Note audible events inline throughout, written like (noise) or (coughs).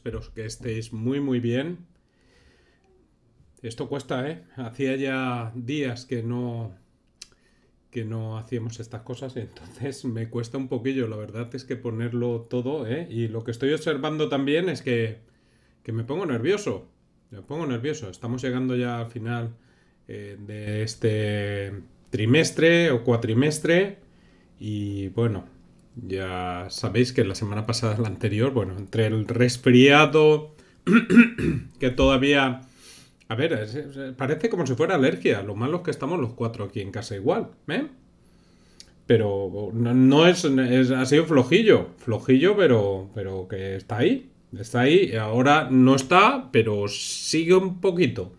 espero que estéis muy muy bien. Esto cuesta, ¿eh? Hacía ya días que no que no hacíamos estas cosas, entonces (laughs) me cuesta un poquillo, la verdad es que ponerlo todo, ¿eh? Y lo que estoy observando también es que, que me pongo nervioso, me pongo nervioso, estamos llegando ya al final eh, de este trimestre o cuatrimestre y bueno, ya sabéis que la semana pasada, la anterior, bueno, entre el resfriado, (coughs) que todavía... A ver, parece como si fuera alergia. Lo malo es que estamos los cuatro aquí en casa igual, ¿eh? Pero no, es, Ha sido flojillo. Flojillo, pero, pero que está ahí. Está ahí. Ahora no está, pero sigue un poquito.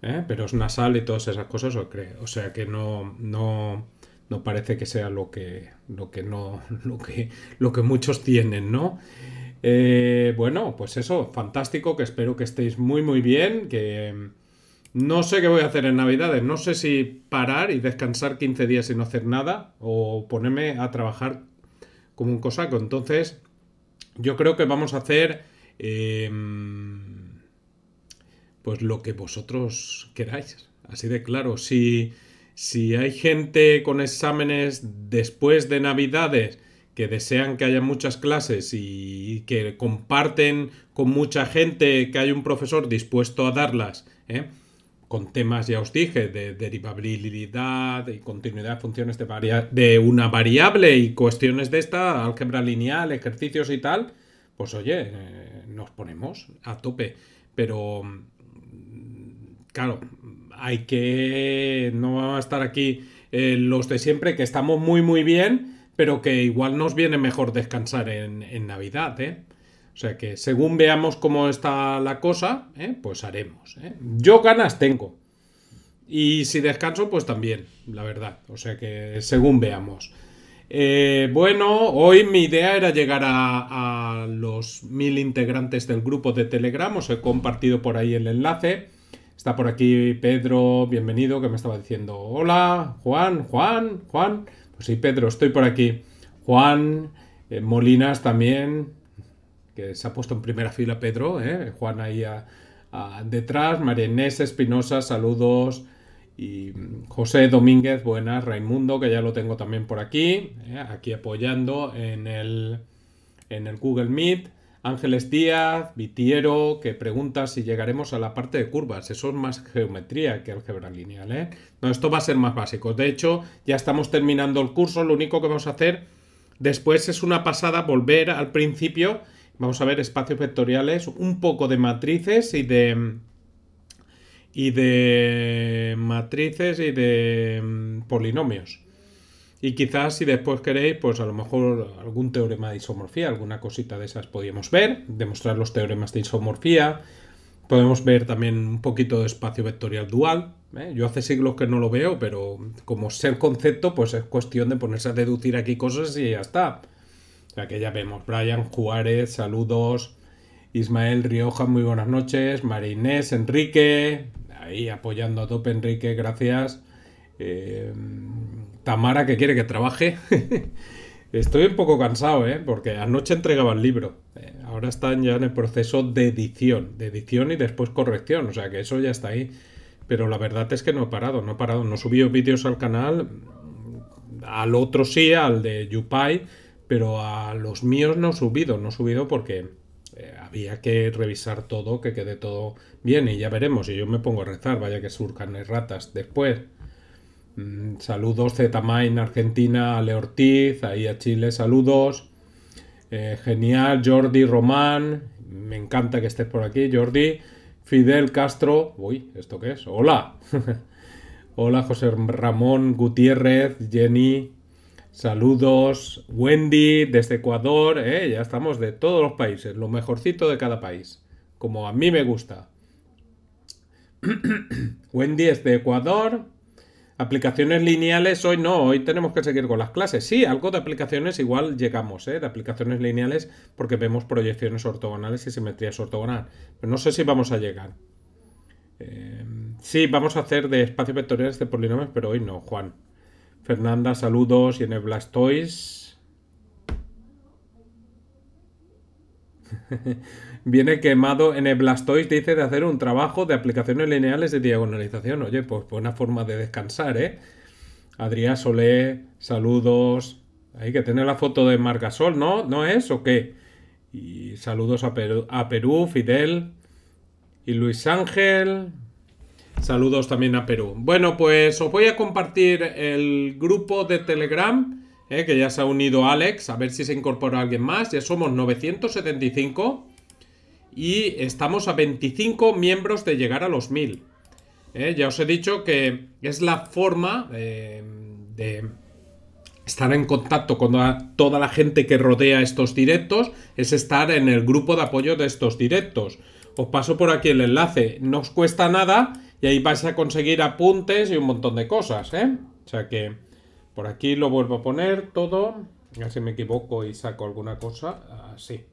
¿eh? Pero es nasal y todas esas cosas, o cree O sea que no... no no parece que sea lo que, lo que, no, (laughs) lo que, lo que muchos tienen, ¿no? Eh, bueno, pues eso, fantástico, que espero que estéis muy muy bien, que mm, no sé qué voy a hacer en Navidades, no sé si parar y descansar 15 días y no hacer nada o ponerme a trabajar como un cosaco. Entonces, yo creo que vamos a hacer... Eh, mm, pues lo que vosotros queráis. Así de claro, si si hay gente con exámenes después de Navidades que desean que haya muchas clases y que comparten con mucha gente que hay un profesor dispuesto a darlas, ¿eh? con temas, ya os dije, de derivabilidad y continuidad de funciones de, una variable y cuestiones de esta, álgebra lineal, ejercicios y tal, pues oye, eh, nos ponemos a tope. Pero, claro, hay que, no va a estar aquí eh, los de siempre, que estamos muy, muy bien, pero que igual nos viene mejor descansar en, Navidad, ¿eh? O sea que según veamos cómo está la cosa, ¿eh? pues haremos. ¿eh? Yo ganas tengo. Y si descanso, pues también, la verdad. O sea que según veamos. bueno, hoy mi idea era llegar a, a, los mil integrantes del grupo de Telegram. Os he compartido por ahí el enlace. Está por aquí Pedro, bienvenido, que me estaba diciendo, hola, Juan, Juan, Juan. Pues sí, Pedro, estoy por aquí. Juan, eh, Molinas también, que se ha puesto en primera fila Pedro, eh, Juan ahí detrás, María Inés Espinosa, saludos. Y mm, José Domínguez, buenas, Raimundo, que ya lo tengo también por aquí, eh, aquí apoyando el, en el Google Meet. Ángeles Díaz, Vitiero, que pregunta si llegaremos a la parte de curvas. Eso es más geometría que álgebra lineal. ¿eh? No, esto va a ser más básico. De hecho, ya estamos terminando el curso. Lo único que vamos a hacer después es una pasada, volver al principio. Vamos a ver espacios vectoriales, un poco de matrices y de... Y de matrices y de mm, polinomios. Y quizás si después queréis, pues a lo mejor algún teorema de isomorfía, alguna cosita de esas podíamos ver, demostrar los teoremas de isomorfía. Podemos ver también un poquito de espacio vectorial dual. ¿eh? Yo hace siglos que no lo veo, pero como ser concepto, pues es cuestión de ponerse a deducir aquí cosas y ya está. O sea que ya vemos, Brian, Juárez, saludos, Ismael Rioja, muy buenas noches, María Inés, Enrique, ahí apoyando a tope Enrique, gracias. Eh, Tamara que quiere que trabaje. (laughs) Estoy un poco cansado, ¿eh? Porque anoche entregaba el libro. Eh, ahora están ya en el proceso de edición. De edición y después corrección. O sea que eso ya está ahí. Pero la verdad es que no he parado, no he parado. No he subido vídeos al canal. Al otro sí, al de Yupai. Pero a los míos no he subido. No he subido porque eh, había que revisar todo, que quede todo bien. Y ya veremos. Y yo me pongo a rezar. Vaya que surcan ratas después. Mm, saludos Zetamain Argentina, Ale Ortiz, ahí a Chile, saludos. Eh, genial, Jordi Román, me encanta que estés por aquí, Jordi. Fidel Castro, uy, ¿esto qué es? Hola. (laughs) Hola, José Ramón Gutiérrez, Jenny, saludos. Wendy, desde Ecuador, eh, ya estamos de todos los países, lo mejorcito de cada país, como a mí me gusta. (clears throat) Wendy es de Ecuador, Aplicaciones lineales, hoy no, hoy tenemos que seguir con las clases. Sí, algo de aplicaciones igual llegamos, ¿eh? de aplicaciones lineales, porque vemos proyecciones ortogonales y simetrías ortogonales. Pero no sé si vamos a llegar. Eh, sí, vamos a hacer de espacios vectoriales de polinomios, pero hoy no, Juan. Fernanda, saludos, y en el Blastoise. (laughs) viene quemado en el Blastoise, dice de hacer un trabajo de aplicaciones lineales de diagonalización. Oye, pues buena pues forma de descansar, ¿eh? Adrián Solé, saludos. Hay que tener la foto de Margasol, ¿no? ¿No es o qué? Y saludos a Perú, a Perú Fidel y Luis Ángel. Saludos también a Perú. Bueno, pues os voy a compartir el grupo de Telegram. ¿eh? que ya se ha unido Alex, a ver si se incorpora alguien más. Ya somos 975 y estamos a 25 miembros de llegar a los 1000. Eh, ya os he dicho que es la forma em, de estar en contacto con toda la gente que rodea estos directos, es estar en el grupo de apoyo de estos directos. Os paso por aquí el enlace, no os cuesta nada y ahí vais a conseguir apuntes y un montón de cosas, ¿eh? O sea que por aquí lo vuelvo a poner todo, a ver si me equivoco y saco alguna cosa, así. Ah,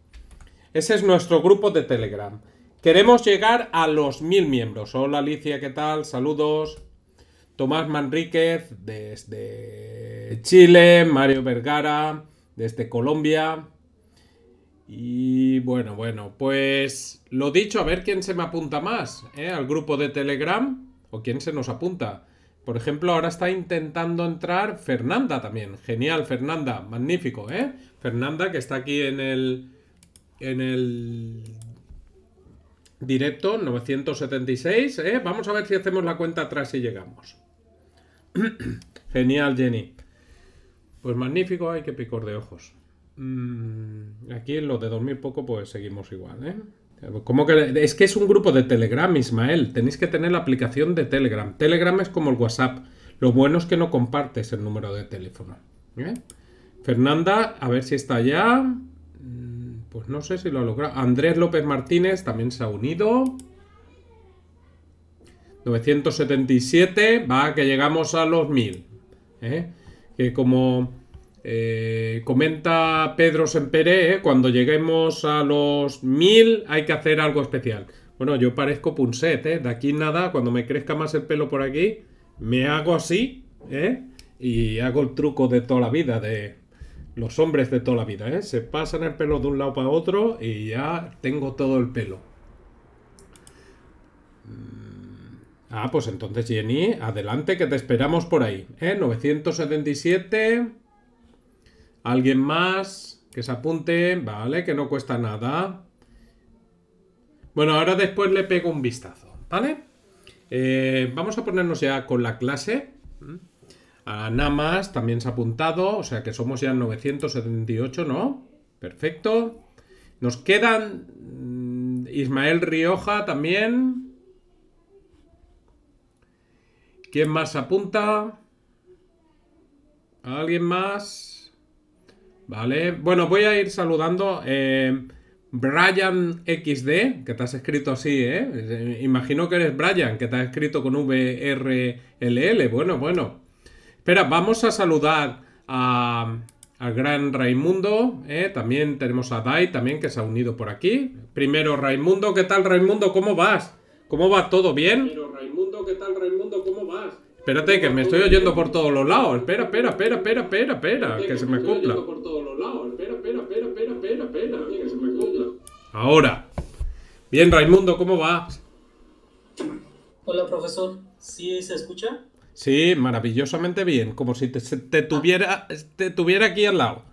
ese es nuestro grupo de Telegram. Queremos llegar a los mil miembros. Hola Alicia, ¿qué tal? Saludos. Tomás Manríquez desde Chile, Mario Vergara desde Colombia. Y bueno, bueno, pues lo dicho, a ver quién se me apunta más ¿eh? al grupo de Telegram o quién se nos apunta. Por ejemplo, ahora está intentando entrar Fernanda también. Genial, Fernanda, magnífico, ¿eh? Fernanda que está aquí en el, en el directo, 976. ¿eh? Vamos a ver si hacemos la cuenta atrás y llegamos. (clears throat) Genial, Jenny. Pues magnífico, hay que picor de ojos. Mm, aquí en lo de dormir poco, pues seguimos igual, ¿eh? que es que es un grupo de Telegram, Ismael. Tenéis que tener la aplicación de Telegram. Telegram es como el WhatsApp. Lo bueno es que no compartes el número de teléfono. ¿eh? Fernanda, a ver si está ya. Pues no sé si lo ha logrado. Andrés López Martínez también se ha unido. 977, va, que llegamos a los 1000. ¿eh? Que como eh, comenta Pedro Semperé, ¿eh? cuando lleguemos a los 1000 hay que hacer algo especial. Bueno, yo parezco Punset, ¿eh? de aquí nada, cuando me crezca más el pelo por aquí, me hago así y hago el truco de toda la vida de los hombres de toda la vida, ¿eh? Se pasan el pelo de un lado para otro y ya tengo todo el pelo. Mm. Ah, pues entonces Jenny, adelante que te esperamos por ahí. ¿eh? 977. ¿Alguien más que se apunte? Vale, que no cuesta nada. Bueno, ahora después le pego un vistazo, ¿vale? Eh, vamos a ponernos ya con la clase. A más, también se ha apuntado, o sea que somos ya 978, ¿no? Perfecto. Nos quedan mm, Ismael Rioja también. ¿Quién más apunta? ¿Alguien más? Vale. Bueno, voy a ir saludando. Eh, Brian XD, que te has escrito así, ¿eh? Imagino que eres Brian, que te has escrito con VRLL. Bueno, bueno. Espera, vamos a saludar a, gran Raimundo. ¿eh? También tenemos a Dai también que se ha unido por aquí. Primero Raimundo, ¿qué tal Raimundo? ¿Cómo vas? ¿Cómo va? ¿Todo bien? Primero Raimundo, ¿qué tal Raimundo? ¿Cómo vas? Espérate, que me estoy oyendo por todos los lados. Espera, espera, espera, espera, espera, espera, que, se me, cumpla. espera, espera, espera, espera, espera, que se me cumpla. Ahora. Bien, Raimundo, ¿cómo vas? Hola, profesor. ¿Sí se escucha? Sí, maravillosamente bien, como si te, ah. tuviera, te tuviera aquí al lado.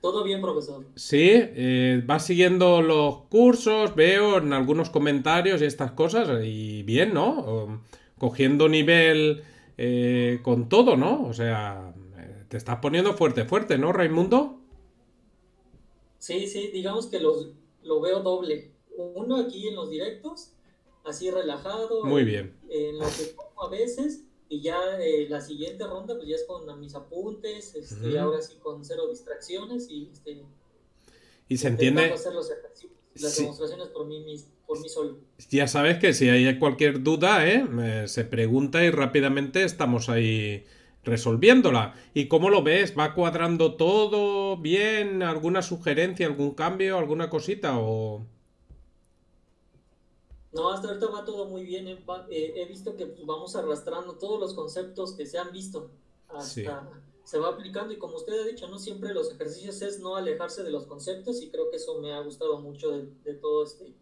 Todo bien, profesor. Sí, eh, vas siguiendo los cursos, veo en algunos comentarios y estas cosas, y bien, ¿no? Cogiendo nivel eh, con todo, ¿no? O sea, te estás poniendo fuerte, fuerte, ¿no, Raimundo? Sí, sí, digamos que lo veo doble. Uno aquí en los directos así relajado. Muy bien. En lo que como a veces y ya eh, la siguiente ronda pues ya es con mis apuntes, este, ahora sí con cero distracciones y este, y se entiende las demostraciones por mí, solo. Ya sabes que si hay cualquier duda, eh, se pregunta y rápidamente estamos ahí resolviéndola. ¿Y cómo lo ves? ¿Va cuadrando todo bien? ¿Alguna sugerencia, algún cambio, alguna cosita o no, hasta ahorita va todo muy bien. Eh, eh, he, visto que pues, vamos arrastrando todos los conceptos que se han visto. Hasta se va aplicando y como usted ha dicho, no siempre los ejercicios es no alejarse de los conceptos y creo que eso me ha gustado mucho de, todo este.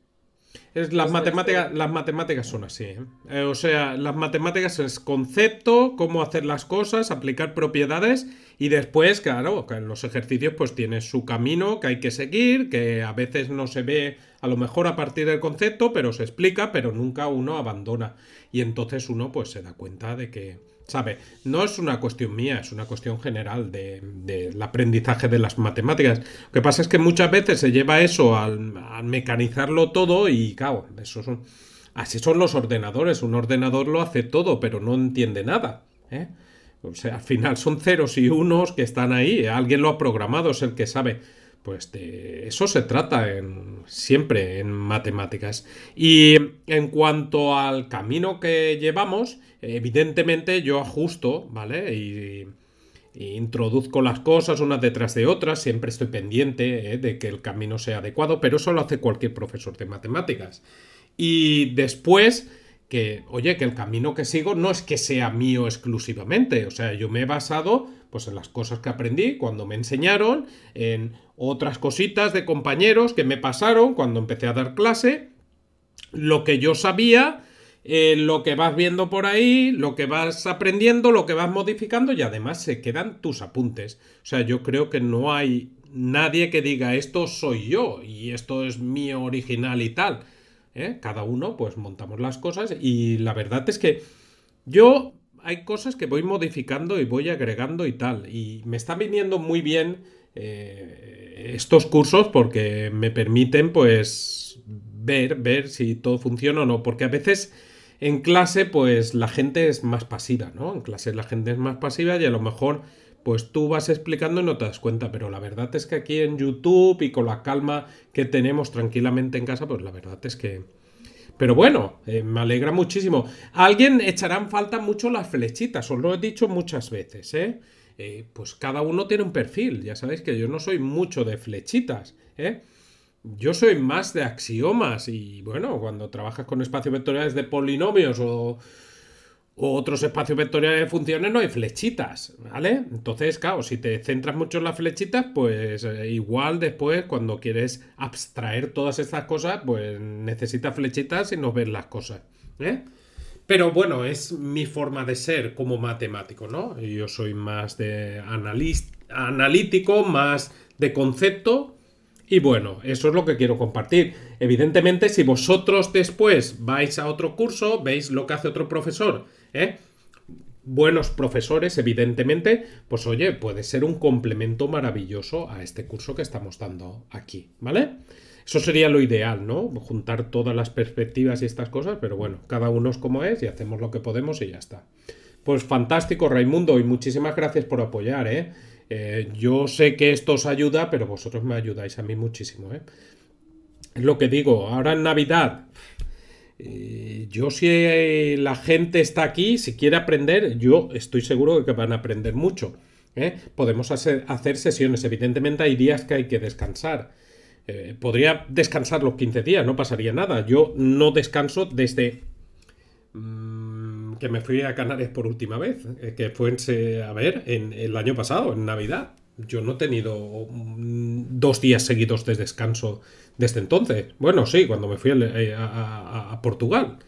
Es, las, este matemáticas, las matemáticas son así. ¿eh? o sea, las matemáticas es concepto, cómo hacer las cosas, aplicar propiedades y después, claro, en los ejercicios pues tiene su camino que hay que seguir, que a veces no se ve a lo mejor a partir del concepto, pero se explica, pero nunca uno abandona. Y entonces uno pues se da cuenta de que, ¿sabe? No es una cuestión mía, es una cuestión general del de, aprendizaje de las matemáticas. Lo que pasa es que muchas veces se lleva eso al, mecanizarlo todo y, claro, eso son, así son los ordenadores. Un ordenador lo hace todo, pero no entiende nada. ¿eh? O sea, al final son ceros y unos que están ahí. Alguien lo ha programado, es el que sabe. Pues eso se trata en, siempre en matemáticas. Y en cuanto al camino que llevamos, evidentemente yo ajusto, ¿vale? Y, introduzco las cosas unas detrás de otras, siempre estoy pendiente eh, de que el camino sea adecuado, pero eso lo hace cualquier profesor de matemáticas. Y después, que, oye, que el camino que sigo no es que sea mío exclusivamente, o sea, yo me he basado pues en las cosas que aprendí cuando me enseñaron, en otras cositas de compañeros que me pasaron cuando empecé a dar clase, lo que yo sabía, eh, lo que vas viendo por ahí, lo que vas aprendiendo, lo que vas modificando y además se quedan tus apuntes. O sea, yo creo que no hay nadie que diga esto soy yo y esto es mío original y tal. ¿eh? Cada uno pues montamos las cosas y la verdad es que yo hay cosas que voy modificando y voy agregando y tal. Y me está viniendo muy bien eh, estos cursos porque me permiten pues ver, ver si todo funciona o no, porque a veces en clase pues la gente es más pasiva, ¿no? En clase la gente es más pasiva y a lo mejor pues tú vas explicando y no te das cuenta, pero la verdad es que aquí en YouTube y con la calma que tenemos tranquilamente en casa, pues la verdad es que... Pero bueno, eh, me alegra muchísimo. alguien echarán falta mucho las flechitas, os lo he dicho muchas veces, ¿eh? Eh, pues cada uno tiene un perfil. Ya sabéis que yo no soy mucho de flechitas, ¿eh? Yo soy más de axiomas y bueno, cuando trabajas con espacios vectoriales de polinomios o, otros espacios vectoriales de funciones no hay flechitas, ¿vale? Entonces, claro, si te centras mucho en las flechitas, pues eh, igual después cuando quieres abstraer todas estas cosas, pues necesitas flechitas y no ver las cosas, ¿eh? Pero bueno, es mi forma de ser como matemático, ¿no? Yo soy más de analítico, más de concepto. Y bueno, eso es lo que quiero compartir. Evidentemente, si vosotros después vais a otro curso, veis lo que hace otro profesor, ¿eh? Buenos profesores, evidentemente, pues oye, puede ser un complemento maravilloso a este curso que estamos dando aquí, ¿vale? Eso sería lo ideal, ¿no? Juntar todas las perspectivas y estas cosas, pero bueno, cada uno es como es y hacemos lo que podemos y ya está. Pues fantástico, Raimundo, y muchísimas gracias por apoyar, ¿eh? eh yo sé que esto os ayuda, pero vosotros me ayudáis a mí muchísimo, ¿eh? Es lo que digo, ahora en Navidad, eh, yo si eh, la gente está aquí, si quiere aprender, yo estoy seguro de que van a aprender mucho. Podemos hacer, hacer sesiones, evidentemente hay días que hay que descansar, eh, podría descansar los 15 días, no pasaría nada. Yo no descanso desde mm, que me fui a Canarias por última vez, eh, que fue, a ver, en, el año pasado, en Navidad. Yo no he tenido mm, dos días seguidos de descanso desde entonces. Bueno, sí, cuando me fui eh, a, Portugal,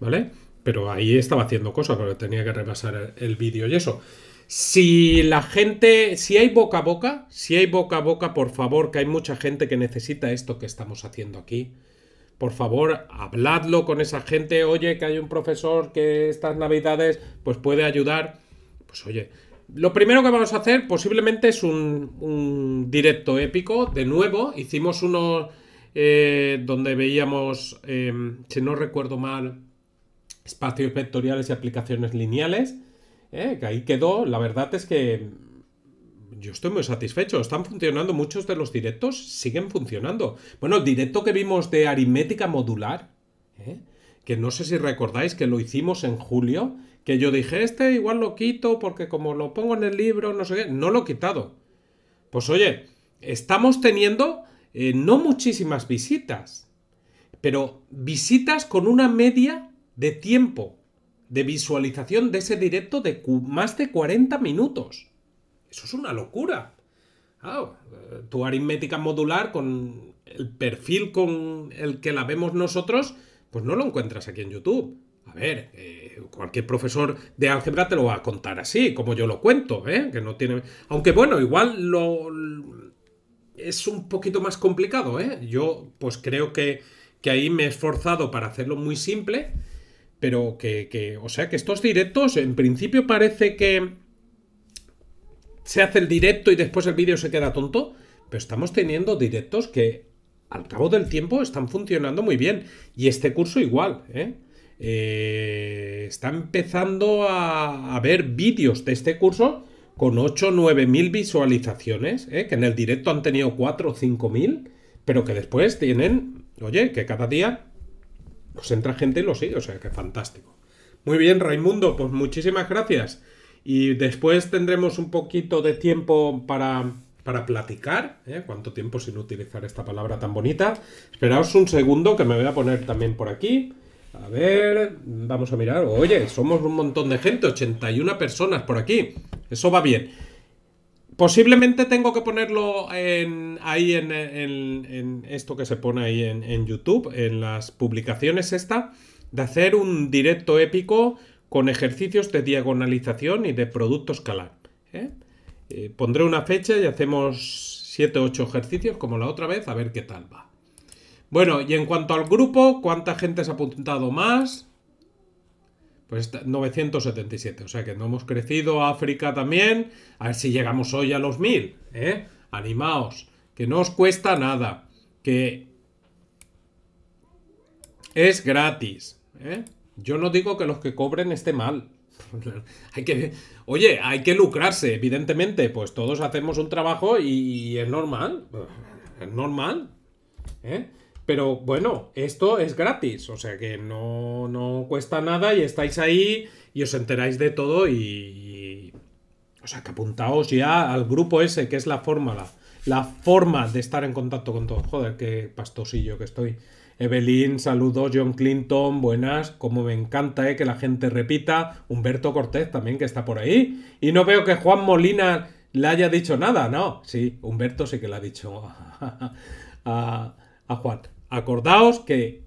¿vale? Pero ahí estaba haciendo cosas, pero tenía que repasar el vídeo y eso. Si la gente, si hay boca a boca, si hay boca a boca, por favor, que hay mucha gente que necesita esto que estamos haciendo aquí. Por favor, habladlo con esa gente. Oye, que hay un profesor que estas navidades pues puede ayudar. Pues oye, lo primero que vamos a hacer posiblemente es un, directo épico. De nuevo, hicimos uno eh, donde veíamos, eh, si no recuerdo mal, espacios vectoriales y aplicaciones lineales. ¿Eh? que ahí quedó. La verdad es que yo estoy muy satisfecho. Están funcionando muchos de los directos, siguen funcionando. Bueno, el directo que vimos de aritmética modular, ¿eh? que no sé si recordáis que lo hicimos en julio, que yo dije, este igual lo quito porque como lo pongo en el libro, no sé no lo he quitado. Pues oye, estamos teniendo eh, no muchísimas visitas, pero visitas con una media de tiempo de visualización de ese directo de más de 40 minutos. Eso es una locura. Eh, tu aritmética modular con el perfil con el que la vemos nosotros, pues no lo encuentras aquí en YouTube. A ver, eh, cualquier profesor de álgebra te lo va a contar así, como yo lo cuento, ¿eh? Que no tiene. Aunque bueno, igual lo. Es un poquito más complicado, ¿eh? Yo, pues creo que, que ahí me he esforzado para hacerlo muy simple pero que, o sea, que estos directos, en principio parece que se hace el directo y después el vídeo se queda tonto, pero estamos teniendo directos que al cabo del tiempo están funcionando muy bien. Y este curso igual, ¿eh? eh está empezando a, haber ver vídeos de este curso con 8 o 9 mil visualizaciones, ¿eh? que en el directo han tenido 4 o 5 mil, pero que después tienen, oye, que cada día pues entra gente y lo sigue, o sea que fantástico. Muy bien, Raimundo, pues muchísimas gracias. Y después tendremos un poquito de tiempo para, para platicar. ¿eh? ¿Cuánto tiempo sin utilizar esta palabra tan bonita? Esperaos un segundo que me voy a poner también por aquí. A ver, vamos a mirar. Oye, somos un montón de gente, 81 personas por aquí. Eso va bien. Posiblemente tengo que ponerlo ahí en, esto que se pone ahí en, YouTube, en las publicaciones esta, de hacer un directo épico con ejercicios de diagonalización y de producto escalar. ¿eh? Eh, pondré una fecha y hacemos 7 o 8 ejercicios como la otra vez, a ver qué tal va. Bueno, y en cuanto al grupo, ¿cuánta gente se ha apuntado más? Pues 977, o sea que no hemos crecido. África también. A ver si llegamos hoy a los 1000. ¿eh? Animaos, que no os cuesta nada. Que es gratis. ¿eh? Yo no digo que los que cobren esté mal. (laughs) hay que, oye, hay que lucrarse, evidentemente. Pues todos hacemos un trabajo y, y es normal. Es normal. ¿eh? Pero bueno, esto es gratis, o sea que no, cuesta nada y estáis ahí y os enteráis de todo y, O sea que apuntaos ya al grupo ese, que es la fórmula. La forma de estar en contacto con todos. Joder, qué pastosillo que estoy. Evelyn, saludos, John Clinton, buenas, como me encanta eh, que la gente repita, Humberto Cortés también que está por ahí, y no veo que Juan Molina le haya dicho nada, ¿no? Sí, Humberto sí que le ha dicho (laughs) a, a Juan acordaos que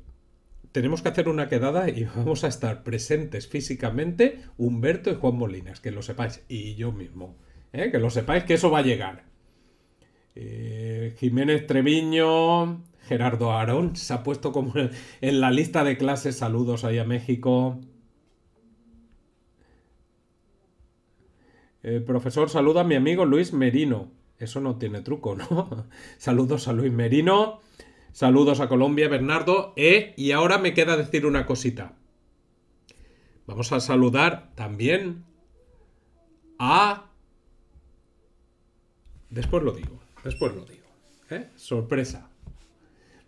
tenemos que hacer una quedada y (laughs) vamos a estar presentes físicamente Humberto y Juan Molinas, que lo sepáis, y yo mismo, ¿eh? que lo sepáis que eso va a llegar. Eh, Jiménez Treviño, Gerardo Aarón se ha puesto como (laughs) en la lista de clases, saludos ahí a México. Eh, profesor, saluda a mi amigo Luis Merino. Eso no tiene truco, ¿no? (laughs) saludos a Luis Merino. Saludos a Colombia, Bernardo. E, y ahora me queda decir una cosita. Vamos a saludar también a... Después lo digo, después lo digo. ¿eh? Sorpresa.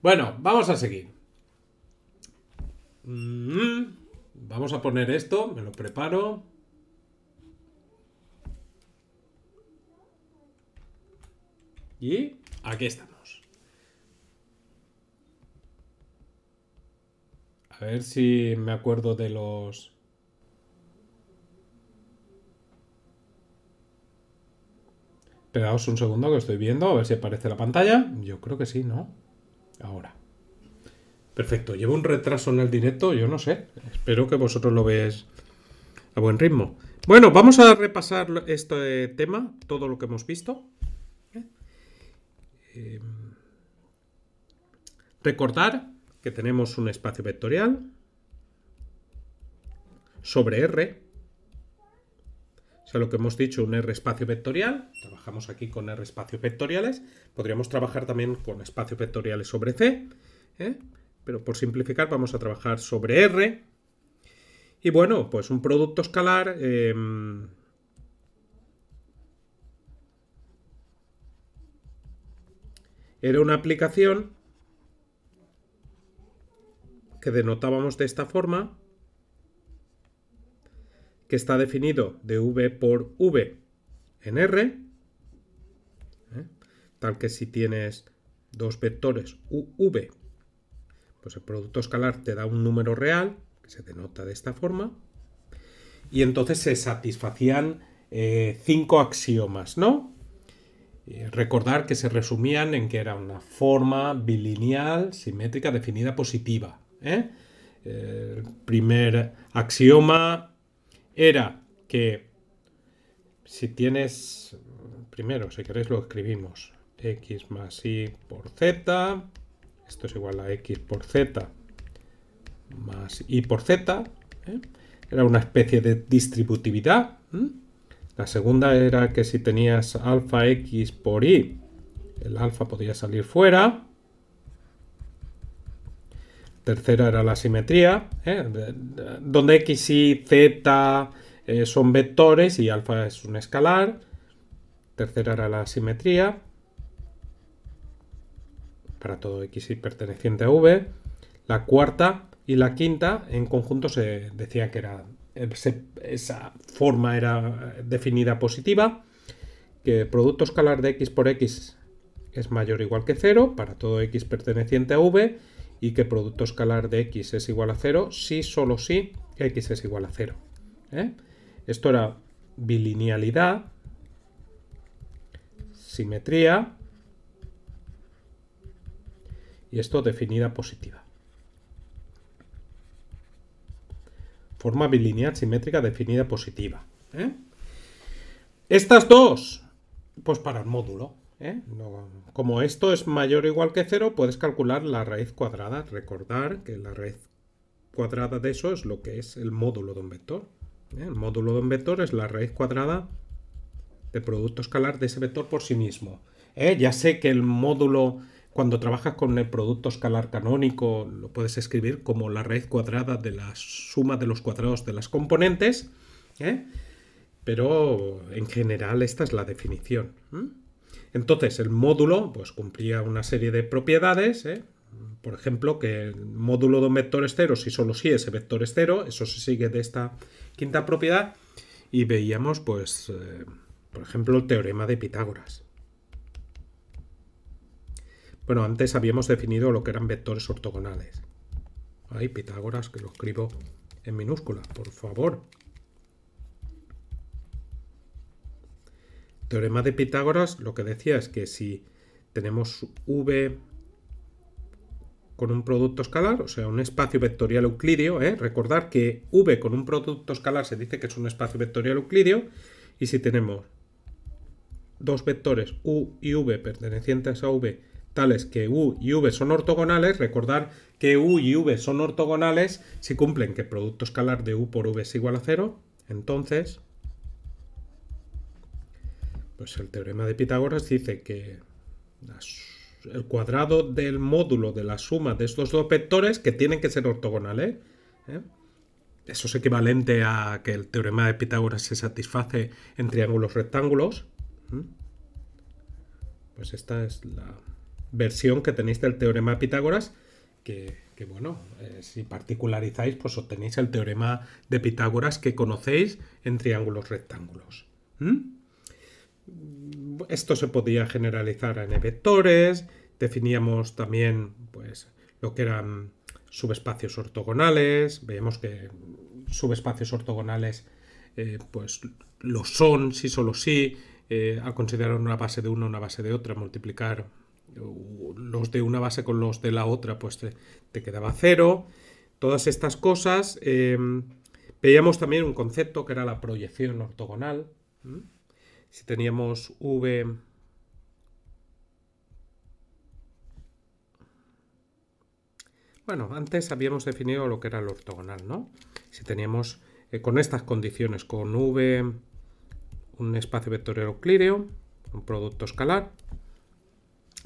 Bueno, vamos a seguir. Mm, vamos a poner esto, me lo preparo. Y aquí está. A ver si me acuerdo de los... Esperaos un segundo que estoy viendo, a ver si aparece la pantalla. Yo creo que sí, ¿no? Ahora. Perfecto, llevo un retraso en el directo, yo no sé. Espero que vosotros lo veáis a buen ritmo. Bueno, vamos a repasar este tema, todo lo que hemos visto. Eh, em, recordar que tenemos un espacio vectorial sobre R. O sea, lo que hemos dicho, un R espacio vectorial. Trabajamos aquí con R espacios vectoriales. Podríamos trabajar también con espacios vectoriales sobre C. ¿eh? Pero por simplificar vamos a trabajar sobre R. Y bueno, pues un producto escalar... Em, era una aplicación que denotábamos de esta forma, que está definido de v por v en R, ¿eh? tal que si tienes dos vectores u, v, pues el producto escalar te da un número real, que se denota de esta forma, y entonces se satisfacían eh, cinco axiomas, ¿no? Eh, recordar que se resumían en que era una forma bilineal simétrica definida positiva, ¿eh? El primer axioma era que si tienes, primero, si queréis lo escribimos, x más y por z, esto es igual a x por z más y por z, ¿eh? era una especie de distributividad. La segunda era que si tenías alfa x por y, el alfa podía salir fuera. Tercera era la simetría, ¿eh? donde x, y, z eh, son vectores y alfa es un escalar. Tercera era la simetría para todo x y perteneciente a v. La cuarta y la quinta en conjunto se decía que era esa forma era definida positiva, que producto escalar de x por x es mayor o igual que 0 para todo x perteneciente a v y que producto escalar de x es igual a 0 si solo si x es igual a 0. ¿eh? Esto era bilinealidad, simetría y esto definida positiva. Forma bilineal simétrica definida positiva. ¿eh? Estas dos, pues para el módulo. ¿Eh? como esto es mayor o igual que cero, puedes calcular la raíz cuadrada. Recordar que la raíz cuadrada de eso es lo que es el módulo de un vector. ¿eh? El módulo de un vector es la raíz cuadrada de producto escalar de ese vector por sí mismo. ¿eh? Ya sé que el módulo, cuando trabajas con el producto escalar canónico, lo puedes escribir como la raíz cuadrada de la suma de los cuadrados de las componentes, pero en general esta es la definición. Entonces el módulo pues, cumplía una serie de propiedades, ¿eh? por ejemplo, que el módulo de un vector es cero si solo si ese vector es cero, eso se sigue de esta quinta propiedad, y veíamos, pues, eh, por ejemplo, el teorema de Pitágoras. Bueno, antes habíamos definido lo que eran vectores ortogonales. Hay Pitágoras, que lo escribo en minúscula, por favor. teorema de Pitágoras lo que decía es que si tenemos v con un producto escalar, o sea, un espacio vectorial euclideo, ¿eh? recordar que v con un producto escalar se dice que es un espacio vectorial euclideo, y si tenemos dos vectores u y v pertenecientes a v tales que u y v son ortogonales, recordar que u y v son ortogonales si cumplen que el producto escalar de u por v es igual a 0, entonces pues el teorema de Pitágoras dice que el cuadrado del módulo de la suma de estos dos vectores, que tienen que ser ortogonales, ¿eh? eso es equivalente a que el teorema de Pitágoras se satisface en triángulos rectángulos. Pues esta es la versión que tenéis del teorema de Pitágoras, que, bueno, eh, si particularizáis, pues obtenéis el teorema de Pitágoras que conocéis en triángulos rectángulos. Esto se podía generalizar en vectores, definíamos también pues, lo que eran subespacios ortogonales, veíamos que subespacios ortogonales eh, pues lo son, sí, solo sí, eh, al considerar una base de una, una base de otra, multiplicar los de una base con los de la otra, pues te, quedaba cero. Todas estas cosas. Eh, veíamos también un concepto que era la proyección ortogonal. Si teníamos V Bueno, antes habíamos definido lo que era el ortogonal, ¿no? Si teníamos eh, con estas condiciones, con V, un espacio vectorial euclídeo, un producto escalar,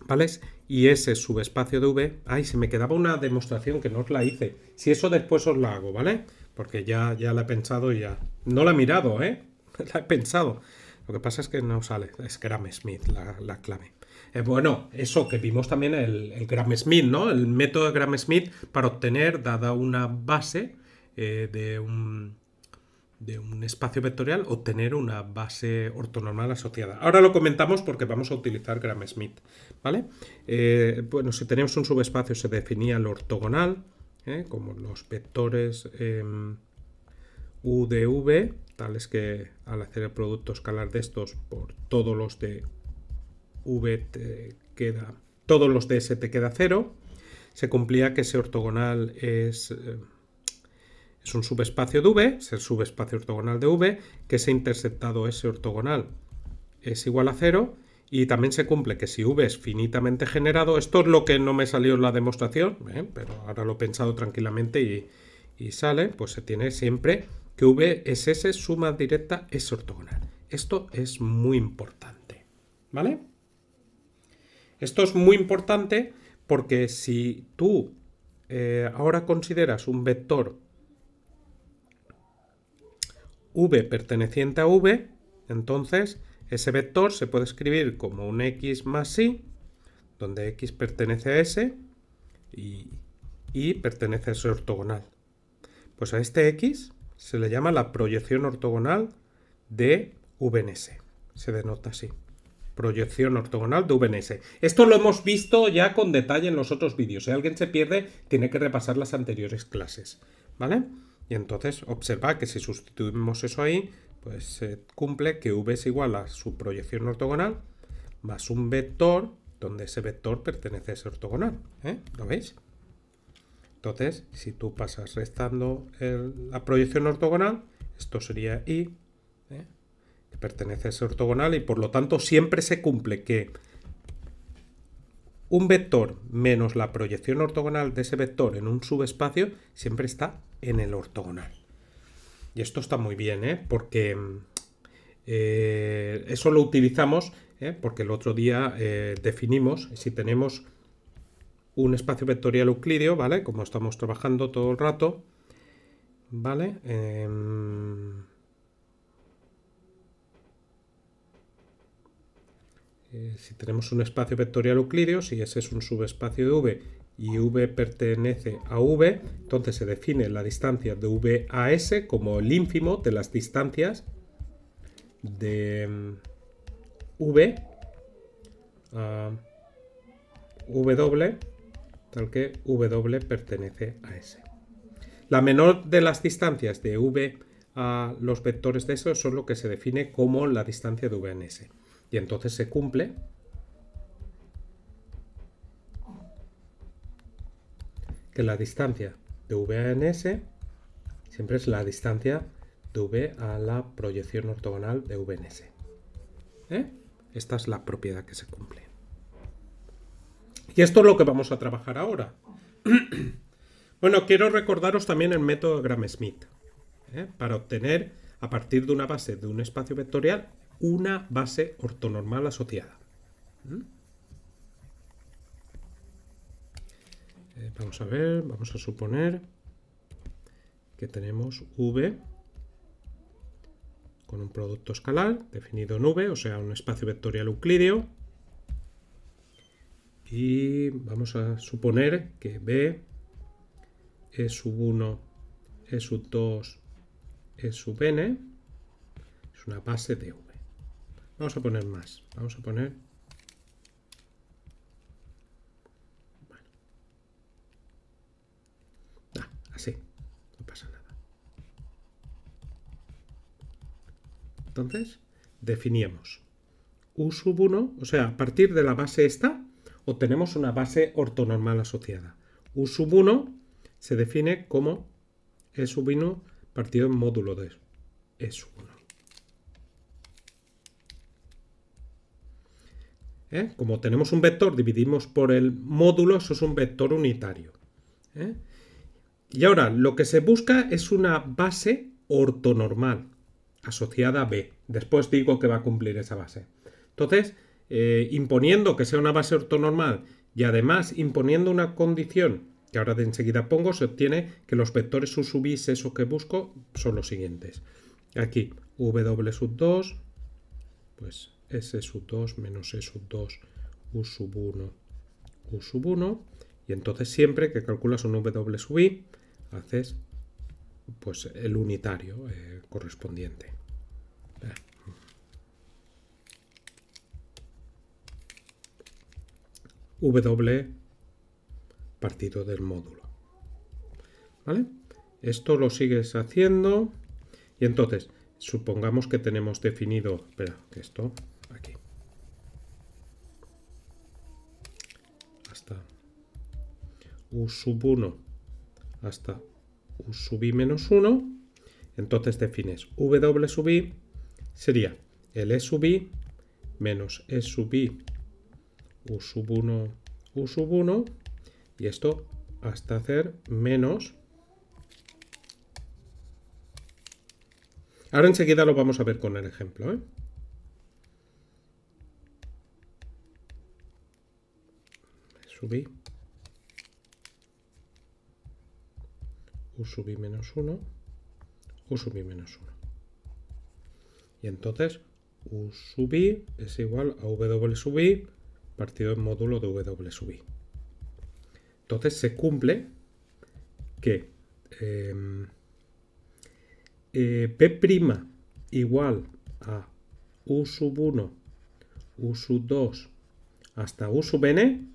¿vale? Y ese subespacio de V, ay, se me quedaba una demostración que no os la hice. Si eso después os la hago, ¿vale? Porque ya, ya la he pensado y ya... No la he mirado, ¿eh? (laughs) la he pensado. Lo que pasa es que no sale, es Gram Smith la, clave. Eh, bueno, eso que vimos también el, Gram Smith, ¿no? El método de Gram Smith para obtener, dada una base eh, de, un, espacio vectorial, obtener una base ortonormal asociada. Ahora lo comentamos porque vamos a utilizar Gram Smith, ¿vale? Eh, bueno, si tenemos un subespacio se definía el ortogonal, como los vectores em, U de V tal es que al hacer el producto escalar de estos por todos los de v queda todos los de s te queda cero, se cumplía que ese ortogonal es eh, es un subespacio de v es el subespacio ortogonal de v que ese interceptado ese ortogonal es igual a cero y también se cumple que si v es finitamente generado esto es lo que no me salió en la demostración ¿eh? pero ahora lo he pensado tranquilamente y, y sale pues se tiene siempre que V es S suma directa es ortogonal. Esto es muy importante, ¿vale? Esto es muy importante porque si tú eh, ahora consideras un vector v perteneciente a v, entonces ese vector se puede escribir como un x más y, donde x pertenece a s y y pertenece a S ortogonal. Pues a este x se le llama la proyección ortogonal de VNS. Se denota así. Proyección ortogonal de VNS. Esto lo hemos visto ya con detalle en los otros vídeos. Si alguien se pierde, tiene que repasar las anteriores clases. ¿Vale? Y entonces observa que si sustituimos eso ahí, pues se cumple que V es igual a su proyección ortogonal más un vector donde ese vector pertenece a ese ortogonal. ¿eh? ¿Lo veis? Entonces, si tú pasas restando la proyección ortogonal, esto sería I, ¿eh? que pertenece a ese ortogonal y por lo tanto siempre se cumple que un vector menos la proyección ortogonal de ese vector en un subespacio siempre está en el ortogonal. Y esto está muy bien, ¿eh? porque eh, eso lo utilizamos, porque el otro día definimos si tenemos un espacio vectorial euclideo, ¿vale? Como estamos trabajando todo el rato, ¿vale? Em, eh, si tenemos un espacio vectorial euclideo, si ese es un subespacio de V y V pertenece a V, entonces se define la distancia de V a S como el ínfimo de las distancias de em, V a W tal que W pertenece a S. La menor de las distancias de V a los vectores de S son lo que se define como la distancia de V en S. Y entonces se cumple que la distancia de V a en S siempre es la distancia de V a la proyección ortogonal de V en S. ¿Eh? Esta es la propiedad que se cumple. Y esto es lo que vamos a trabajar ahora. (clears throat) bueno, quiero recordaros también el método de Gram-Smith. ¿eh? Para obtener, a partir de una base de un espacio vectorial, una base ortonormal asociada. ¿Mm? Eh, vamos a ver, vamos a suponer que tenemos V con un producto escalar definido en V, o sea, un espacio vectorial euclídeo y vamos a suponer que B es sub 1, es sub 2, es sub n, es una base de V. Vamos a poner más, vamos a poner... Ah, así, no pasa nada. Entonces, definimos U sub 1, o sea, a partir de la base esta, obtenemos una base ortonormal asociada. U1 se define como E1 partido en módulo de E1. ¿Eh? Como tenemos un vector, dividimos por el módulo, eso es un vector unitario. ¿Eh? Y ahora, lo que se busca es una base ortonormal asociada a B. Después digo que va a cumplir esa base. Entonces, eh, imponiendo que sea una base ortonormal y además imponiendo una condición que ahora de enseguida pongo, se obtiene que los vectores U sub i, esos que busco, son los siguientes. Aquí, w sub 2, pues s sub 2 menos S e sub 2, u sub 1, u sub 1. Y entonces siempre que calculas un w sub i, haces pues el unitario eh, correspondiente. W partido del módulo. ¿Vale? Esto lo sigues haciendo y entonces supongamos que tenemos definido, espera, que esto aquí. Hasta U sub 1 hasta U sub menos 1. Entonces defines W sub i sería el E sub menos E sub i U1, sub U1 sub y esto hasta hacer menos. Ahora enseguida lo vamos a ver con el ejemplo. ¿eh? Subí. U subí menos 1. U subí menos 1. Y entonces U sub es igual a W sub i partido en módulo de W sub i. Entonces se cumple que em, eh, P' igual a U sub 1, U sub 2 hasta U sub n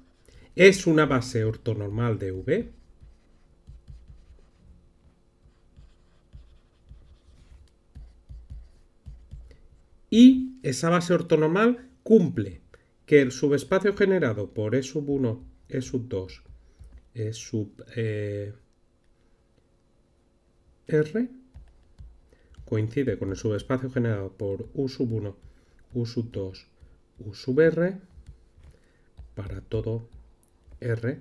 es una base ortonormal de V. Y esa base ortonormal cumple que el subespacio generado por E sub 1, E sub 2, E sub eh, R coincide con el subespacio generado por U 1, U sub 2, U sub R para todo R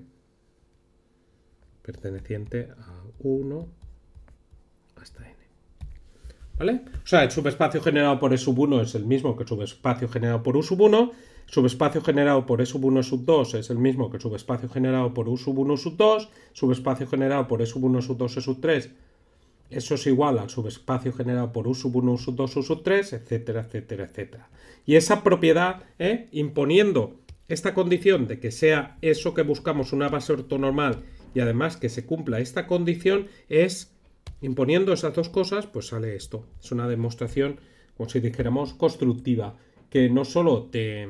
perteneciente a 1 hasta N. ¿Vale? O sea, el subespacio generado por E sub 1 es el mismo que el subespacio generado por U sub 1 subespacio generado por E 1 sub 2 es el mismo que el subespacio generado por U sub 1 sub 2, subespacio generado por E 1 sub 2 E sub 3, eso es igual al subespacio generado por U sub 1, U sub 2, U sub 3, etcétera, etcétera, etcétera. Y esa propiedad, ¿eh? imponiendo esta condición de que sea eso que buscamos una base ortonormal y además que se cumpla esta condición, es imponiendo esas dos cosas, pues sale esto. Es una demostración, como si dijéramos, constructiva, que no solo te,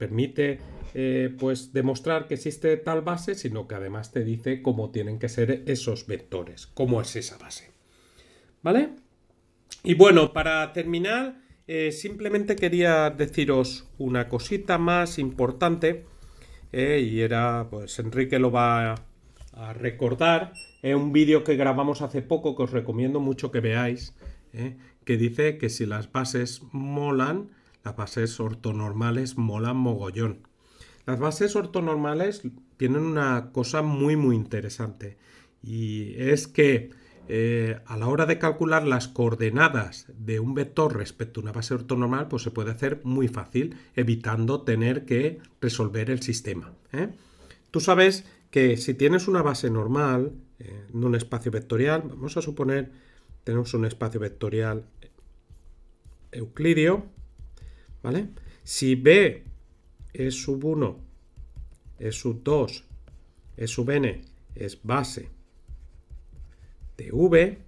permite eh, pues demostrar que existe tal base, sino que además te dice cómo tienen que ser esos vectores, cómo es esa base. ¿Vale? Y bueno, para terminar, eh, simplemente quería deciros una cosita más importante, eh, y era, pues Enrique lo va a, recordar, en un vídeo que grabamos hace poco que os recomiendo mucho que veáis, que dice que si las bases molan, las bases ortonormales molan mogollón. Las bases ortonormales tienen una cosa muy muy interesante y es que eh, a la hora de calcular las coordenadas de un vector respecto a una base ortonormal, pues se puede hacer muy fácil, evitando tener que resolver el sistema. ¿eh? Tú sabes que si tienes una base normal eh, en un espacio vectorial, vamos a suponer tenemos un espacio vectorial euclídeo, ¿Vale? Si B es sub 1, es sub 2, es sub n, es base de V,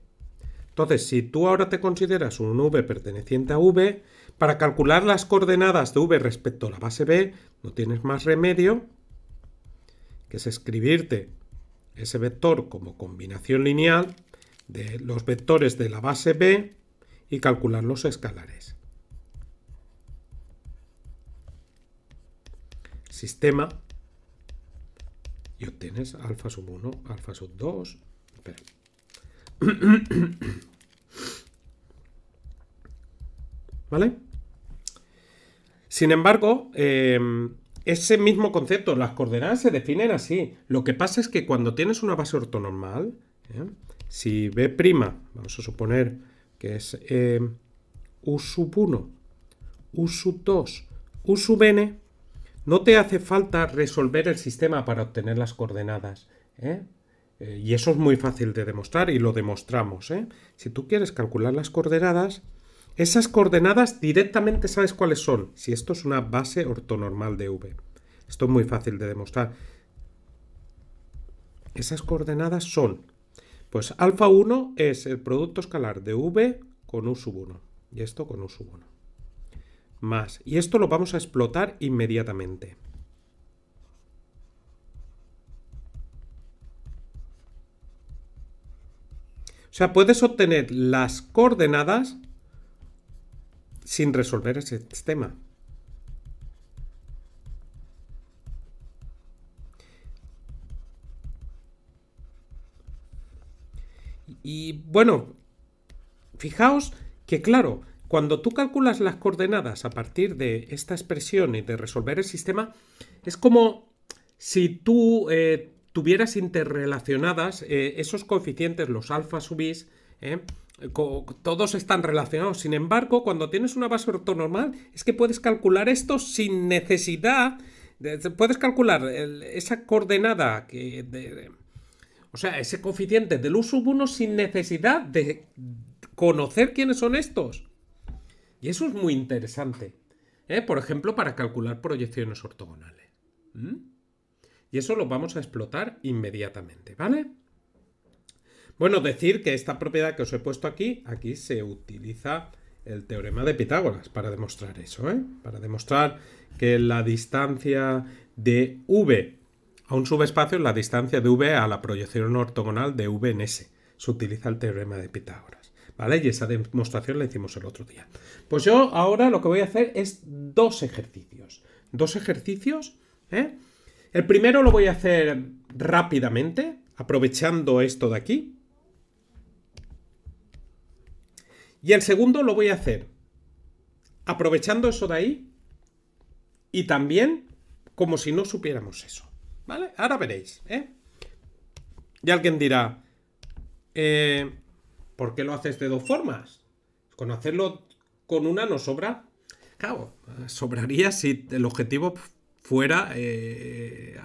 entonces si tú ahora te consideras un V perteneciente a V, para calcular las coordenadas de V respecto a la base B, no tienes más remedio que es escribirte ese vector como combinación lineal de los vectores de la base B y calcular los escalares. sistema y obtienes alfa sub 1, alfa sub 2. (clears throat) ¿Vale? Sin embargo, em, ese mismo concepto, las coordenadas se definen así. Lo que pasa es que cuando tienes una base ortonormal, ¿eh? si B', vamos a suponer que es em, U sub 1, U sub 2, U sub n, no te hace falta resolver el sistema para obtener las coordenadas. ¿eh? ¿eh? y eso es muy fácil de demostrar y lo demostramos. ¿eh? Si tú quieres calcular las coordenadas, esas coordenadas directamente sabes cuáles son. Si esto es una base ortonormal de V. Esto es muy fácil de demostrar. Esas coordenadas son, pues alfa 1 es el producto escalar de V con U sub 1. Y esto con U sub 1 más. Y esto lo vamos a explotar inmediatamente. O sea, puedes obtener las coordenadas sin resolver ese sistema Y bueno, fijaos que claro, cuando tú calculas las coordenadas a partir de esta expresión y de resolver el sistema, es como si tú eh, tuvieras interrelacionadas eh, esos coeficientes, los alfa subis, eh, todos están relacionados. Sin embargo, cuando tienes una base ortonormal, es que puedes calcular esto sin necesidad. Puedes calcular esa coordenada o sea, ese coeficiente del U sub 1 sin necesidad de conocer quiénes son estos. Y eso es muy interesante. ¿eh? Por ejemplo, para calcular proyecciones ortogonales. Y eso lo vamos a explotar inmediatamente, ¿vale? Bueno, decir que esta propiedad que os he puesto aquí, aquí se utiliza el teorema de Pitágoras para demostrar eso, ¿eh? Para demostrar que la distancia de V a un subespacio es la distancia de V a la proyección ortogonal de V en S. Se utiliza el teorema de Pitágoras. ¿vale? Y esa demostración la hicimos el otro día. Pues yo ahora lo que voy a hacer es dos ejercicios. Dos ejercicios, ¿eh? El primero lo voy a hacer rápidamente, aprovechando esto de aquí. Y el segundo lo voy a hacer aprovechando eso de ahí y también como si no supiéramos eso. ¿Vale? Ahora veréis, ¿eh? Y alguien dirá, eh, ¿Por qué lo haces este de dos formas? Con hacerlo con una no sobra. Claro, sobraría si el objetivo fuera eh,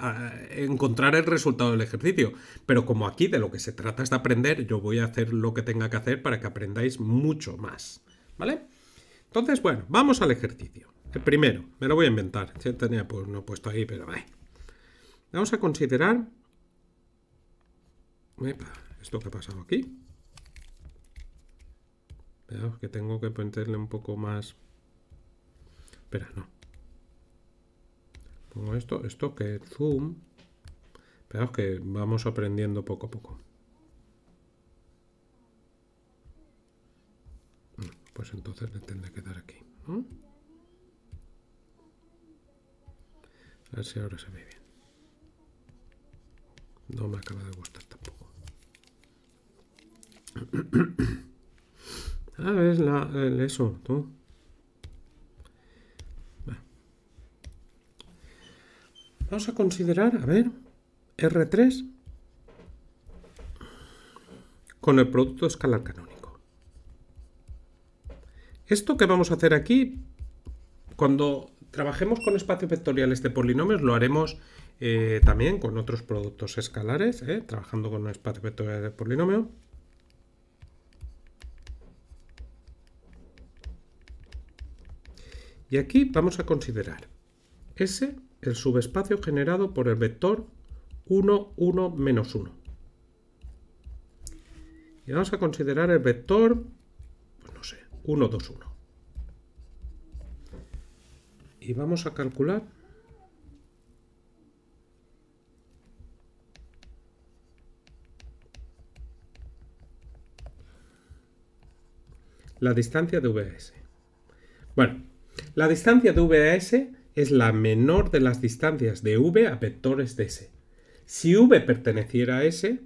encontrar el resultado del ejercicio. Pero como aquí de lo que se trata es de aprender, yo voy a hacer lo que tenga que hacer para que aprendáis mucho más. ¿Vale? Entonces, bueno, vamos al ejercicio. El primero, me lo voy a inventar. Yo tenía pues, no puesto ahí, pero vale. Eh. Vamos a considerar... esto que ha pasado aquí. Veamos que tengo que ponerle un poco más... Espera, no. Pongo esto, esto que zoom. Veamos que vamos aprendiendo poco a poco. Mm, pues entonces le tendré que dar aquí. A ver si ahora se ve bien. No me acaba de gustar tampoco. (clears throat) Ah, eso, Vamos a considerar, a ver, R3 con el producto escalar canónico. Esto que vamos a hacer aquí, cuando trabajemos con espacios vectoriales de polinomios, lo haremos eh, también con otros productos escalares, eh, trabajando con un espacio vectorial de polinomio. Y aquí vamos a considerar S, el subespacio generado por el vector 1, 1, menos 1. Y vamos a considerar el vector, pues no sé, 1, 2, 1. Y vamos a calcular la distancia de VS. Bueno, la distancia de V a S es la menor de las distancias de V a vectores de S. Si V perteneciera a S, ¿eh?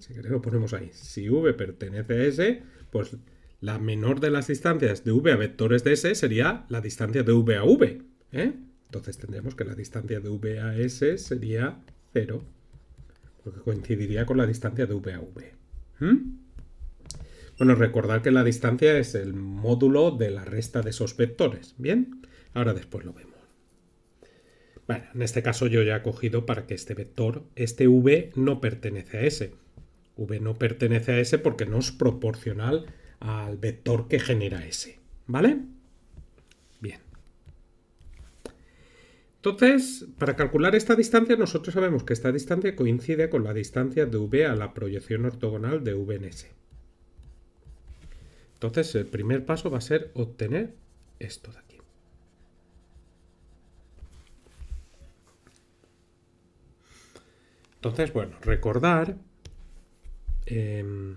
si lo ponemos ahí, si V pertenece a S, pues la menor de las distancias de V a vectores de S sería la distancia de V a V. ¿eh? Entonces tendríamos que la distancia de V a S sería 0, porque coincidiría con la distancia de V a V. Bueno, recordad que la distancia es el módulo de la resta de esos vectores, ¿bien? Ahora después lo vemos. Bueno, en este caso yo ya he cogido para que este vector, este v, no pertenece a S. v no pertenece a S porque no es proporcional al vector que genera S, ¿vale? Bien. Entonces, para calcular esta distancia, nosotros sabemos que esta distancia coincide con la distancia de v a la proyección ortogonal de v en S. Entonces el primer paso va a ser obtener esto de aquí. Entonces, bueno, recordar em,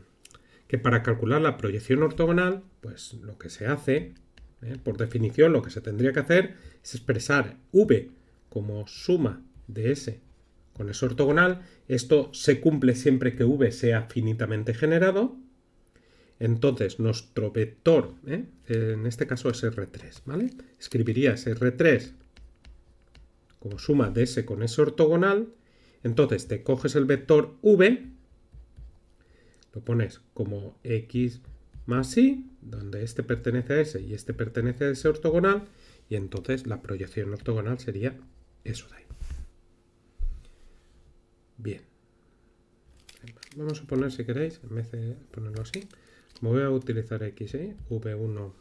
que para calcular la proyección ortogonal, pues lo que se hace, ¿eh? por definición lo que se tendría que hacer es expresar v como suma de s con s ortogonal. Esto se cumple siempre que v sea finitamente generado. Entonces, nuestro vector, ¿eh? en este caso es R3, ¿vale? Escribirías R3 como suma de S con S ortogonal. Entonces, te coges el vector V, lo pones como X más Y, donde este pertenece a S y este pertenece a S ortogonal, y entonces la proyección ortogonal sería eso de ahí. Bien. Vamos a poner, si queréis, en vez de ponerlo así, Voy a utilizar X, eh? v V1.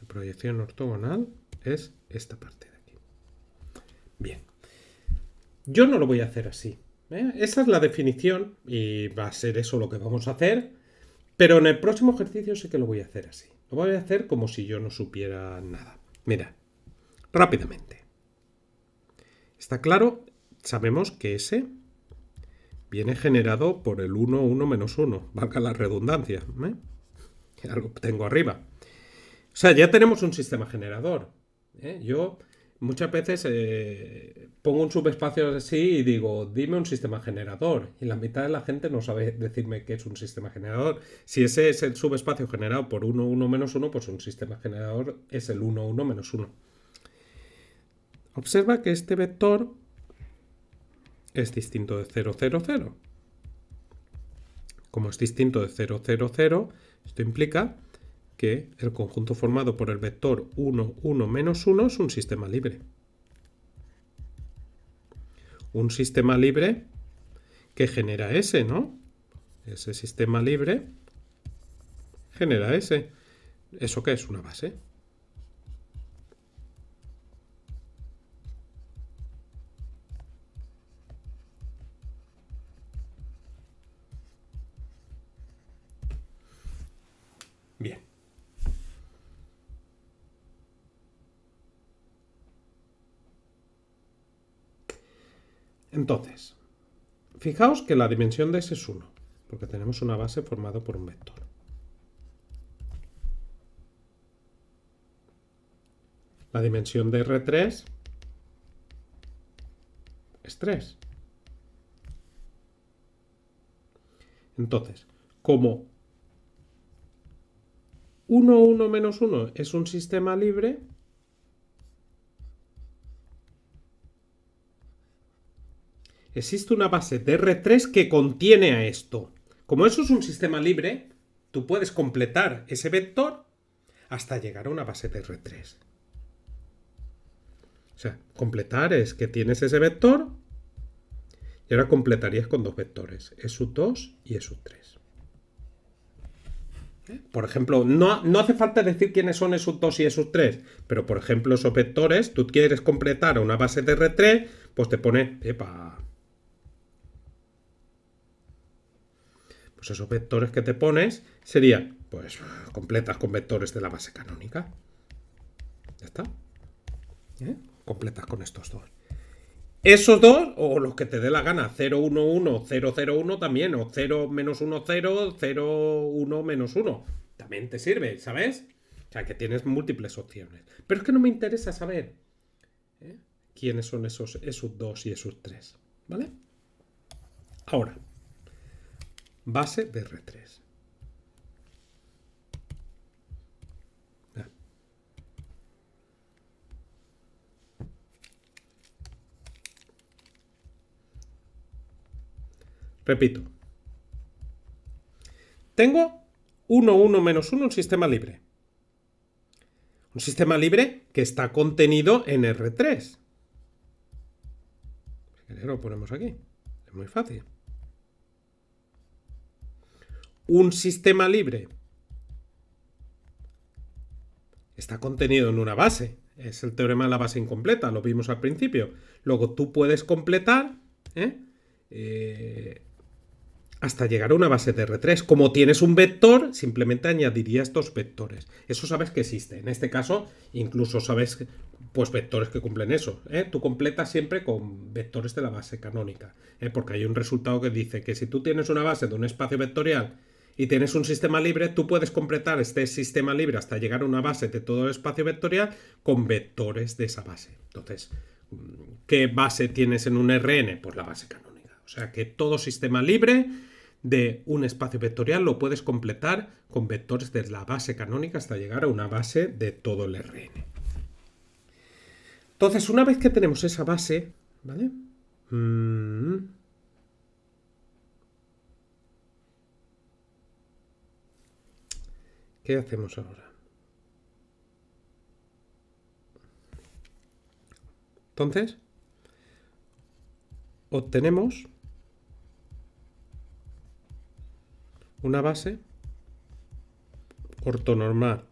La proyección ortogonal es esta parte de aquí. Bien. Yo no lo voy a hacer así. ¿eh? Esa es la definición y va a ser eso lo que vamos a hacer. Pero en el próximo ejercicio sé que lo voy a hacer así. Lo voy a hacer como si yo no supiera nada. Mira, rápidamente. Está claro, sabemos que ese viene generado por el 1, 1 menos 1, valga la redundancia, ¿eh? que algo tengo arriba. O sea, ya tenemos un sistema generador. ¿eh? Yo muchas veces eh, pongo un subespacio así y digo, dime un sistema generador. Y la mitad de la gente no sabe decirme qué es un sistema generador. Si ese es el subespacio generado por 1, 1 menos 1, pues un sistema generador es el 1, 1 menos 1. Observa que este vector es distinto de 0, 0, 0. Como es distinto de 0, 0, 0, esto implica que el conjunto formado por el vector 1, 1, menos 1 es un sistema libre. Un sistema libre que genera S, ¿no? Ese sistema libre genera S. ¿Eso qué es? Una base. Entonces, fijaos que la dimensión de S es 1, porque tenemos una base formada por un vector. La dimensión de R3 es 3. Entonces, como 1, 1 menos 1 es un sistema libre, existe una base de R3 que contiene a esto. Como eso es un sistema libre, tú puedes completar ese vector hasta llegar a una base de R3. O sea, completar es que tienes ese vector y ahora completarías con dos vectores, e 2 y e 3. Por ejemplo, no, hace falta decir quiénes son e 2 y e 3, pero por ejemplo esos vectores, tú quieres completar a una base de R3, pues te pone, epa, Pues esos vectores que te pones serían, pues, completas con vectores de la base canónica. Ya está. ¿Eh? Completas con estos dos. Esos dos, o los que te dé la gana, 0, 1, 1, 0, 0, 1 también, o 0, menos 1, 0, 0, 1, menos 1. También te sirve, ¿sabes? O sea, que tienes múltiples opciones. Pero es que no me interesa saber ¿eh? quiénes son esos, esos dos y esos tres, ¿vale? Ahora base de R3. Repito. Tengo 1, 1, menos 1, un sistema libre. Un sistema libre que está contenido en R3. Si lo ponemos aquí. Es muy fácil un sistema libre está contenido en una base. Es el teorema de la base incompleta, lo vimos al principio. Luego tú puedes completar ¿eh? Eh, hasta llegar a una base de R3. Como tienes un vector, simplemente añadirías estos vectores. Eso sabes que existe. En este caso, incluso sabes pues vectores que cumplen eso. ¿eh? Tú completas siempre con vectores de la base canónica. Porque hay un resultado que dice que si tú tienes una base de un espacio vectorial y tienes un sistema libre, tú puedes completar este sistema libre hasta llegar a una base de todo el espacio vectorial con vectores de esa base. Entonces, ¿qué base tienes en un RN? Pues la base canónica. O sea que todo sistema libre de un espacio vectorial lo puedes completar con vectores de la base canónica hasta llegar a una base de todo el RN. Entonces, una vez que tenemos esa base, ¿vale? Mm. ¿Qué hacemos ahora? Entonces, obtenemos una base ortonormal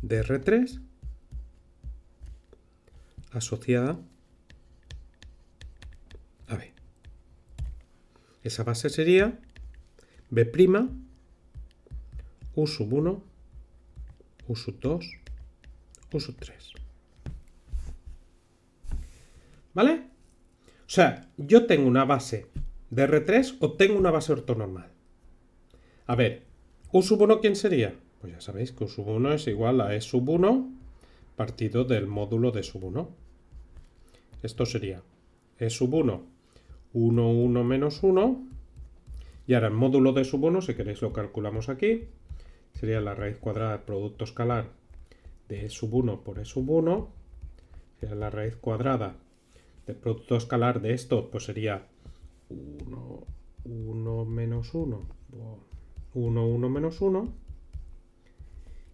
de R3 asociada a B. Esa base sería B' u 1, u 2, u 3. ¿Vale? O sea, yo tengo una base de R3 o tengo una base ortonormal. A ver, u sub 1 ¿quién sería? Pues ya sabéis que u sub 1 es igual a e sub 1 partido del módulo de sub 1. Esto sería e sub 1, 1, 1 menos 1. Y ahora el módulo de sub 1, si queréis lo calculamos aquí, sería la raíz cuadrada del producto escalar de e sub 1 por e sub 1, sería la raíz cuadrada del producto escalar de esto, pues sería 1, 1 menos 1, 1, 1 menos 1,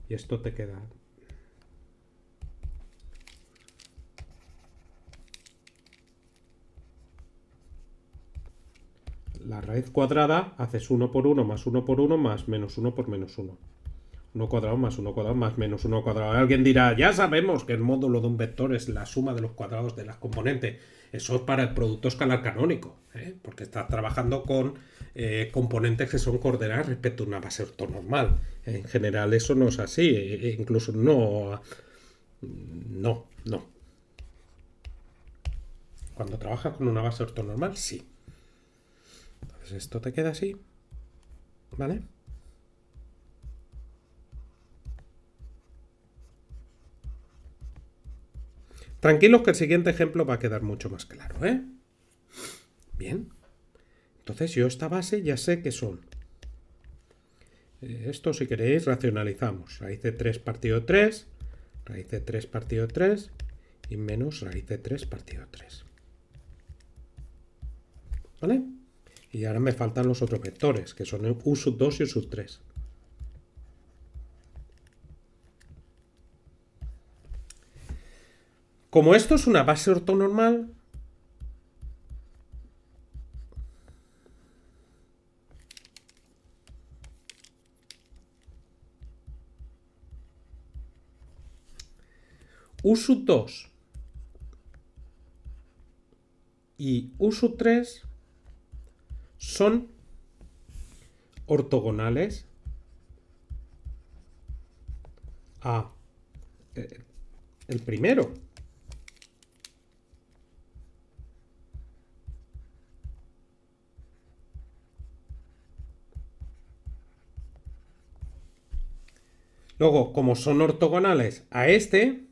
y esto te queda la raíz cuadrada haces 1 por 1 más 1 por 1 más menos 1 por menos 1. 1 cuadrado más 1 cuadrado más menos 1 cuadrado. Alguien dirá, ya sabemos que el módulo de un vector es la suma de los cuadrados de las componentes. Eso es para el producto escalar canónico, ¿eh? porque estás trabajando con eh, componentes que son coordenadas respecto a una base ortonormal. En general eso no es así, e, e incluso no... No, no. Cuando trabajas con una base ortonormal, sí. Entonces esto te queda así, ¿vale? Tranquilos que el siguiente ejemplo va a quedar mucho más claro, ¿eh? Bien. Entonces yo esta base ya sé que son. Eh, esto si queréis racionalizamos. Raíz de 3 partido 3, raíz de 3 partido 3 y menos raíz de 3 partido 3. ¿Vale? Y ahora me faltan los otros vectores, que son u sub 2 y u sub 3. Como esto es una base ortonormal, U 2 y U 3 son ortogonales a ah, eh, el primero Luego, como son ortogonales a este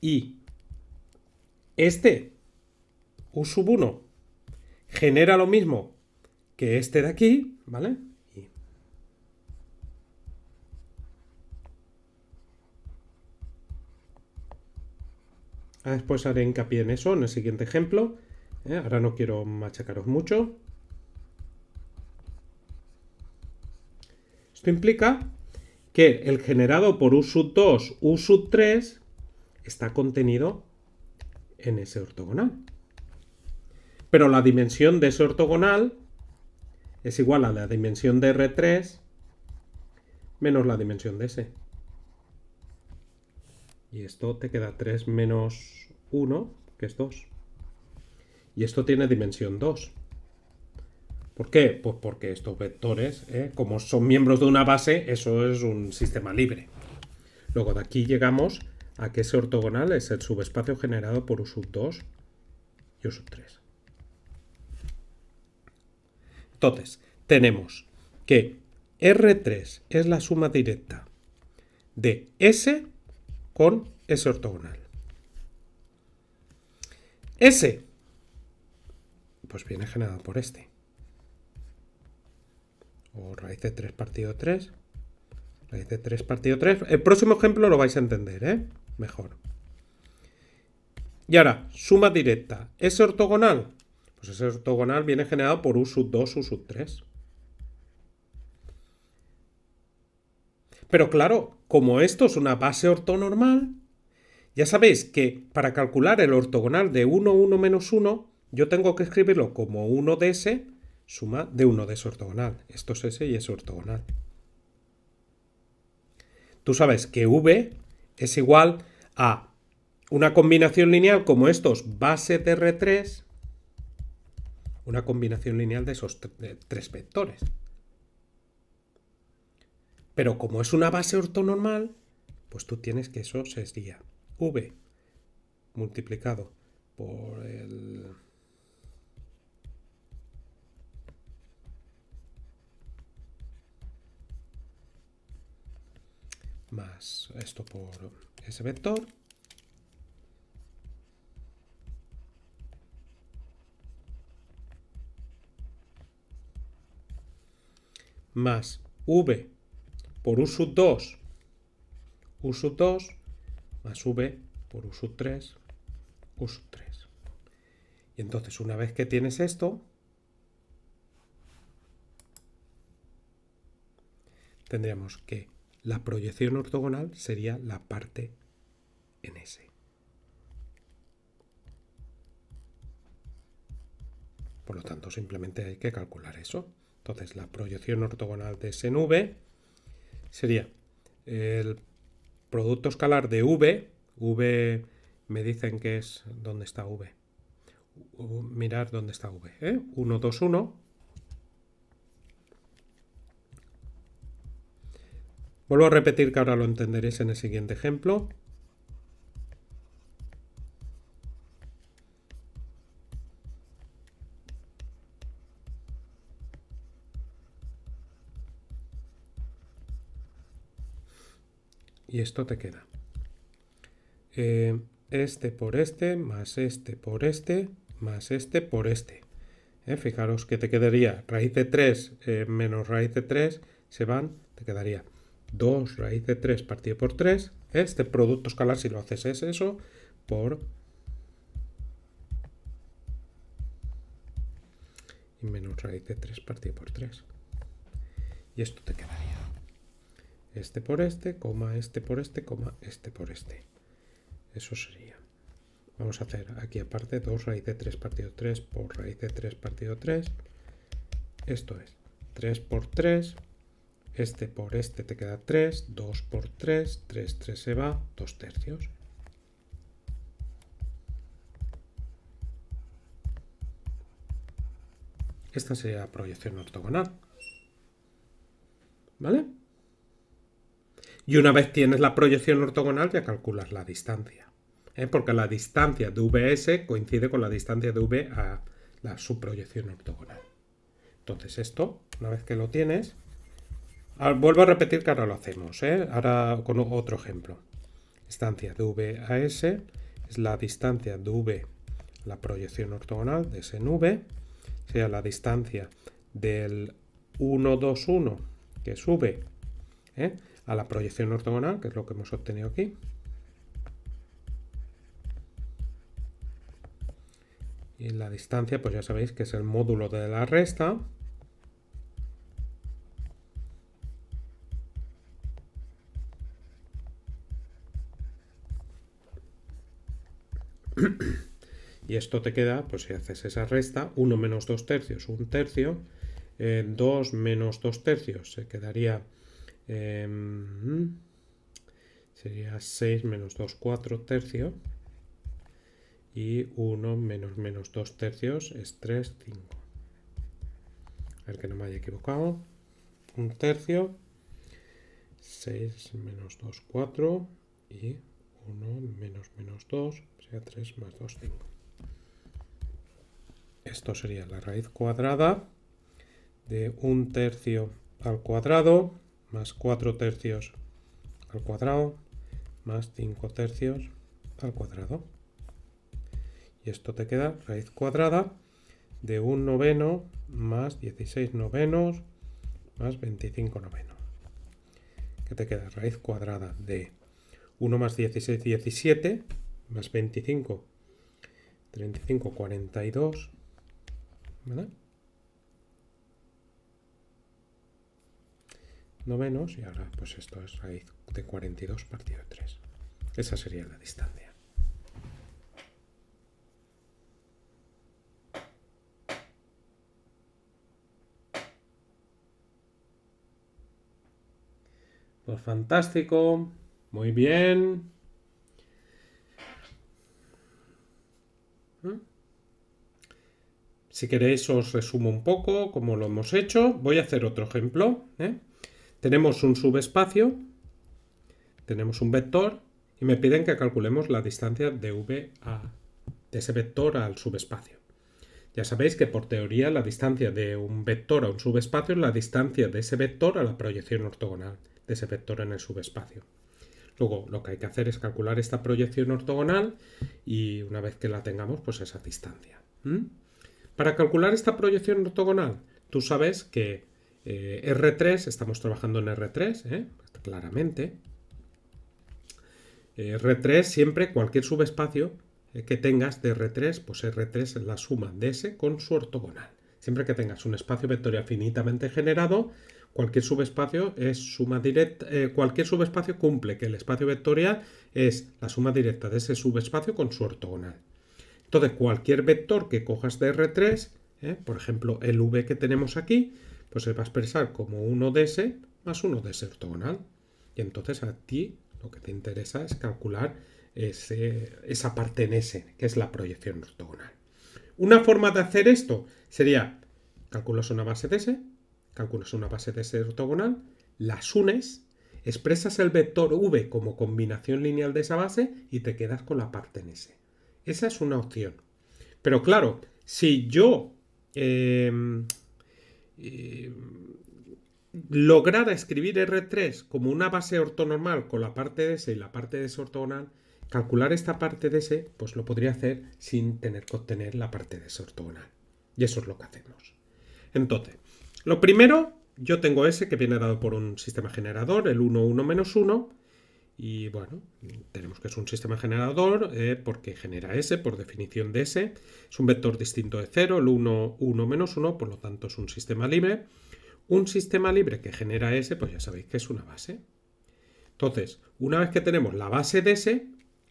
y este U 1 genera lo mismo que este de aquí, ¿vale? Ah, después haré hincapié en eso en el siguiente ejemplo. ¿eh? Ahora no quiero machacaros mucho. Esto implica el generado por U2, U3 sub está contenido en ese ortogonal. Pero la dimensión de ese ortogonal es igual a la dimensión de R3 menos la dimensión de S. Y esto te queda 3 menos 1, que es 2. Y esto tiene dimensión 2. ¿Por qué? Pues porque estos vectores, eh, como son miembros de una base, eso es un sistema libre. Luego de aquí llegamos a que ese ortogonal es el subespacio generado por U 2 y U 3. Entonces, tenemos que R3 es la suma directa de S con S ortogonal. S, pues viene generado por este o raíz de 3 partido 3, raíz de 3 partido 3. El próximo ejemplo lo vais a entender, ¿eh? Mejor. Y ahora, suma directa. ¿Es ortogonal? Pues ese ortogonal viene generado por U sub 2, U sub 3. Pero claro, como esto es una base ortonormal, ya sabéis que para calcular el ortogonal de 1, 1 menos 1, yo tengo que escribirlo como 1 de S suma de uno de es ortogonal. Esto es S y es ortogonal. Tú sabes que V es igual a una combinación lineal como estos, base de R3, una combinación lineal de esos tres vectores. Pero como es una base ortonormal, pues tú tienes que eso sería V multiplicado por el más esto por ese vector. Más v por u sub 2, u sub 2, más v por u sub 3, u sub 3. Y entonces una vez que tienes esto, tendríamos que la proyección ortogonal sería la parte en S. Por lo tanto, simplemente hay que calcular eso. Entonces, la proyección ortogonal de S en V sería el producto escalar de V. V me dicen que es... ¿Dónde está V? Mirar dónde está V. ¿eh? 1, 2, 1 Vuelvo a repetir que ahora lo entenderéis en el siguiente ejemplo. Y esto te queda. Eh, este por este, más este por este, más este por este. Eh, fijaros que te quedaría raíz de 3 eh, menos raíz de 3, se van, te quedaría 2 raíz de 3 partido por 3. Este producto escalar, si lo haces, es eso, por... Y menos raíz de 3 partido por 3. Y esto te quedaría. Este por este, coma, este por este, coma, este por este. Eso sería. Vamos a hacer aquí aparte 2 raíz de 3 partido 3 por raíz de 3 partido 3. Esto es 3 por 3 este por este te queda 3, 2 por 3, 3, 3 se va, 2 tercios. Esta sería la proyección ortogonal. ¿Vale? Y una vez tienes la proyección ortogonal ya calculas la distancia. ¿eh? Porque la distancia de VS coincide con la distancia de V a la subproyección ortogonal. Entonces esto, una vez que lo tienes, Ah, vuelvo a repetir que ahora lo hacemos, ¿eh? Ahora con otro ejemplo. Distancia de V a S es la distancia de V, la proyección ortogonal de ese en V, sea la distancia del 1, 2, 1, que es V, ¿eh? a la proyección ortogonal, que es lo que hemos obtenido aquí. Y la distancia, pues ya sabéis que es el módulo de la resta, (clears throat) y esto te queda, pues si haces esa resta, 1 menos 2 tercios, 1 tercio, 2 eh, menos 2 tercios, se quedaría... Em, sería 6 menos 2, 4 tercios. Y 1 menos menos 2 tercios es 3, 5. A ver que no me haya equivocado. 1 tercio. 6 menos 2, 4. Y 1 menos menos 2, sea 3 más 2, 5. Esto sería la raíz cuadrada de 1 tercio al cuadrado más 4 tercios al cuadrado más 5 tercios al cuadrado. Y esto te queda raíz cuadrada de 1 noveno más 16 novenos más 25 novenos. ¿Qué te queda raíz cuadrada de 1 más 16, 17, más 25, 35, 42, ¿verdad? No menos, y ahora pues esto es raíz de 42 partido de 3. Esa sería la distancia. Pues fantástico. Muy bien. ¿Mm? Si queréis os resumo un poco como lo hemos hecho. Voy a hacer otro ejemplo. ¿eh? Tenemos un subespacio, tenemos un vector y me piden que calculemos la distancia de v a, de ese vector al subespacio. Ya sabéis que por teoría la distancia de un vector a un subespacio es la distancia de ese vector a la proyección ortogonal de ese vector en el subespacio. Luego lo que hay que hacer es calcular esta proyección ortogonal y una vez que la tengamos, pues esa distancia. Para calcular esta proyección ortogonal, tú sabes que eh, R3, estamos trabajando en R3, ¿eh? claramente. Eh, R3 siempre, cualquier subespacio que tengas de R3, pues R3 es la suma de S con su ortogonal. Siempre que tengas un espacio vectorial finitamente generado, Cualquier subespacio es suma directa, eh, cualquier subespacio cumple que el espacio vectorial es la suma directa de ese subespacio con su ortogonal. Entonces, cualquier vector que cojas de R3, eh, por ejemplo el V que tenemos aquí, pues se va a expresar como 1 de S más 1 de S ortogonal. Y entonces a ti lo que te interesa es calcular esa parte en S, que es la proyección ortogonal. Una forma de hacer esto sería, calculas una base de S, calculas una base de S ortogonal, las unes, expresas el vector v como combinación lineal de esa base y te quedas con la parte en S. Esa es una opción. Pero claro, si yo em, em, lograra escribir R3 como una base ortonormal con la parte de S y la parte de S ortogonal, calcular esta parte de S, pues lo podría hacer sin tener que obtener la parte de S ortogonal. Y eso es lo que hacemos. Entonces, lo primero, yo tengo S que viene dado por un sistema generador, el 1, 1, menos 1. Y bueno, tenemos que es un sistema generador eh, porque genera S, por definición de S. Es un vector distinto de 0, el 1, 1, menos 1, por lo tanto es un sistema libre. Un sistema libre que genera S, pues ya sabéis que es una base. Entonces, una vez que tenemos la base de S,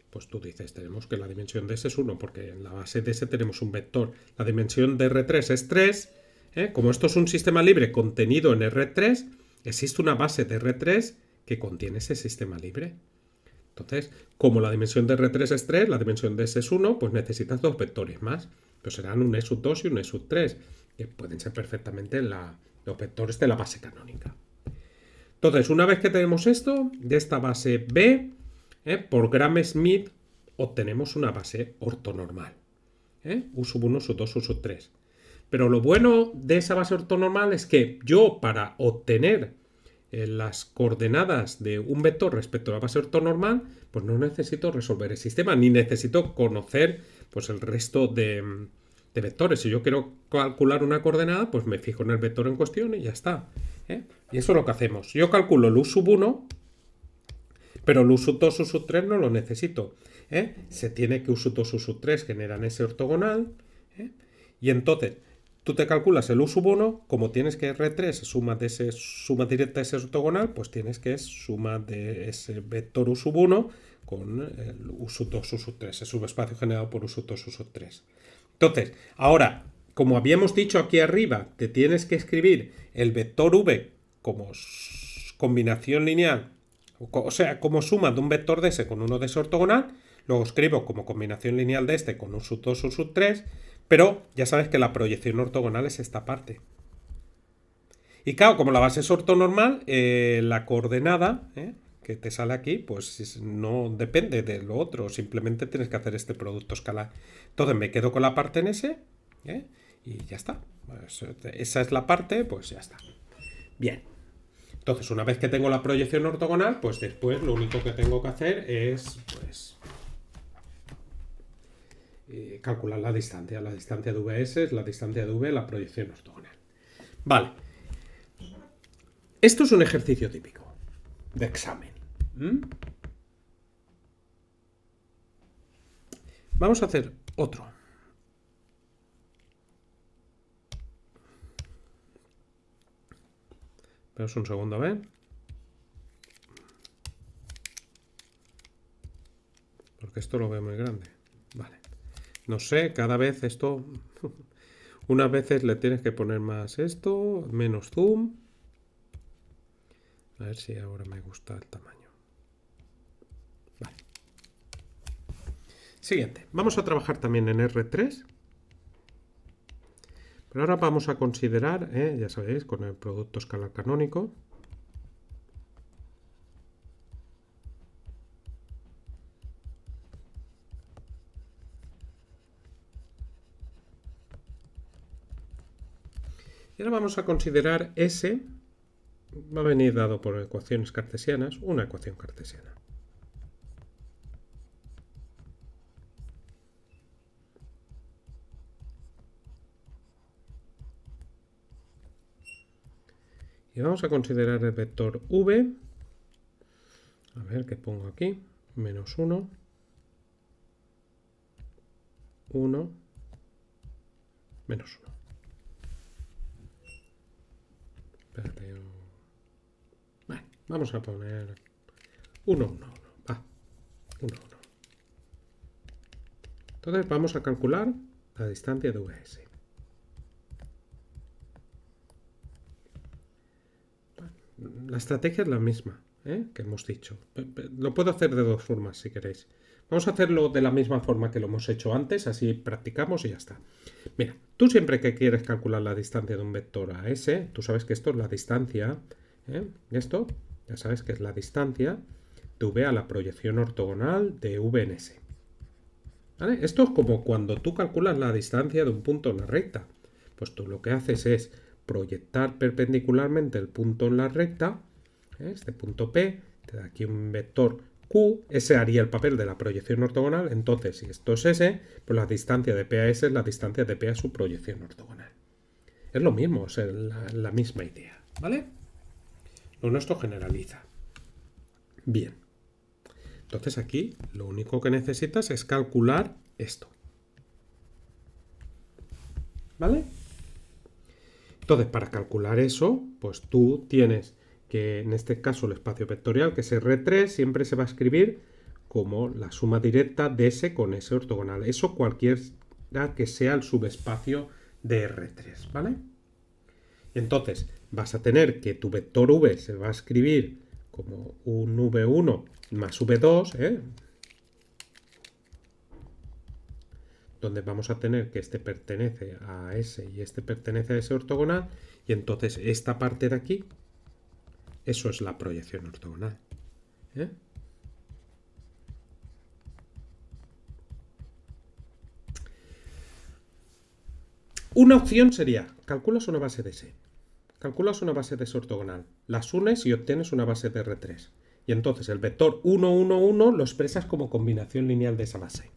pues tú dices, tenemos que la dimensión de S es 1, porque en la base de S tenemos un vector. La dimensión de R3 es 3, ¿Eh? Como esto es un sistema libre contenido en R3, existe una base de R3 que contiene ese sistema libre. Entonces, como la dimensión de R3 es 3, la dimensión de S es 1, pues necesitas dos vectores más. Pues serán un E 2 y un E 3, que pueden ser perfectamente los vectores de la base canónica. Entonces, una vez que tenemos esto, de esta base B, ¿eh? por Gram-Smith obtenemos una base ortonormal. ¿eh? U 1, u 2, U 3. Pero lo bueno de esa base ortonormal es que yo para obtener eh, las coordenadas de un vector respecto a la base ortonormal, pues no necesito resolver el sistema, ni necesito conocer pues, el resto de, mm, vectores. Si yo quiero calcular una coordenada, pues me fijo en el vector en cuestión y ya está. ¿eh? Y eso es lo que hacemos. Yo calculo u sub 1, pero u sub 2, sub 3 no lo necesito. ¿eh? Se tiene que u sub 2, u sub 3 generan ese ortogonal. Y entonces, Tú te calculas el U sub 1, como tienes que R3 suma, de ese, suma directa de ese ortogonal, pues tienes que es suma de ese vector U sub 1 con el U sub 2, U sub 3, el subespacio generado por U sub 2, U sub 3. Entonces, ahora, como habíamos dicho aquí arriba, te tienes que escribir el vector V como combinación lineal, o sea, como suma de un vector de ese con uno de ese ortogonal, lo escribo como combinación lineal de este con u sub 2, U sub 3, pero ya sabes que la proyección ortogonal es esta parte. Y claro, como la base es ortonormal, eh, la coordenada eh, que te sale aquí, pues no depende de lo otro. Simplemente tienes que hacer este producto escalar. Entonces me quedo con la parte en S ¿eh? y ya está. Pues, esa es la parte, pues ya está. Bien. Entonces, una vez que tengo la proyección ortogonal, pues después lo único que tengo que hacer es, pues, eh, calcular la distancia. La distancia de VS es la distancia de V, la proyección ortogonal. Vale. Esto es un ejercicio típico de examen. Vamos a hacer otro. Pero un segundo, a ¿eh? Porque esto lo veo muy grande no sé, cada vez esto, (laughs) unas veces le tienes que poner más esto, menos zoom. A ver si ahora me gusta el tamaño. Siguiente. Vamos a trabajar también en R3. Pero ahora vamos a considerar, eh, ya sabéis, con el producto escalar canónico. Y ahora vamos a considerar S, va a venir dado por ecuaciones cartesianas, una ecuación cartesiana. Y vamos a considerar el vector v. A ver qué pongo aquí. Menos 1. 1. Menos 1. vamos a poner 1-1. 1, Va. 1-1. Entonces vamos a calcular la distancia de VS. La estrategia es la misma ¿eh? que hemos dicho. Lo puedo hacer de dos formas si queréis. Vamos a hacerlo de la misma forma que lo hemos hecho antes, así practicamos y ya está. Mira, tú siempre que quieres calcular la distancia de un vector a S, tú sabes que esto es la distancia, ¿eh? esto ya sabes que es la distancia de V a la proyección ortogonal de V en S. ¿Vale? Esto es como cuando tú calculas la distancia de un punto en la recta. Pues tú lo que haces es proyectar perpendicularmente el punto en la recta, ¿eh? este punto P, te da aquí un vector Q, S haría el papel de la proyección ortogonal, entonces si esto es S, pues la distancia de P a S es la distancia de P a su proyección ortogonal. Es lo mismo, es la, la misma idea, ¿vale? Lo nuestro generaliza. Bien. Entonces aquí lo único que necesitas es calcular esto. ¿Vale? Entonces, para calcular eso, pues tú tienes que en este caso el espacio vectorial, que es R3, siempre se va a escribir como la suma directa de S con S ortogonal. Eso cualquiera que sea el subespacio de R3, ¿vale? Entonces, vas a tener que tu vector V se va a escribir como un V1 más V2, ¿eh? donde vamos a tener que este pertenece a S y este pertenece a S ortogonal, y entonces esta parte de aquí eso es la proyección ortogonal. ¿eh? Una opción sería, calculas una base de S, calculas una base de ortogonal. las unes y obtienes una base de R3. Y entonces el vector 1, 1, 1 lo expresas como combinación lineal de esa base.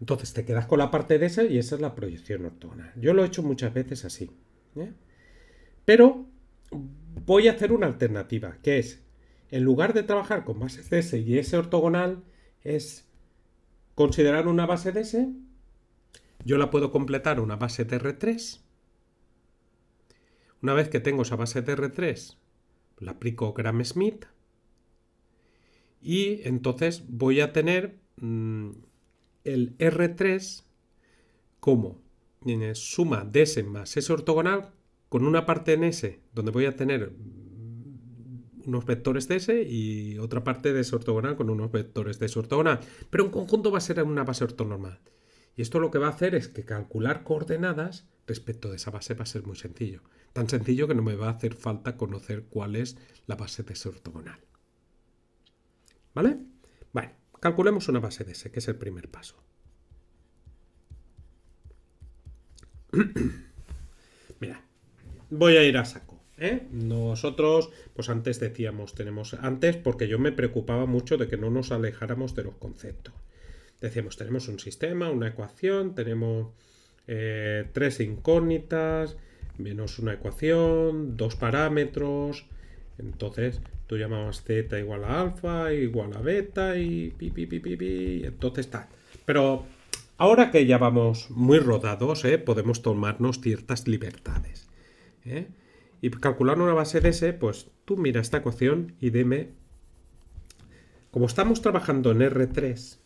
Entonces te quedas con la parte de S y esa es la proyección ortogonal. Yo lo he hecho muchas veces así. ¿eh? Pero voy a hacer una alternativa, que es, en lugar de trabajar con bases de S y S ortogonal, es considerar una base de S, yo la puedo completar una base de R3, una vez que tengo esa base de R3, la aplico Gram-Smith y entonces voy a tener mm, el R3 como eh, suma de S más S ortogonal con una parte en S donde voy a tener unos vectores de S y otra parte de ortogonal con unos vectores de ortogonal. pero un conjunto va a ser una base ortonormal. Y esto lo que va a hacer es que calcular coordenadas respecto de esa base va a ser muy sencillo. Tan sencillo que no me va a hacer falta conocer cuál es la base de ortogonal. ¿Vale? Vale, calculemos una base de S, que es el primer paso. (clears throat) Mira, voy a ir a saco. ¿eh? Nosotros, pues antes decíamos, tenemos, antes porque yo me preocupaba mucho de que no nos alejáramos de los conceptos. Decíamos, tenemos un sistema, una ecuación, tenemos eh, tres incógnitas, menos una ecuación, dos parámetros. Entonces, tú llamabas z igual a alfa, igual a beta y pi, pi, pi, pi, pi. Entonces está. Pero ahora que ya vamos muy rodados, ¿eh? podemos tomarnos ciertas libertades. ¿eh? Y calcular una base de S, pues tú mira esta ecuación y dime, como estamos trabajando en R3,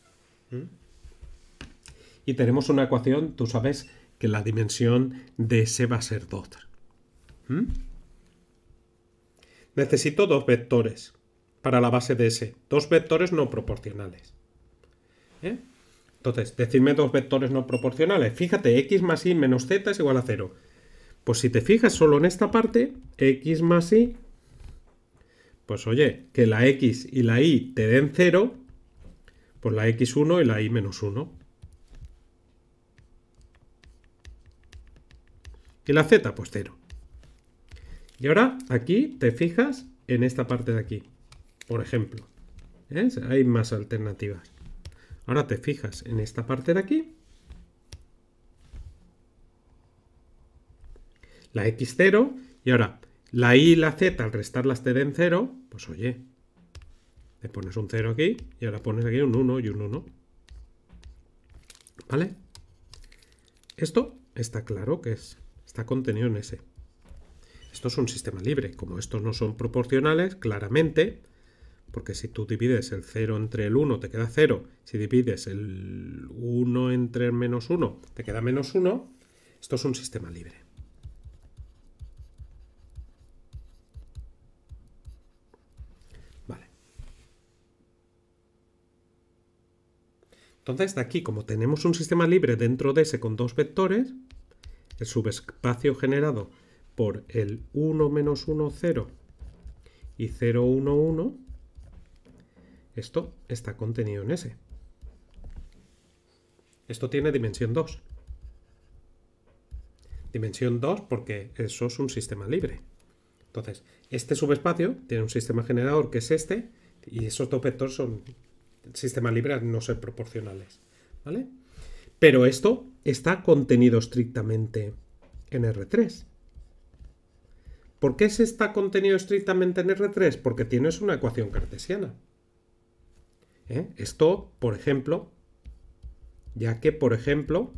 y tenemos una ecuación, tú sabes que la dimensión de S va a ser 2. Necesito dos vectores para la base de S, dos vectores no proporcionales. ¿eh? Entonces, decirme dos vectores no proporcionales. Fíjate, x más y menos z es igual a 0. Pues si te fijas solo en esta parte, x más y, pues oye, que la x y la y te den 0, pues la x1 y la y menos 1. Y la z, pues 0. Y ahora aquí te fijas en esta parte de aquí, por ejemplo. ¿eh? Hay más alternativas. Ahora te fijas en esta parte de aquí la x0 y ahora la y y la z al restarlas te den 0, pues oye, le pones un 0 aquí y ahora pones aquí un 1 y un 1. ¿Vale? Esto está claro que es, está contenido en ese. Esto es un sistema libre. Como estos no son proporcionales, claramente, porque si tú divides el 0 entre el 1 te queda 0, si divides el 1 entre el menos 1 te queda menos 1, esto es un sistema libre. Entonces, de aquí, como tenemos un sistema libre dentro de ese con dos vectores, el subespacio generado por el 1 menos 1, 0 y 0, 1, 1, esto está contenido en S. Esto tiene dimensión 2. Dimensión 2 porque eso es un sistema libre. Entonces, este subespacio tiene un sistema generador que es este, y esos dos vectores son sistemas libres no ser proporcionales, ¿vale? Pero esto está contenido estrictamente en R3. ¿Por qué se está contenido estrictamente en R3? Porque tienes una ecuación cartesiana. ¿eh? Esto, por ejemplo, ya que, por ejemplo,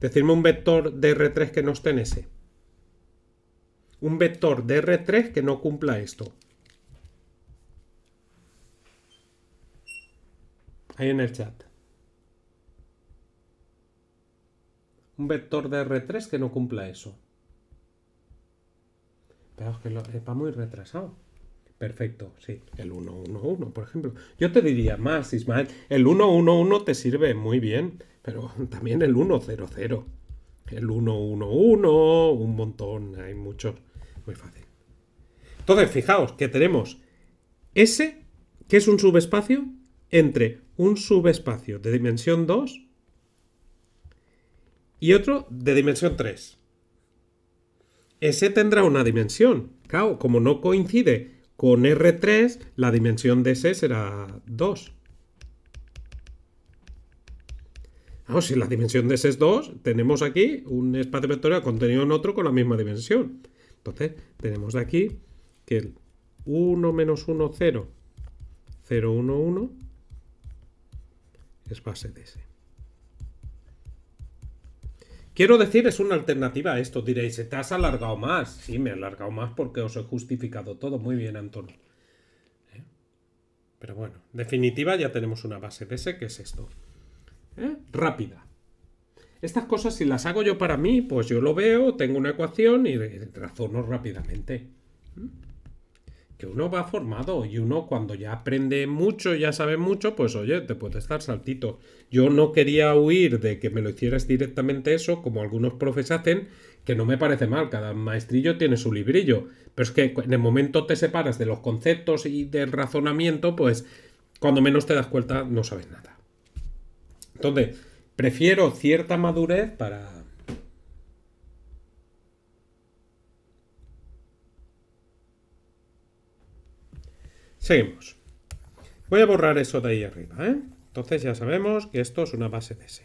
decirme un vector de R3 que no esté en S. Un vector de R3 que no cumpla esto. ahí en el chat. Un vector de R3 que no cumpla eso. Pero es que lo, va muy retrasado. Perfecto, sí. El 111, por ejemplo. Yo te diría más, Ismael. El 111 te sirve muy bien, pero (laughs) también el 100. El 111, un montón, hay muchos. Muy fácil. Entonces, fijaos que tenemos S, que es un subespacio entre un subespacio de dimensión 2 y otro de dimensión 3. Ese tendrá una dimensión. Claro, como no coincide con R3, la dimensión de ese será 2. si la dimensión de ese es 2, tenemos aquí un espacio vectorial contenido en otro con la misma dimensión. Entonces, tenemos de aquí que el 1 menos 1, 0, 0, 1, 1 es de S. Quiero decir, es una alternativa a esto. Diréis, te has alargado más. Sí, me he alargado más porque os he justificado todo. Muy bien, Antonio. ¿Eh? Pero bueno, definitiva ya tenemos una base de ese que es esto. ¿Eh? Rápida. Estas cosas, si las hago yo para mí, pues yo lo veo, tengo una ecuación y razono rápidamente. ¿Mm? que uno va formado y uno cuando ya aprende mucho, ya sabe mucho, pues oye, te puede estar saltito. Yo no quería huir de que me lo hicieras directamente eso, como algunos profes hacen, que no me parece mal, cada maestrillo tiene su librillo, pero es que en el momento te separas de los conceptos y del razonamiento, pues cuando menos te das cuenta no sabes nada. Entonces, prefiero cierta madurez para Seguimos. Voy a borrar eso de ahí arriba, ¿eh? Entonces ya sabemos que esto es una base de S.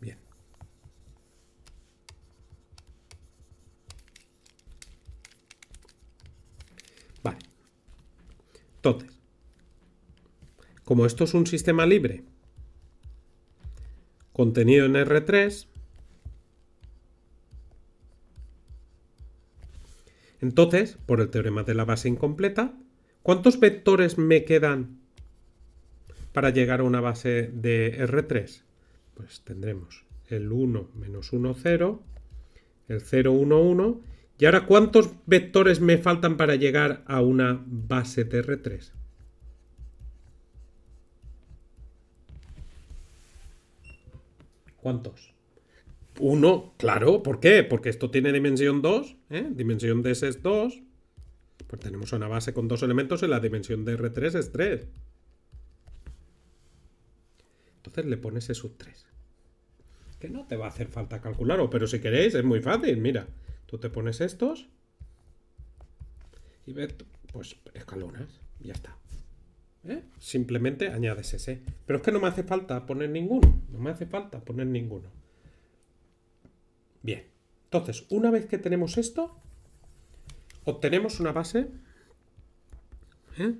Bien. Vale. Entonces, como esto es un sistema libre, contenido en R3. Entonces, por el teorema de la base incompleta, ¿cuántos vectores me quedan para llegar a una base de R3? Pues tendremos el 1, menos 1, 0, el 0, 1, 1. ¿Y ahora cuántos vectores me faltan para llegar a una base de R3? ¿Cuántos? Uno, claro, ¿por qué? Porque esto tiene dimensión 2, ¿eh? dimensión de S es 2, pues tenemos una base con dos elementos en la dimensión de R3 es 3. Entonces le pones s sub 3. Que no te va a hacer falta calcularlo, pero si queréis es muy fácil, mira, tú te pones estos y ves, pues escalonas, ya está. ¿Eh? Simplemente añades ese. Pero es que no me hace falta poner ninguno. No me hace falta poner ninguno. Bien. Entonces, una vez que tenemos esto, obtenemos una base. ¿Eh?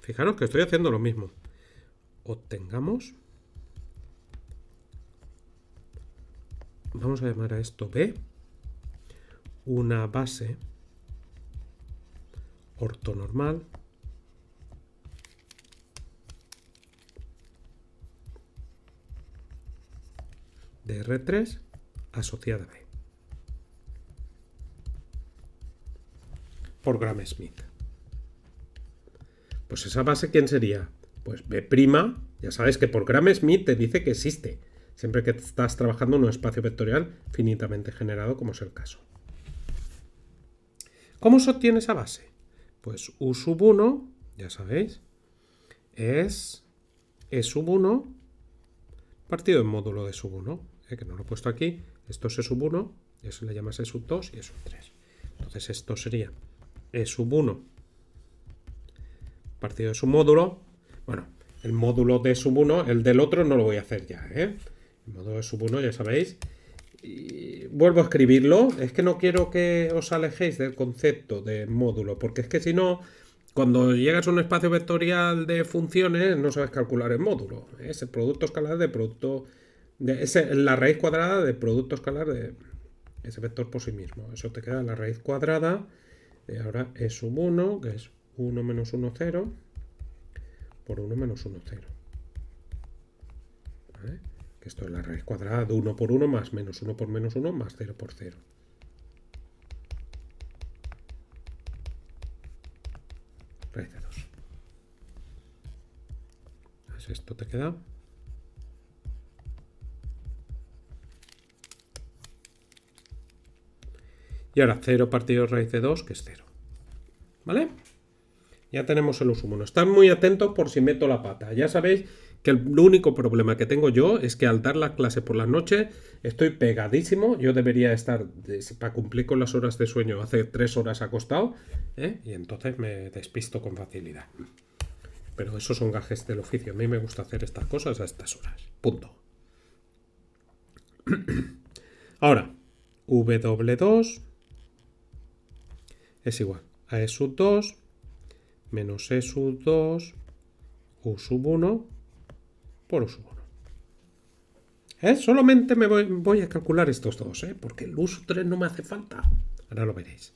Fijaros que estoy haciendo lo mismo. Obtengamos. Vamos a llamar a esto B. Una base ortonormal de R3 asociada a B. Por Gram Smith. Pues esa base, ¿quién sería? Pues B', ya sabes que por Gram Smith te dice que existe, siempre que estás trabajando en un espacio vectorial finitamente generado, como es el caso. ¿Cómo se obtiene esa base? Pues U sub 1, ya sabéis, es E sub 1 partido en módulo de sub 1. ¿eh? que no lo he puesto aquí, esto es E sub 1, eso le llamas E sub 2 y E sub 3. Entonces esto sería E sub 1 partido de su módulo. Bueno, el módulo de sub 1, el del otro no lo voy a hacer ya, ¿eh? El módulo de sub 1 ya sabéis. Y vuelvo a escribirlo, es que no quiero que os alejéis del concepto de módulo, porque es que si no, cuando llegas a un espacio vectorial de funciones, no sabes calcular el módulo. ¿eh? Es el producto escalar de producto es la raíz cuadrada de producto escalar de ese vector por sí mismo. Eso te queda la raíz cuadrada de ahora e sub 1, que es 1 menos 1, 0, por 1 menos 1, 0. Que esto es la raíz cuadrada de 1 por 1 más menos 1 por menos 1 más 0 por 0. Raíz de 2. esto te queda Y ahora 0 partido raíz de 2, que es 0. ¿Vale? Ya tenemos el uso 1. Estad muy atentos por si meto la pata. Ya sabéis que el único problema que tengo yo es que al dar la clase por la noche estoy pegadísimo. Yo debería estar, para cumplir con las horas de sueño, hace 3 horas acostado. ¿eh? Y entonces me despisto con facilidad. Pero esos son gajes del oficio. A mí me gusta hacer estas cosas a estas horas. Punto. (clears throat) Ahora, W2 es igual a e sub 2 menos e sub 2 u sub 1 por u sub 1. ¿Eh? Solamente me voy, a calcular estos dos, ¿eh? porque el u sub 3 no me hace falta. Ahora lo veréis.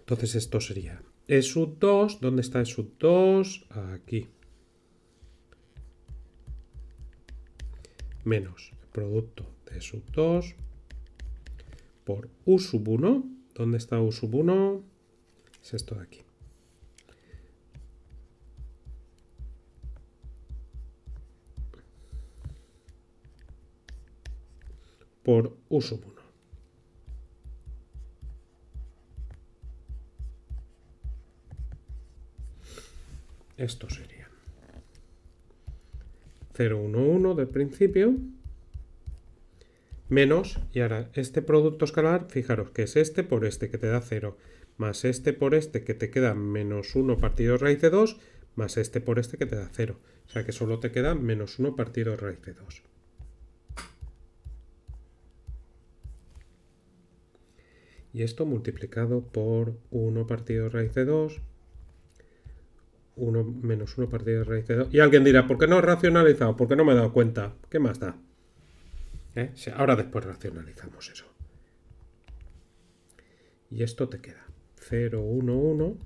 Entonces esto sería e sub 2, ¿dónde está e sub 2? Aquí. Menos el producto de e sub 2 por u sub 1 ¿Dónde está u sub 1? Es esto de aquí. Por u sub 1. Esto sería 0, 1, 1 del principio menos, y ahora este producto escalar, fijaros que es este por este que te da 0, más este por este que te queda menos 1 partido raíz de 2, más este por este que te da 0. O sea que solo te queda menos 1 partido raíz de 2. Y esto multiplicado por 1 partido raíz de 2, 1 menos 1 partido raíz de 2. Y alguien dirá, ¿por qué no he racionalizado? ¿Por qué no me he dado cuenta? ¿Qué más da? ¿Eh? Ahora después racionalizamos eso. Y esto te queda 0, 1, 1.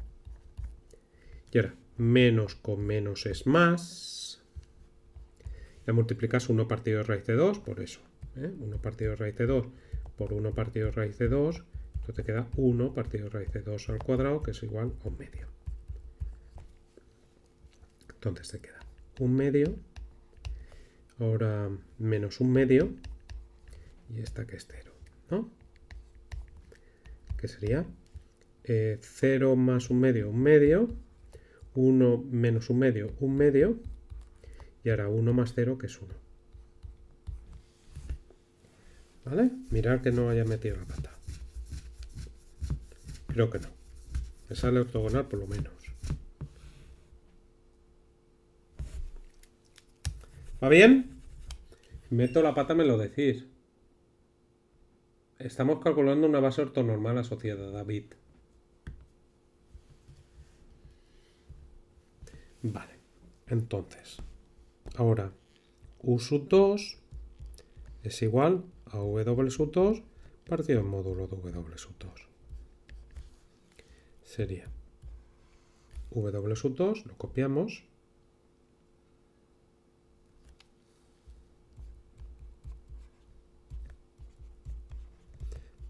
Y ahora, menos con menos es más. Ya multiplicas 1 partido de raíz de 2 por eso. 1 ¿eh? partido de raíz de 2 por 1 partido de raíz de 2. Esto te queda 1 partido de raíz de 2 al cuadrado, que es igual a un medio. Entonces te queda un medio. Ahora menos un medio y esta que es 0, ¿no? Que sería eh, 0 más un medio, un medio, 1 menos un medio, un medio, y ahora 1 más 0 que es 1. ¿Vale? Mirar que no haya metido la pata. Creo que no. Me sale ortogonal por lo menos. ¿Va bien? meto la pata, me lo decís. Estamos calculando una base ortonormal asociada, a David. Vale, entonces, ahora U 2 es igual a W 2 partido en módulo de W 2. Sería W 2, lo copiamos,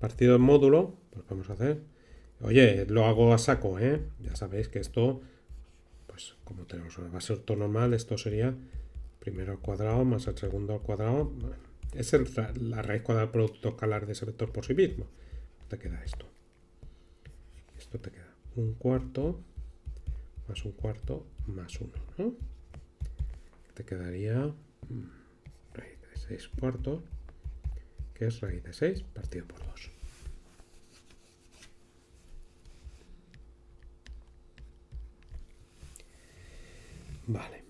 partido en módulo, pues vamos a hacer. Oye, lo hago a saco, ¿eh? Ya sabéis que esto, pues como tenemos una base normal. esto sería primero al cuadrado más el segundo al cuadrado. es la raíz cuadrada del producto escalar de ese vector por sí mismo. Te queda esto. Esto te queda un cuarto más un cuarto más uno, ¿no? Te quedaría mm, raíz de seis cuartos es raíz de 6 partido por 2. Vale.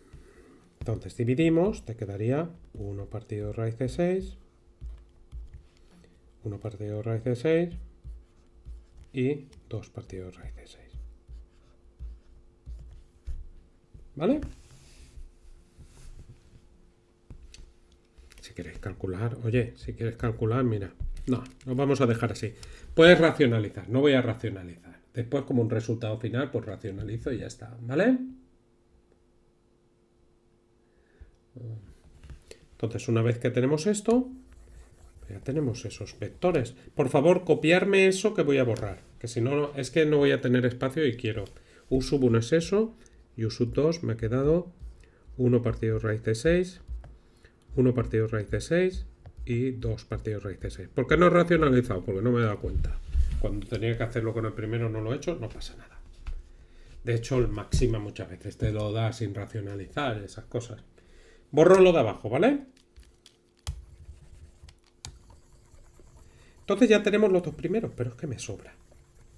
Entonces dividimos, te quedaría 1 partido raíz de 6, 1 partido raíz de 6 y 2 partido raíz de 6. ¿Vale? si calcular, oye, si quieres calcular, mira, no, nos vamos a dejar así. Puedes racionalizar, no voy a racionalizar. Después, como un resultado final, pues racionalizo y ya está, ¿vale? Entonces, una vez que tenemos esto, ya tenemos esos vectores. Por favor, copiarme eso que voy a borrar, que si no, es que no voy a tener espacio y quiero. U sub 1 es eso, y U sub 2 me ha quedado 1 partido raíz de 6, 1 partido raíz de 6 y 2 partidos raíz de 6. ¿Por qué no he racionalizado? Porque no me he dado cuenta. Cuando tenía que hacerlo con el primero no lo he hecho, no pasa nada. De hecho, el máxima muchas veces te lo da sin racionalizar, esas cosas. Borro lo de abajo, ¿vale? Entonces ya tenemos los dos primeros, pero es que me sobra.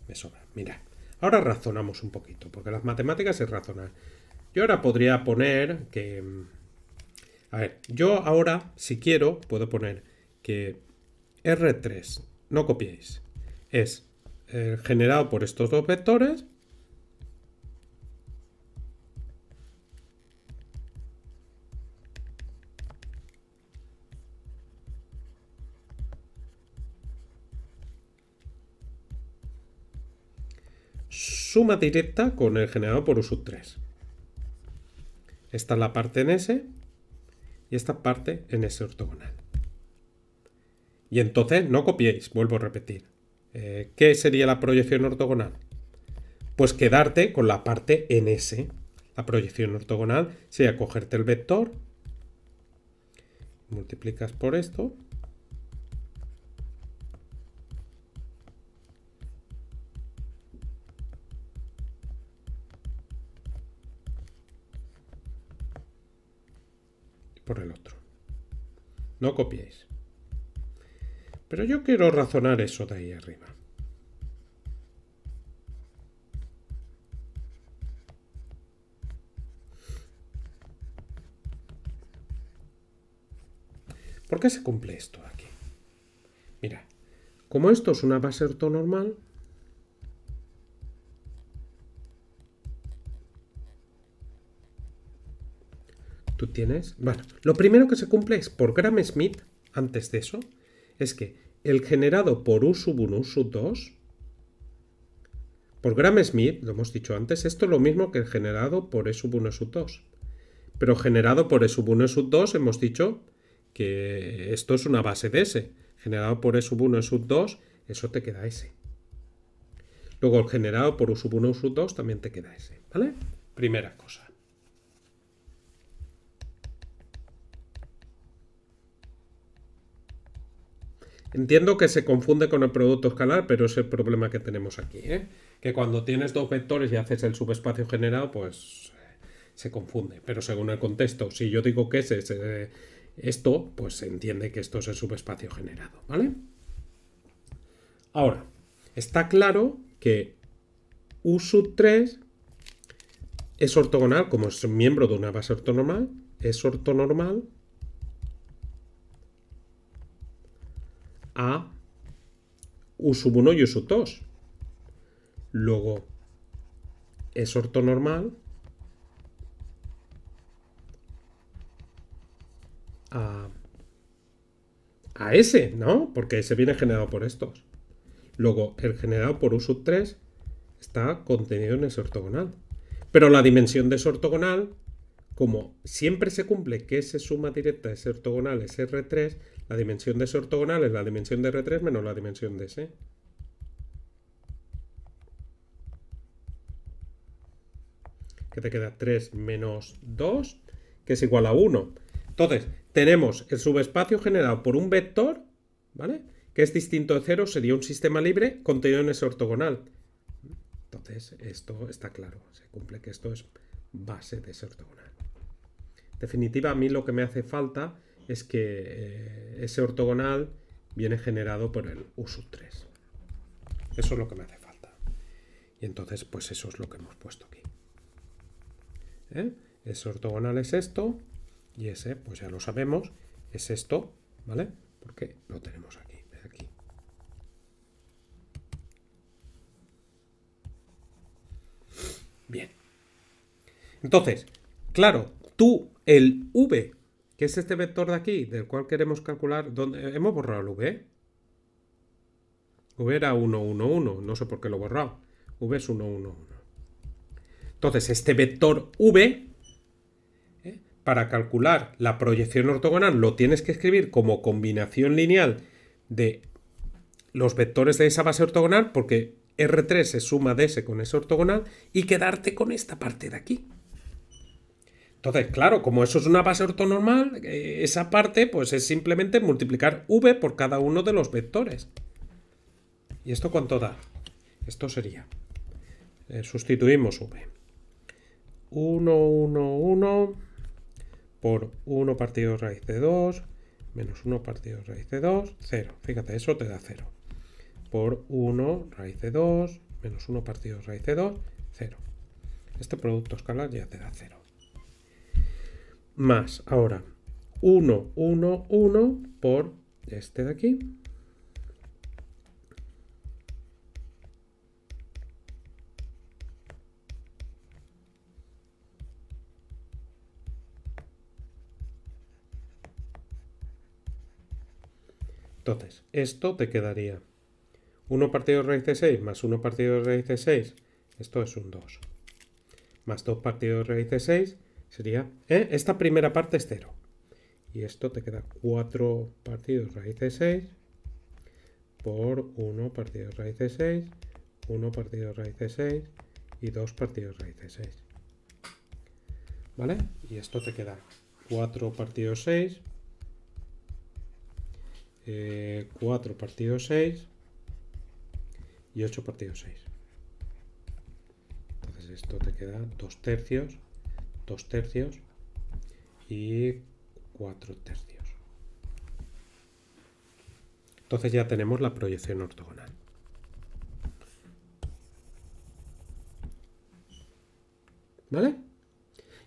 Me sobra. Mira, ahora razonamos un poquito, porque las matemáticas es razonar. Yo ahora podría poner que mm, a ver, yo ahora, si quiero, puedo poner que R3, no copiéis, es eh, generado por estos dos vectores. Suma directa con el generado por u3. Esta es la parte en S y esta parte en S ortogonal. Y entonces no copiéis, vuelvo a repetir. Eh, ¿Qué sería la proyección ortogonal? Pues quedarte con la parte en S. La proyección ortogonal sería cogerte el vector, multiplicas por esto, por el otro. No copiéis. Pero yo quiero razonar eso de ahí arriba. ¿Por qué se cumple esto aquí? Mira, como esto es una base normal... tienes... Bueno, lo primero que se cumple es por Gram Smith, antes de eso, es que el generado por U 1, sub 2, por Gram Smith, lo hemos dicho antes, esto es lo mismo que el generado por E 1, sub 2. Pero generado por E 1, sub 2 hemos dicho que esto es una base de S. Generado por E 1, sub 2, eso te queda S. Luego el generado por U 1, 2 también te queda S, ¿vale? Primera cosa. Entiendo que se confunde con el producto escalar, pero es el problema que tenemos aquí, ¿eh? que cuando tienes dos vectores y haces el subespacio generado, pues eh, se confunde. Pero según el contexto, si yo digo que es eh, esto, pues se entiende que esto es el subespacio generado, ¿vale? Ahora, está claro que U 3 es ortogonal, como es miembro de una base ortonormal, es ortonormal a U1 y U2. Luego es ortonormal a, a S, ¿no? Porque S viene generado por estos. Luego el generado por U3 está contenido en ese ortogonal. Pero la dimensión de ese ortogonal, como siempre se cumple que S suma directa de ese ortogonal es R3, la dimensión de S ortogonal es la dimensión de R3 menos la dimensión de S. Que te queda 3 menos 2, que es igual a 1. Entonces, tenemos el subespacio generado por un vector, ¿vale? Que es distinto de 0, sería un sistema libre contenido en S ortogonal. Entonces, esto está claro. Se cumple que esto es base de S ortogonal. En definitiva, a mí lo que me hace falta es que eh, ese ortogonal viene generado por el U 3. Eso es lo que me hace falta. Y entonces, pues eso es lo que hemos puesto aquí. ¿Eh? Ese ortogonal es esto, y ese, pues ya lo sabemos, es esto, ¿vale? Porque lo tenemos aquí, aquí. Bien. Entonces, claro, tú el V Qué es este vector de aquí, del cual queremos calcular dónde... Eh, hemos borrado el v. v era 1, 1, 1. No sé por qué lo he borrado. v es 1, 1, 1. Entonces, este vector v, ¿eh? para calcular la proyección ortogonal, lo tienes que escribir como combinación lineal de los vectores de esa base ortogonal, porque R3 se suma de S con S ortogonal, y quedarte con esta parte de aquí. Entonces, claro, como eso es una base ortonormal, eh, esa parte pues es simplemente multiplicar v por cada uno de los vectores. ¿Y esto cuánto da? Esto sería. Eh, sustituimos v. 1, 1, 1 por 1 partido raíz de 2 menos 1 partido raíz de 2, 0. Fíjate, eso te da 0. Por 1 raíz de 2 menos 1 partido raíz de 2, 0. Este producto escalar ya te da 0 más. Ahora, 1, 1, 1 por este de aquí. Entonces, esto te quedaría 1 partido de raíz de 6 más 1 partido de raíz de 6, esto es un 2. Más 2 partidos de raíz de 6, Sería, ¿eh? esta primera parte es 0. Y esto te queda 4 partidos raíz de 6 por 1 partido raíz de 6, 1 partido raíz de 6 y 2 partidos raíz de 6. ¿Vale? Y esto te queda 4 partidos 6, 4 eh, partidos 6 y 8 partidos 6. Entonces esto te queda 2 tercios 2 tercios y 4 tercios. Entonces ya tenemos la proyección ortogonal. ¿Vale?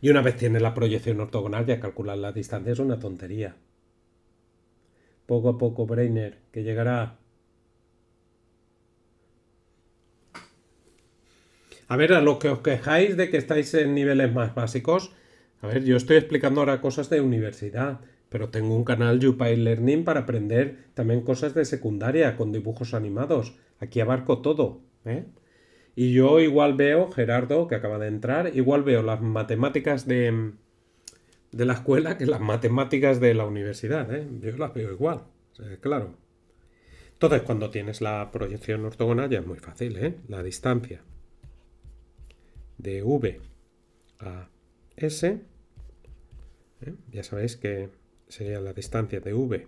Y una vez tienes la proyección ortogonal, ya calcular la distancia es una tontería. Poco a poco, Brainer, que llegará A ver, a los que os quejáis de que estáis en niveles más básicos, a ver, yo estoy explicando ahora cosas de universidad, pero tengo un canal youtube, Learning para aprender también cosas de secundaria con dibujos animados. Aquí abarco todo, ¿eh? Y yo igual veo, Gerardo, que acaba de entrar, igual veo las matemáticas de, de la escuela que las matemáticas de la universidad. ¿eh? Yo las veo igual, claro. Entonces, cuando tienes la proyección ortogonal ya es muy fácil, ¿eh? La distancia de V a S. ¿eh? Ya sabéis que sería la distancia de V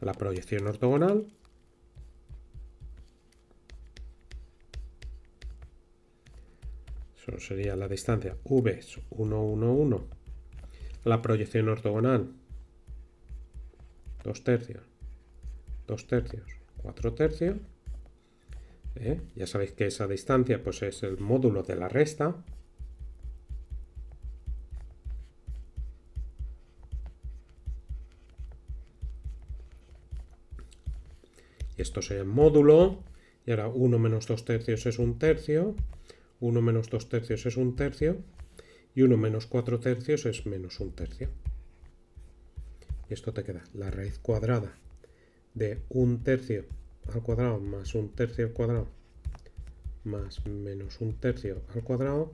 a la proyección ortogonal. Eso sería la distancia V 1, 1, 1 a la proyección ortogonal. 2 tercios, 2 tercios, 4 tercios. ¿eh? Ya sabéis que esa distancia pues, es el módulo de la resta. Esto sería el módulo. Y ahora 1 menos 2 tercios es 1 tercio. 1 menos 2 tercios es 1 tercio. Y 1 menos 4 tercios es menos un tercio. Y esto te queda la raíz cuadrada de 1 tercio al cuadrado más un tercio al cuadrado más menos un tercio al cuadrado,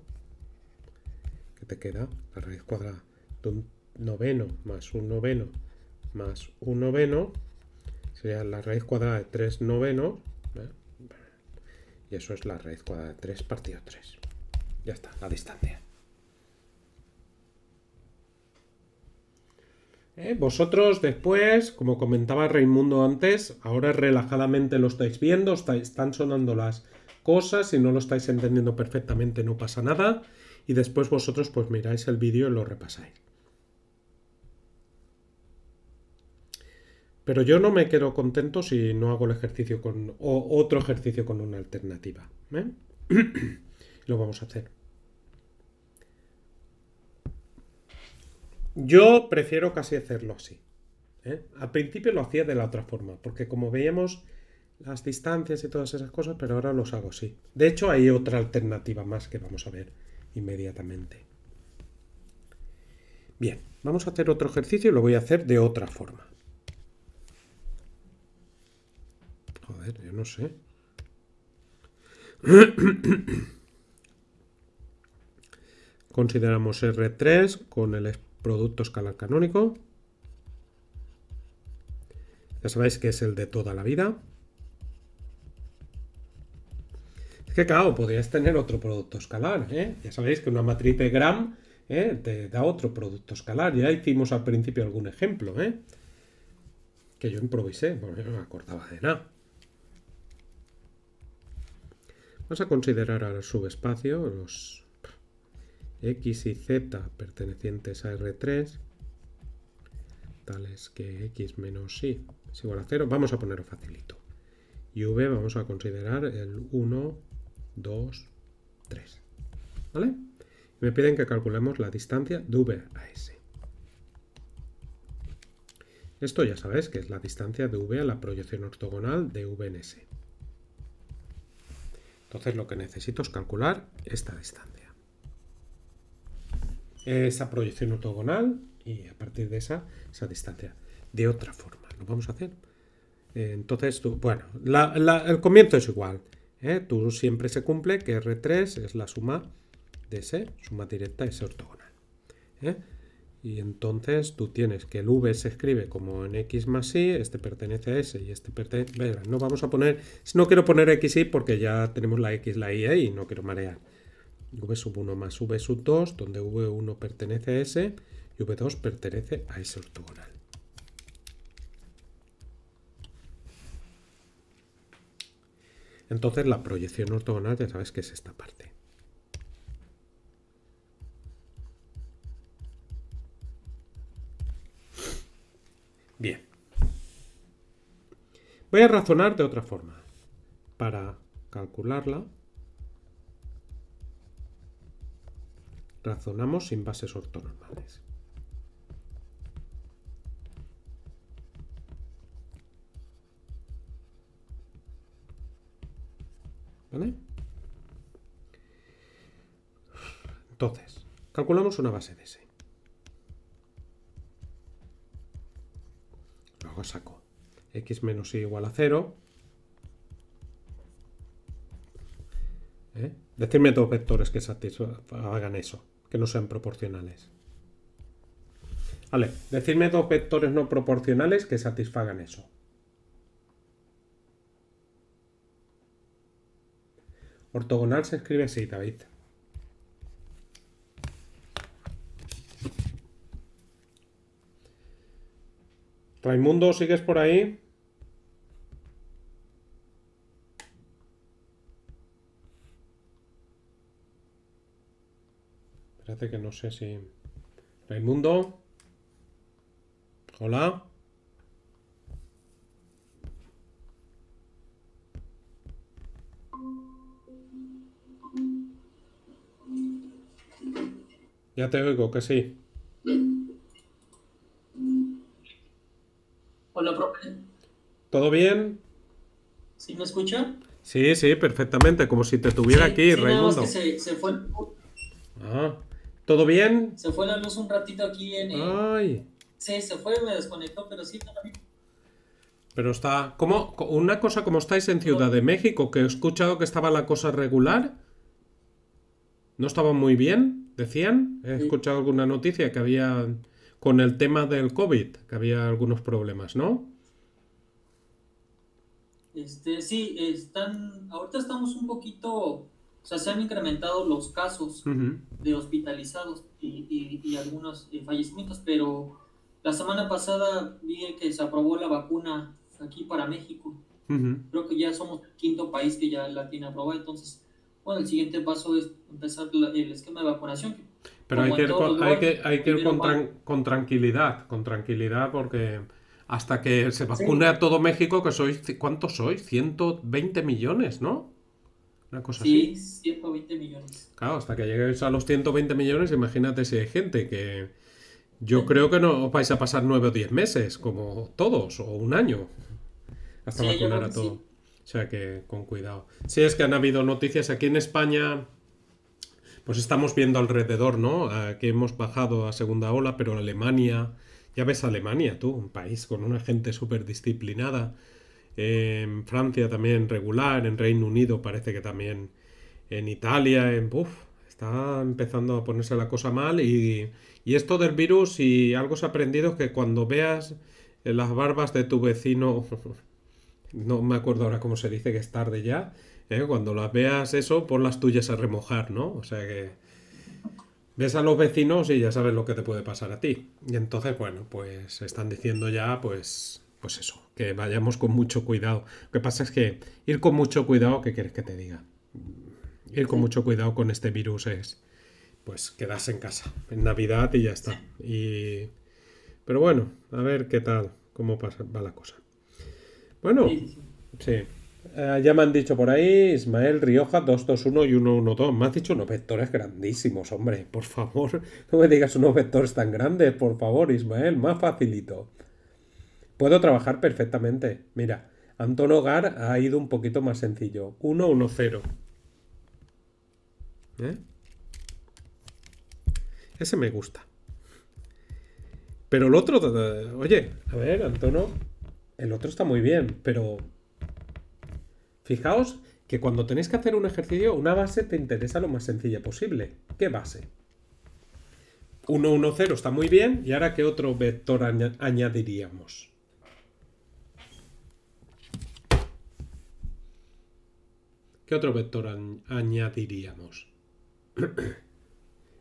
que te queda la raíz cuadrada de un noveno más un noveno más un noveno, sería la raíz cuadrada de 3 novenos, ¿eh? y eso es la raíz cuadrada de 3 partido 3. Ya está, la distancia. ¿Eh? Vosotros después, como comentaba Raimundo antes, ahora relajadamente lo estáis viendo, están sonando las cosas, si no lo estáis entendiendo perfectamente no pasa nada y después vosotros pues miráis el vídeo y lo repasáis. Pero yo no me quedo contento si no hago el ejercicio con otro ejercicio con una alternativa. ¿eh? (clears throat) lo vamos a hacer. Yo prefiero casi hacerlo así. ¿eh? Al principio lo hacía de la otra forma, porque como veíamos las distancias y todas esas cosas, pero ahora los hago así. De hecho, hay otra alternativa más que vamos a ver inmediatamente. Bien, vamos a hacer otro ejercicio y lo voy a hacer de otra forma. Joder, yo no sé. (coughs) Consideramos R3 con el producto escalar canónico. Ya sabéis que es el de toda la vida. Es que claro, podrías tener otro producto escalar. ¿eh? Ya sabéis que una matriz de Gram ¿eh? te da otro producto escalar. Ya hicimos al principio algún ejemplo. ¿eh? Que yo improvisé, porque no me acordaba de nada. Vamos a considerar al subespacio los X y Z pertenecientes a R3, tales que X menos Y es igual a 0, vamos a ponerlo facilito. Y V vamos a considerar el 1, 2, 3. ¿Vale? me piden que calculemos la distancia de V a S. Esto ya sabéis que es la distancia de V a la proyección ortogonal de V en S. Entonces lo que necesito es calcular esta distancia esa proyección ortogonal y a partir de esa, esa distancia. De otra forma, lo vamos a hacer. Entonces, tú, bueno, el comienzo es igual. ¿eh? Tú siempre se cumple que R3 es la suma de S, suma directa S ortogonal. ¿eh? Y entonces tú tienes que el V se escribe como en X más Y, este pertenece a S y este pertenece... No vamos a poner... No quiero poner X, Y porque ya tenemos la X, la Y ¿eh? y no quiero marear v sub 1 más v sub 2, donde v1 pertenece a S y v2 pertenece a S ortogonal. Entonces la proyección ortogonal ya sabes que es esta parte. Bien. Voy a razonar de otra forma para calcularla. razonamos sin bases ortonormales. ¿Vale? Entonces, calculamos una base de S. Luego saco x menos y igual a 0. ¿Eh? Decidme dos vectores que hagan eso que no sean proporcionales. Vale, decirme dos vectores no proporcionales que satisfagan eso. Ortogonal se escribe así, David. Raimundo, ¿sigues por ahí? Parece que no sé si... Raimundo. Hola. Ya te oigo, que sí. Hola, profe. ¿Todo bien? ¿Sí me escucha? Sí, sí, perfectamente, como si te estuviera aquí, Raimundo. se, fue. Ah. ¿Todo bien? Se fue la luz un ratito aquí en... Eh, Ay. Sí, se fue, me desconectó, pero sí, Pero está... ¿Cómo? Una cosa, como estáis en Ciudad de México, que he escuchado que estaba la cosa regular. No estaba muy bien, decían. He escuchado alguna noticia que había... Con el tema del COVID, que había algunos problemas, ¿no? Este, sí, están... Ahorita estamos un poquito o sea, se han incrementado los casos de hospitalizados y, algunos eh, fallecimientos, pero la semana pasada vi que se aprobó la vacuna aquí para México. Creo que ya somos el quinto país que ya la tiene aprobada. Entonces, bueno, el siguiente paso es empezar el esquema de vacunación. Pero hay que, ir con, hay que, hay que ir con, tranquilidad, con tranquilidad, porque hasta que se vacune a todo México, que sois, ¿cuántos sois? 120 millones, ¿no? Una cosa 120 millones. Claro, hasta que llegues a los 120 millones, imagínate si hay gente que... Yo creo que no os vais a pasar 9 o 10 meses, como todos, o un año, hasta vacunar a todo. O sea que con cuidado. Sí, es que han habido noticias aquí en España pues estamos viendo alrededor, ¿no? que hemos bajado a segunda ola, pero Alemania, ya ves Alemania, tú, un país con una gente súper disciplinada, en Francia también regular, en Reino Unido parece que también, en Italia, en... Uf, está empezando a ponerse la cosa mal y, esto del virus y algo se ha aprendido es que cuando veas las barbas de tu vecino, (laughs) no me acuerdo ahora cómo se dice que es tarde ya, ¿eh? cuando las veas eso, pon las tuyas a remojar, ¿no? O sea que ves a los vecinos y ya sabes lo que te puede pasar a ti. Y entonces, bueno, pues están diciendo ya, pues, pues eso, que vayamos con mucho cuidado. Lo que pasa es que ir con mucho cuidado, ¿qué quieres que te diga? Ir con mucho cuidado con este virus es, pues, quedarse en casa, en Navidad y ya está. Y... Pero bueno, a ver qué tal, cómo va la cosa. Bueno, sí. Eh, ya me han dicho por ahí, Ismael Rioja 221 y 112. Me has dicho unos vectores grandísimos, hombre. Por favor, (laughs) no me digas unos vectores tan grandes, por favor, Ismael, más facilito. Puedo trabajar perfectamente. Mira, Antonio Hogar ha ido un poquito más sencillo. 1, 1, 0. Ese me gusta. Pero el otro, eh, oye, a ver, Antono, el otro está muy bien, pero fijaos que cuando tenéis que hacer un ejercicio, una base te interesa lo más sencilla posible. ¿Qué base? 1, 1, 0 está muy bien, y ahora qué otro vector añadiríamos. ¿Qué otro vector añadiríamos? (coughs)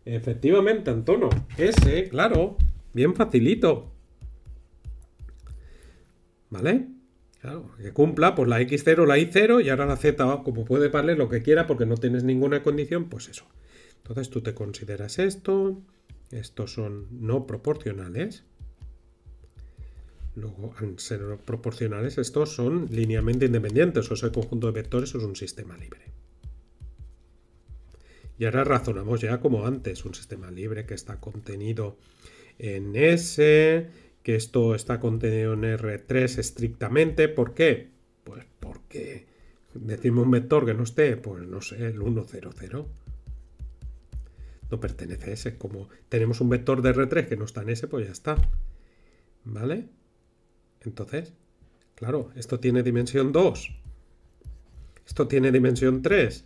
Efectivamente, Antonio, Ese, claro. Bien facilito. ¿Vale? Claro, que cumpla pues la x0, la y0 y ahora la z, como puede valer lo que quiera porque no tienes ninguna condición, pues eso. Entonces tú te consideras esto, estos son no proporcionales, Luego, al ser proporcionales, estos son linealmente independientes, o sea, el conjunto de vectores es un sistema libre. Y ahora razonamos ya como antes, un sistema libre que está contenido en S, que esto está contenido en R3 estrictamente. ¿Por qué? Pues porque decimos un vector que no esté, pues no sé, el 1, 0, 0. No pertenece a S. Como tenemos un vector de R3 que no está en S, pues ya está. ¿Vale? Entonces, claro, esto tiene dimensión 2. Esto tiene dimensión 3.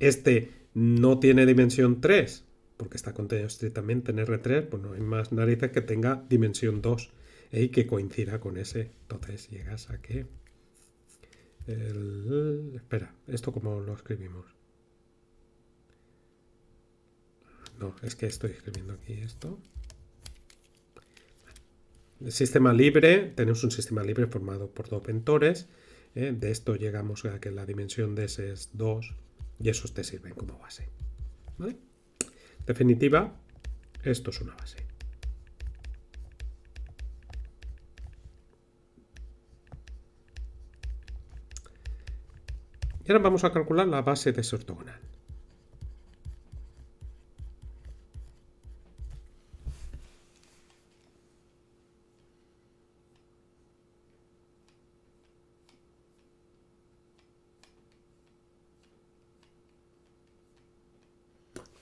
Este no tiene dimensión 3, porque está contenido estrictamente en R3, pues no hay más narices que tenga dimensión 2 ¿eh? y que coincida con ese. Entonces llegas a que... Espera, ¿esto cómo lo escribimos? No, es que estoy escribiendo aquí esto. El sistema libre, tenemos un sistema libre formado por dos vectores. ¿eh? De esto llegamos a que la dimensión de ese es 2 y esos te sirven como base. Definitiva, esto es una base. Y ahora vamos a calcular la base de ortogonal.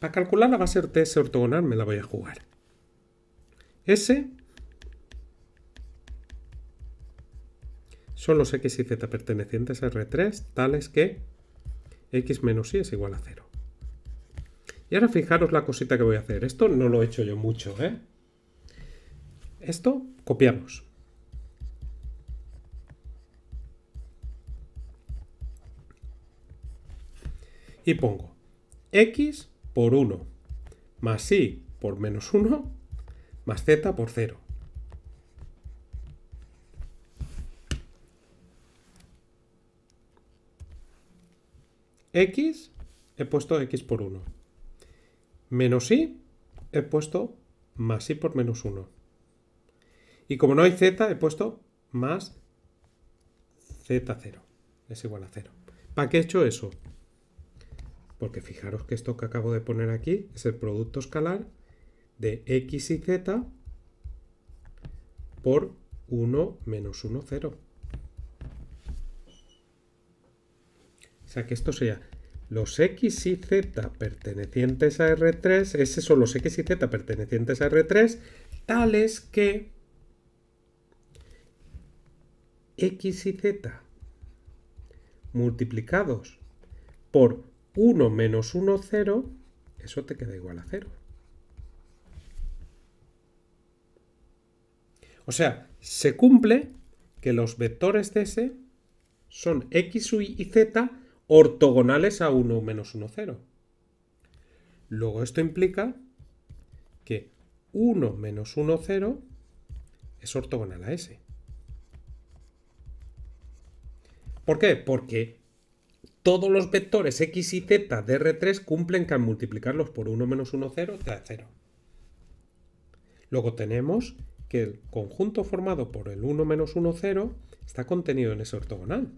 A calcularla va a ser ortogonal, me la voy a jugar. S son los x y z pertenecientes a R3, tales que x menos y es igual a 0. Y ahora fijaros la cosita que voy a hacer. Esto no lo he hecho yo mucho, ¿eh? Esto copiamos. Y pongo x por 1, más y por menos 1, más z por 0. x, he puesto x por 1. Menos y he puesto más y por menos 1. Y como no hay z, he puesto más z0. Es igual a 0. ¿Para qué he hecho eso? Porque fijaros que esto que acabo de poner aquí es el producto escalar de x y z por 1 menos 1, 0. O sea que esto sería los x y z pertenecientes a R3, esos son los x y z pertenecientes a R3, tales que x y z multiplicados por 1 menos 1, 0, eso te queda igual a 0. O sea, se cumple que los vectores de S son x, y, y z ortogonales a 1 menos 1, 0. Luego esto implica que 1 menos 1, 0 es ortogonal a S. ¿Por qué? Porque todos los vectores x y z de R3 cumplen que al multiplicarlos por 1 menos 1, 0, da 0. Luego tenemos que el conjunto formado por el 1 menos 1, 0 está contenido en ese ortogonal.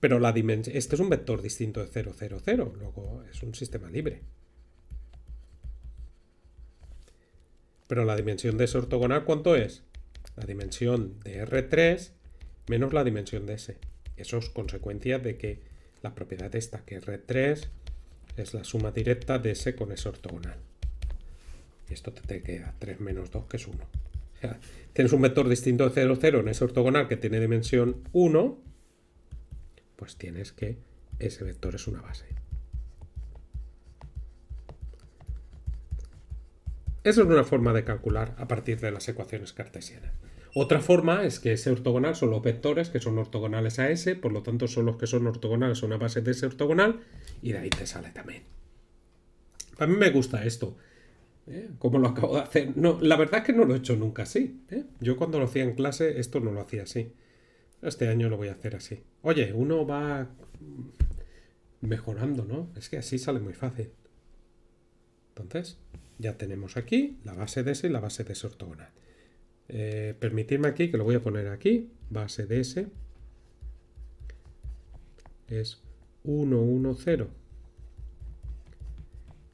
Pero la este es un vector distinto de 0, 0, 0, luego es un sistema libre. Pero la dimensión de ese ortogonal, ¿cuánto es? La dimensión de R3 menos la dimensión de S. Eso es consecuencia de que la propiedad esta, que es R3 es la suma directa de S con S ortogonal. Y esto te queda 3 menos 2, que es 1. O sea, tienes un vector distinto de 0, 0 en ese ortogonal que tiene dimensión 1, pues tienes que ese vector es una base. Esa es una forma de calcular a partir de las ecuaciones cartesianas. Otra forma es que ese ortogonal son los vectores que son ortogonales a ese, por lo tanto son los que son ortogonales a una base de ese ortogonal y de ahí te sale también. A mí me gusta esto, ¿eh? como lo acabo de hacer. No, la verdad es que no lo he hecho nunca así. ¿eh? Yo cuando lo hacía en clase esto no lo hacía así. Este año lo voy a hacer así. Oye, uno va mejorando, ¿no? Es que así sale muy fácil. Entonces, ya tenemos aquí la base de S y la base de ese ortogonal. Eh, permitidme aquí, que lo voy a poner aquí, base de S es 1, 1, 0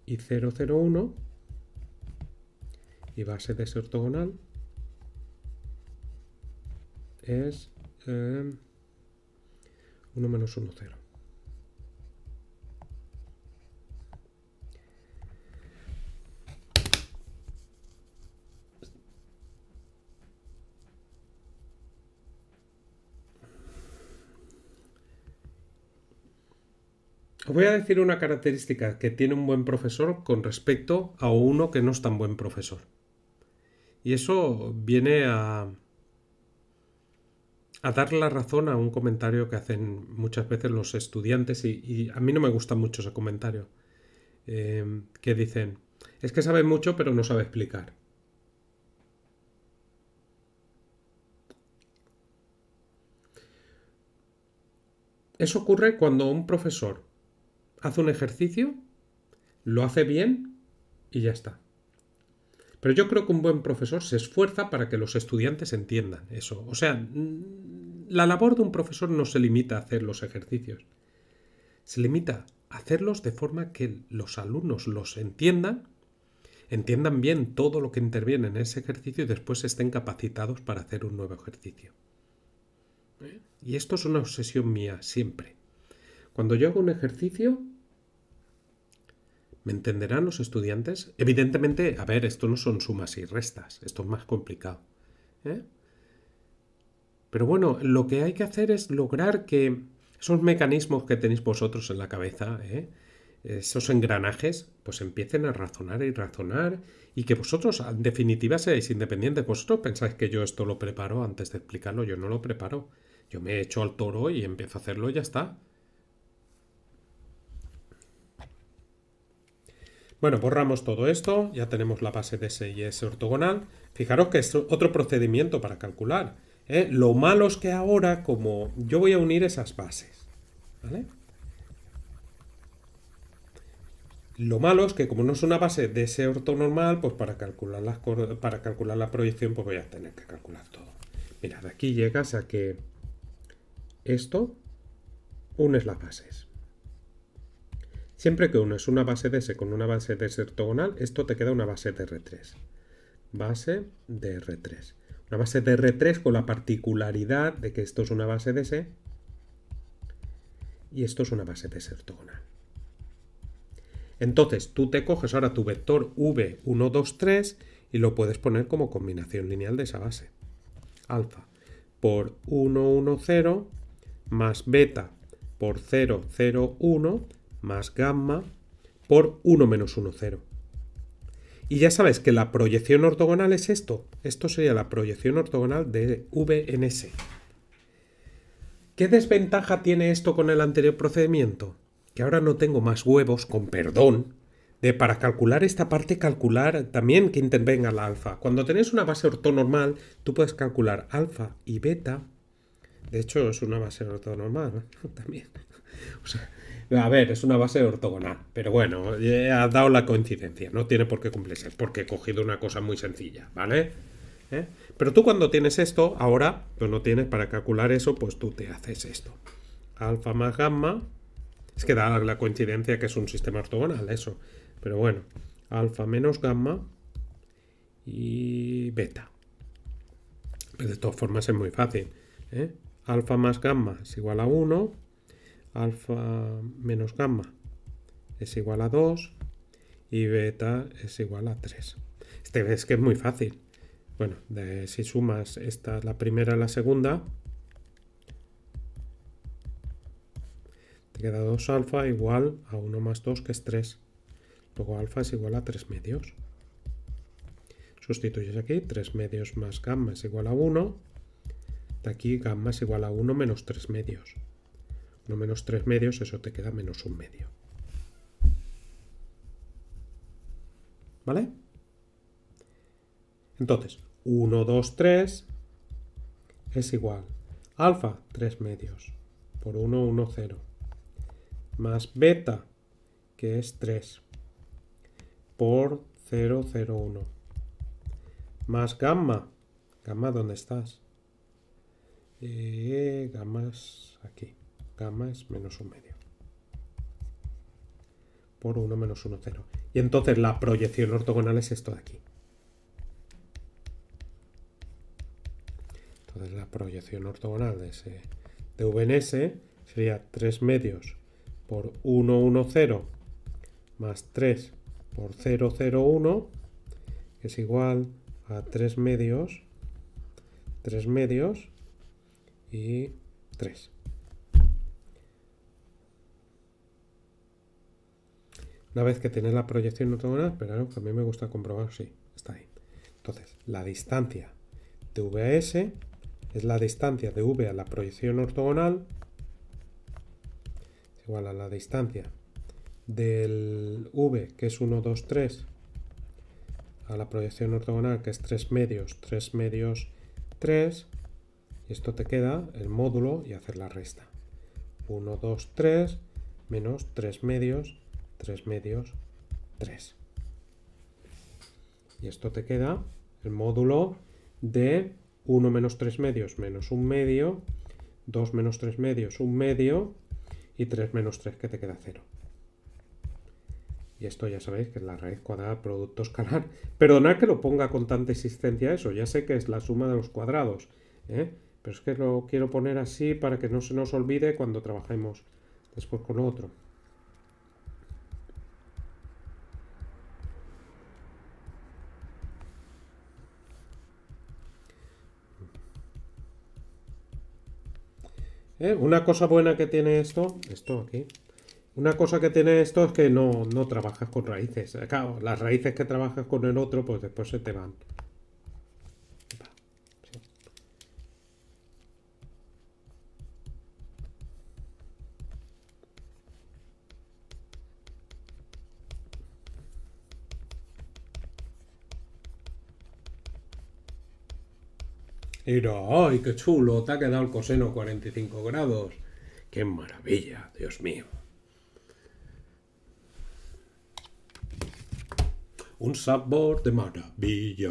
y 0, 0, 1 y base de S ortogonal es 1 eh, menos 1, 0. Voy a decir una característica que tiene un buen profesor con respecto a uno que no es tan buen profesor. Y eso viene a, dar la razón a un comentario que hacen muchas veces los estudiantes, y, a mí no me gusta mucho ese comentario, em, que dicen, es que sabe mucho pero no sabe explicar. Eso ocurre cuando un profesor hace un ejercicio, lo hace bien y ya está. Pero yo creo que un buen profesor se esfuerza para que los estudiantes entiendan eso. O sea, mm, la labor de un profesor no se limita a hacer los ejercicios. Se limita a hacerlos de forma que los alumnos los entiendan, entiendan bien todo lo que interviene en ese ejercicio y después estén capacitados para hacer un nuevo ejercicio. Y esto es una obsesión mía siempre. Cuando yo hago un ejercicio, ¿me entenderán los estudiantes? Evidentemente, a ver, esto no son sumas y restas, esto es más complicado. ¿eh? Pero bueno, lo que hay que hacer es lograr que esos mecanismos que tenéis vosotros en la cabeza, ¿eh? esos engranajes, pues empiecen a razonar y razonar y que vosotros en definitiva seáis independientes. Vosotros pensáis que yo esto lo preparo antes de explicarlo, yo no lo preparo. Yo me he echo al toro y empiezo a hacerlo y ya está. Bueno, borramos todo esto, ya tenemos la base de S y S ortogonal. Fijaros que es otro procedimiento para calcular. ¿eh? Lo malo es que ahora, como yo voy a unir esas bases, ¿vale? Lo malo es que como no es una base de S ortonormal, pues para calcular, las, la proyección pues voy a tener que calcular todo. Mirad, aquí llegas a que esto unes las bases. Siempre que uno es una base de S con una base de S ortogonal, esto te queda una base de R3. Base de R3. Una base de R3 con la particularidad de que esto es una base de S y esto es una base de S ortogonal. Entonces, tú te coges ahora tu vector V123 y lo puedes poner como combinación lineal de esa base. Alfa por 110 más beta por 001 más gamma por 1 menos 1, 0. Y ya sabes que la proyección ortogonal es esto. Esto sería la proyección ortogonal de VNS. en S. ¿Qué desventaja tiene esto con el anterior procedimiento? Que ahora no tengo más huevos, con perdón, de para calcular esta parte, calcular también que intervenga la alfa. Cuando tenés una base ortonormal, tú puedes calcular alfa y beta. De hecho, es una base ortonormal (laughs) también. O sea, a ver, es una base ortogonal, pero bueno, eh, ha dado la coincidencia, no tiene por qué cumplirse, porque he cogido una cosa muy sencilla, ¿vale? ¿Eh? Pero tú cuando tienes esto, ahora, tú no tienes para calcular eso, pues tú te haces esto. Alfa más gamma, es que da la coincidencia que es un sistema ortogonal, eso. Pero bueno, alfa menos gamma y beta. de todas formas es muy fácil. ¿eh? Alfa más gamma es igual a 1 alfa menos gamma es igual a 2 y beta es igual a 3. Este ves que es muy fácil. Bueno, de, si sumas esta, la primera a la segunda, te queda 2 alfa igual a 1 más 2, que es 3. Luego alfa es igual a 3 medios. Sustituyes aquí, 3 medios más gamma es igual a 1. De aquí gamma es igual a 1 menos 3 medios no menos 3 medios, eso te queda menos 1 medio. ¿Vale? Entonces, 1, 2, 3 es igual. Alfa, 3 medios. Por 1, 1, 0. Más beta, que es 3. Por 0, 0, 1. Más gamma. Gamma, ¿dónde estás? Eh, gamma es aquí gamma es menos un medio. Por 1 menos 1, 0. Y entonces la proyección ortogonal es esto de aquí. Entonces la proyección ortogonal de, ese, de VNS sería 3 medios por 1, 1, 0 más 3 por 0, 0, 1 que es igual a 3 medios 3 medios y 3. Una vez que tenés la proyección ortogonal, pero a mí me gusta comprobar, si está ahí. Entonces, la distancia de V a S es la distancia de V a la proyección ortogonal igual a la distancia del V, que es 1, 2, 3, a la proyección ortogonal, que es 3 medios, 3 medios, 3, y esto te queda el módulo y hacer la resta. 1, 2, 3, menos 3 medios, 3 medios, 3. Y esto te queda el módulo de 1 menos 3 medios menos 1 medio, 2 menos 3 medios 1 medio y 3 menos 3 que te queda 0. Y esto ya sabéis que es la raíz cuadrada producto escalar. (laughs) Perdonad que lo ponga con tanta existencia eso, ya sé que es la suma de los cuadrados, ¿eh? pero es que lo quiero poner así para que no se nos olvide cuando trabajemos después con lo otro. ¿Eh? Una cosa buena que tiene esto, esto aquí, una cosa que tiene esto es que no, no trabajas con raíces. Claro, las raíces que trabajas con el otro, pues después se te van. Y ¡ay, qué chulo! Te ha quedado el coseno 45 grados. ¡Qué maravilla, Dios mío! Un sabor de maravilla.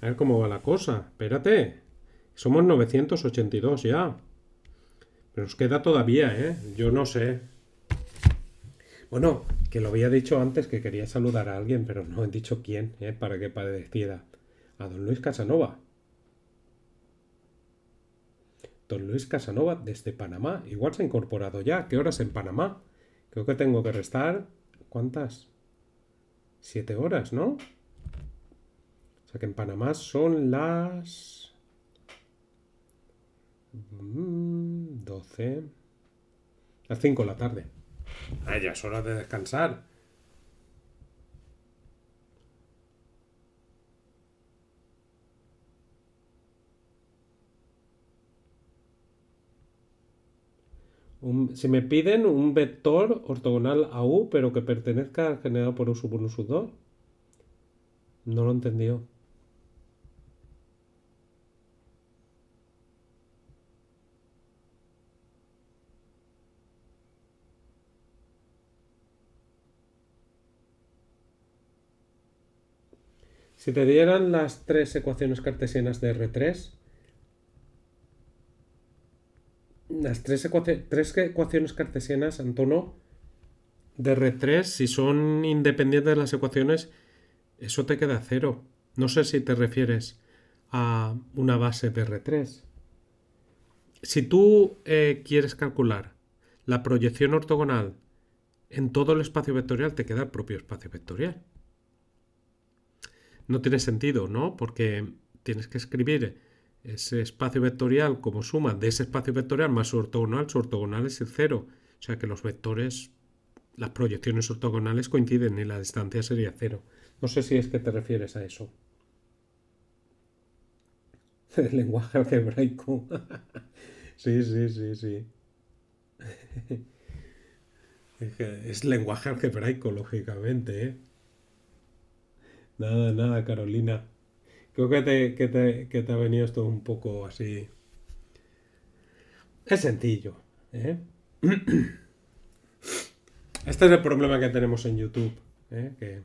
A ver cómo va la cosa. Espérate. Somos 982 ya. Pero nos queda todavía, ¿eh? Yo no sé. Bueno, que lo había dicho antes que quería saludar a alguien, pero no he dicho quién, ¿eh? para que padeciera. A don Luis Casanova. Don Luis Casanova desde Panamá. Igual se ha incorporado ya. ¿Qué horas en Panamá? Creo que tengo que restar. ¿Cuántas? Siete horas, ¿no? O sea que en Panamá son las... 12. Mm, las 5 de la tarde. Ah, ya es hora de descansar. si me piden un vector ortogonal a U, pero que pertenezca al generado por U sub 1 sub 2. No lo entendió. Si te dieran las tres ecuaciones cartesianas de R3, las tres, ecuaciones, tres ecuaciones cartesianas, Antono, de R3, si son independientes de las ecuaciones, eso te queda cero. No sé si te refieres a una base de R3. Si tú eh, quieres calcular la proyección ortogonal en todo el espacio vectorial, te queda el propio espacio vectorial no tiene sentido, ¿no? Porque tienes que escribir ese espacio vectorial como suma de ese espacio vectorial más su ortogonal, su ortogonal es el cero. O sea que los vectores, las proyecciones ortogonales coinciden y la distancia sería cero. No sé si es que te refieres a eso. (laughs) El lenguaje algebraico. (laughs) sí, sí, sí, sí. (laughs) es lenguaje algebraico, lógicamente, ¿eh? Nada, nada, Carolina. Creo que te, te ha venido esto un poco así. Es sencillo. ¿eh? (clears throat) Este es el problema que tenemos en YouTube. ¿eh?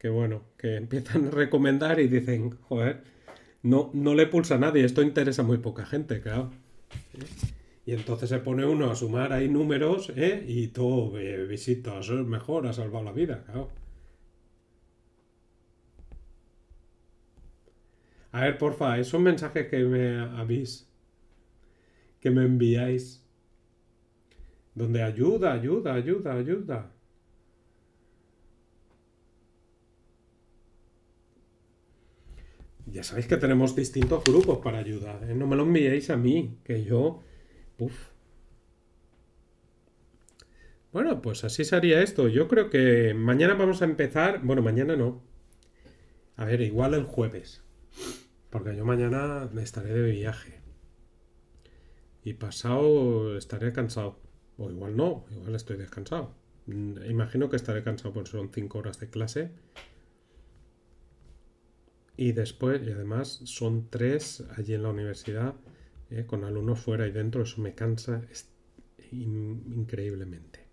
Que, bueno, que empiezan a recomendar y dicen, joder, no, no le pulsa a nadie, esto interesa a muy poca gente, claro. Y entonces se pone uno a sumar ahí números ¿eh? y todo, eh, visitas, eh, mejor, ha salvado la vida, claro. A ver, porfa, esos mensajes que me habéis, que me enviáis, donde ayuda, ayuda, ayuda, ayuda. Ya sabéis que tenemos distintos grupos para ayudar. ¿eh? No me lo enviéis a mí, que yo... Bueno, pues así sería esto. Yo creo que mañana vamos a empezar... Bueno, mañana no. A ver, igual el jueves. Porque yo mañana me estaré de viaje. Y pasado estaré cansado. O igual no, igual estoy descansado. Mm, imagino que estaré cansado porque son 5 horas de clase. Y después, y además son 3 allí en la universidad, eh, con alumnos fuera y dentro, eso me cansa increíblemente.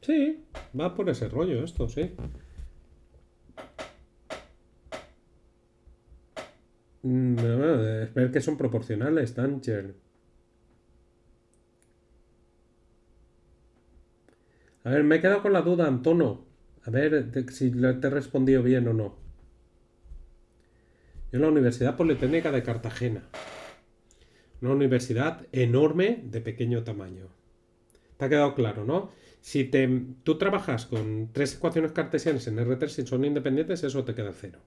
Sí, va por ese rollo esto, sí. Mm, no, que son proporcionales, Tancher. A ver, me he quedado con la duda, Antono. A ver si te he respondido bien o no. es en la Universidad Politécnica de Cartagena. Una universidad enorme de pequeño tamaño. Te ha quedado claro, ¿no? Si te, tú trabajas con tres ecuaciones cartesianas en R3 si son independientes, eso te queda cero.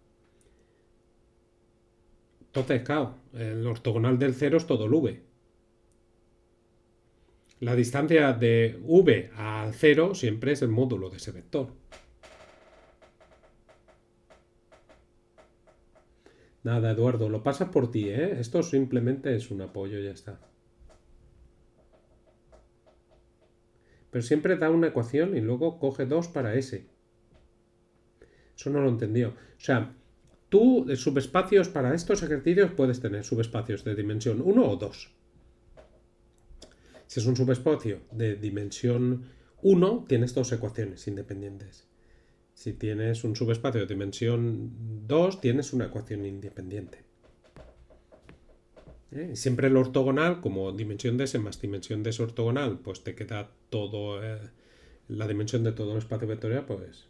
Entonces, claro, el ortogonal del cero es todo el v. La distancia de v al cero siempre es el módulo de ese vector. Nada, Eduardo, lo pasas por ti, ¿eh? Esto simplemente es un apoyo, ya está. Pero siempre da una ecuación y luego coge 2 para S. Eso no lo entendió. O sea, Tú, eh, subespacios para estos ejercicios puedes tener subespacios de dimensión 1 o 2. Si es un subespacio de dimensión 1, tienes dos ecuaciones independientes. Si tienes un subespacio de dimensión 2, tienes una ecuación independiente. Eh, siempre el ortogonal, como dimensión de S más dimensión de S ortogonal, pues te queda todo, eh, la dimensión de todo el espacio vectorial, pues...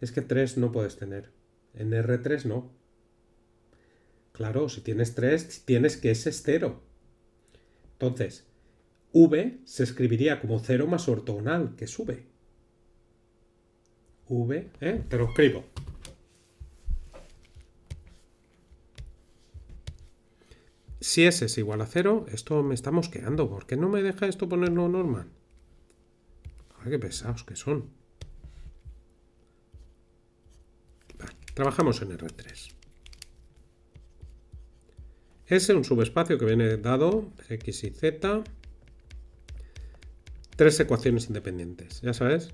Es que 3 no puedes tener. En R3 no. Claro, si tienes 3, tienes que es 0. Entonces, V se escribiría como 0 más ortogonal, que es V. V, ¿eh? te lo escribo. Si S es igual a 0, esto me está mosqueando. ¿Por qué no me deja esto ponerlo normal? Ay, qué pesados que son. Trabajamos en R3. S, un subespacio que viene dado, X y Z. Tres ecuaciones independientes, ya sabes.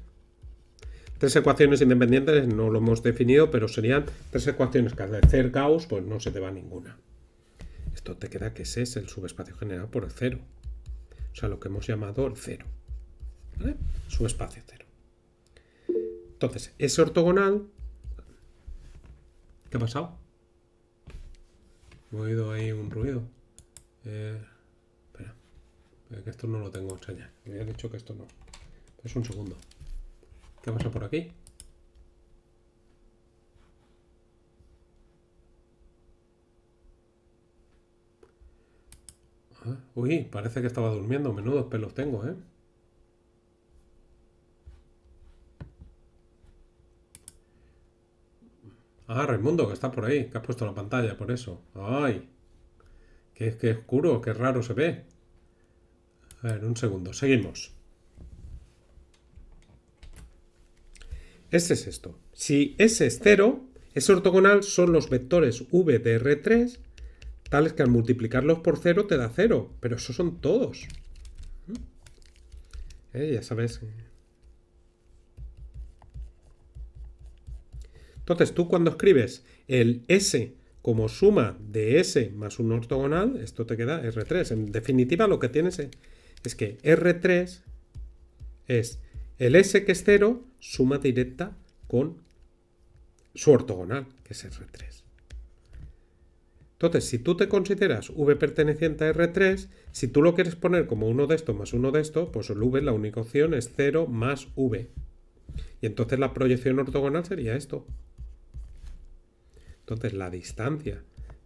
Tres ecuaciones independientes no lo hemos definido, pero serían tres ecuaciones que al hacer Gauss, pues no se te va ninguna. Esto te queda que ese es el subespacio generado por el cero. O sea, lo que hemos llamado el cero. Subespacio cero. Entonces, es ortogonal ¿Qué ha pasado? He oído ahí un ruido. Eh, espera. Eh, que esto no lo tengo, extraña. Me había dicho que esto no. Es un segundo. ¿Qué pasa por aquí? Ah, uy, parece que estaba durmiendo. Menudos pelos tengo, ¿eh? Ah, Raimundo, que está por ahí, que has puesto la pantalla, por eso. ¡Ay! Qué, oscuro, qué raro se ve. A ver, un segundo, seguimos. Ese es esto. Si ese es 0, es ortogonal son los vectores V de R3, tales que al multiplicarlos por 0 te da 0, pero esos son todos. ¿Mm? Eh, ya sabes, Entonces tú cuando escribes el S como suma de S más un ortogonal, esto te queda R3. En definitiva lo que tienes es que R3 es el S que es 0, suma directa con su ortogonal, que es R3. Entonces, si tú te consideras v perteneciente a R3, si tú lo quieres poner como uno de estos más uno de estos, pues el v, la única opción, es 0 más v. Y entonces la proyección ortogonal sería esto. Entonces la distancia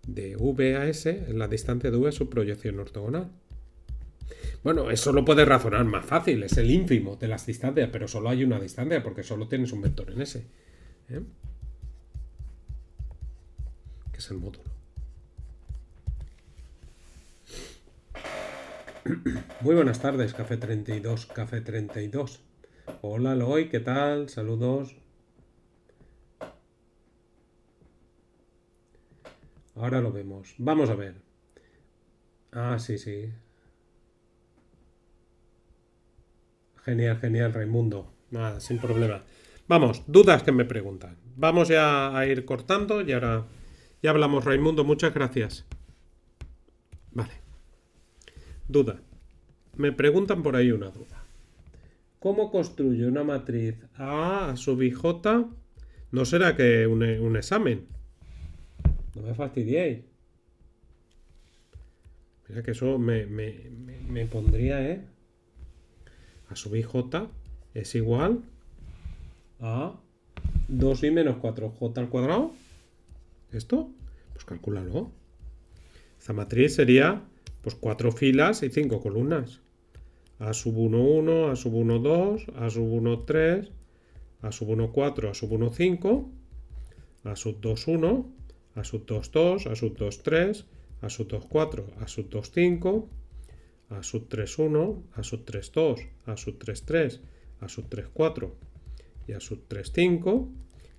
de V a S es la distancia de V a su proyección ortogonal. Bueno, eso lo puedes razonar más fácil, es el ínfimo de las distancias, pero solo hay una distancia porque solo tienes un vector en S, ¿eh? que es el módulo. (clears throat) Muy buenas tardes, Café 32, Café 32. Hola, Loy, ¿qué tal? Saludos. Ahora lo vemos. Vamos a ver. Ah, sí, sí. Genial, genial, Raimundo. Nada, sin problema. Vamos, dudas que me preguntan. Vamos ya a ir cortando y ahora ya hablamos, Raimundo. Muchas gracias. Vale. Duda. Me preguntan por ahí una duda. ¿Cómo construye una matriz A a sub ¿No será que un examen? No me fastidiéis. Mira que eso me, pondría, ¿eh? A sub j es igual a 2i menos 4j al cuadrado. ¿Esto? Pues calcúlalo. Esta matriz sería pues cuatro filas y cinco columnas. A sub 1, 1, A sub 1, 2, A sub 1, 3, A sub 1, 4, A sub 1, 5, A sub 2, 1, a sub 2, 2, a sub 2, 3, a sub 2, 4, a sub 2, 5, a sub 3, 1, a sub 3, 2, a sub 3, 3, a sub 3, 4 y a sub 3, 5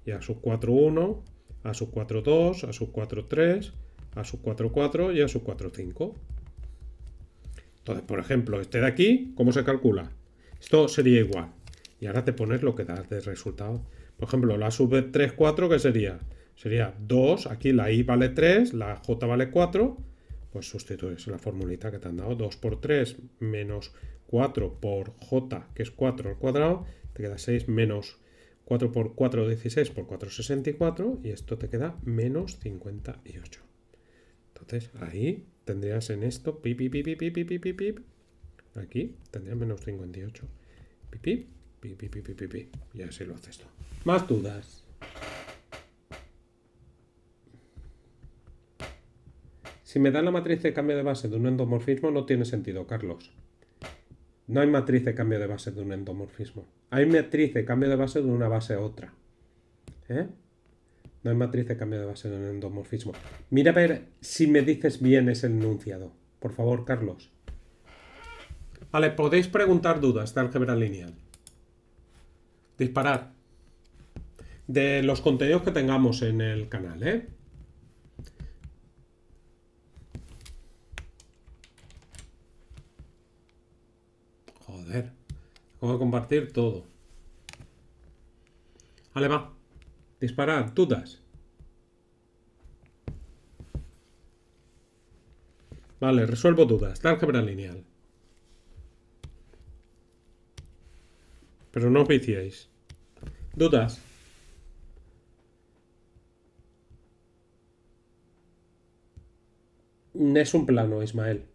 y a sub 4, 1, a sub 4, 2, a sub 4, 3, a sub 4, 4 y a sub 4, 5. Entonces, por ejemplo, este de aquí, ¿cómo se calcula? Esto sería igual. Y ahora te pones lo que da de resultado. Por ejemplo, la sub 3, 4, ¿qué sería Sería 2, aquí la i vale 3, la j vale 4, pues sustituyes la formulita que te han dado. 2 por 3 menos 4 por j, que es 4 al cuadrado, te queda 6 menos 4 por 4, 16 por 4, 64, y esto te queda menos 58. Entonces ahí tendrías en esto, pip, pip, pip, pip, pip, pip, aquí tendrías menos 58. Pip, pip, pip, pip, y así lo haces tú. Más dudas. Si me dan la matriz de cambio de base de un endomorfismo no tiene sentido, Carlos. No hay matriz de cambio de base de un endomorfismo. Hay matriz de cambio de base de una base a otra. ¿Eh? No hay matriz de cambio de base de un endomorfismo. Mira a ver si me dices bien ese enunciado. Por favor, Carlos. Vale, podéis preguntar dudas de álgebra lineal. Disparar. De los contenidos que tengamos en el canal, ¿eh? Voy a compartir todo. Vale, va. Disparar, Dudas. Vale, resuelvo dudas. Álgebra lineal. Pero no os viciéis. Dudas. Es un plano, Ismael.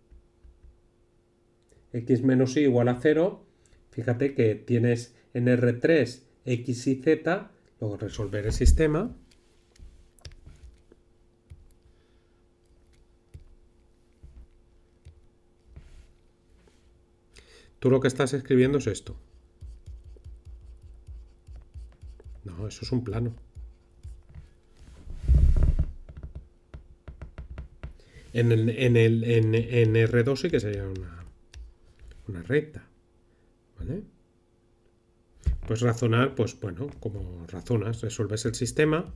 x menos y igual a cero... Fíjate que tienes en R3 X y Z, luego resolver el sistema. Tú lo que estás escribiendo es esto. No, eso es un plano. En, en, el, en, R2 sí que sería una recta. ¿vale? Pues razonar, pues bueno, como razonas, resuelves el sistema,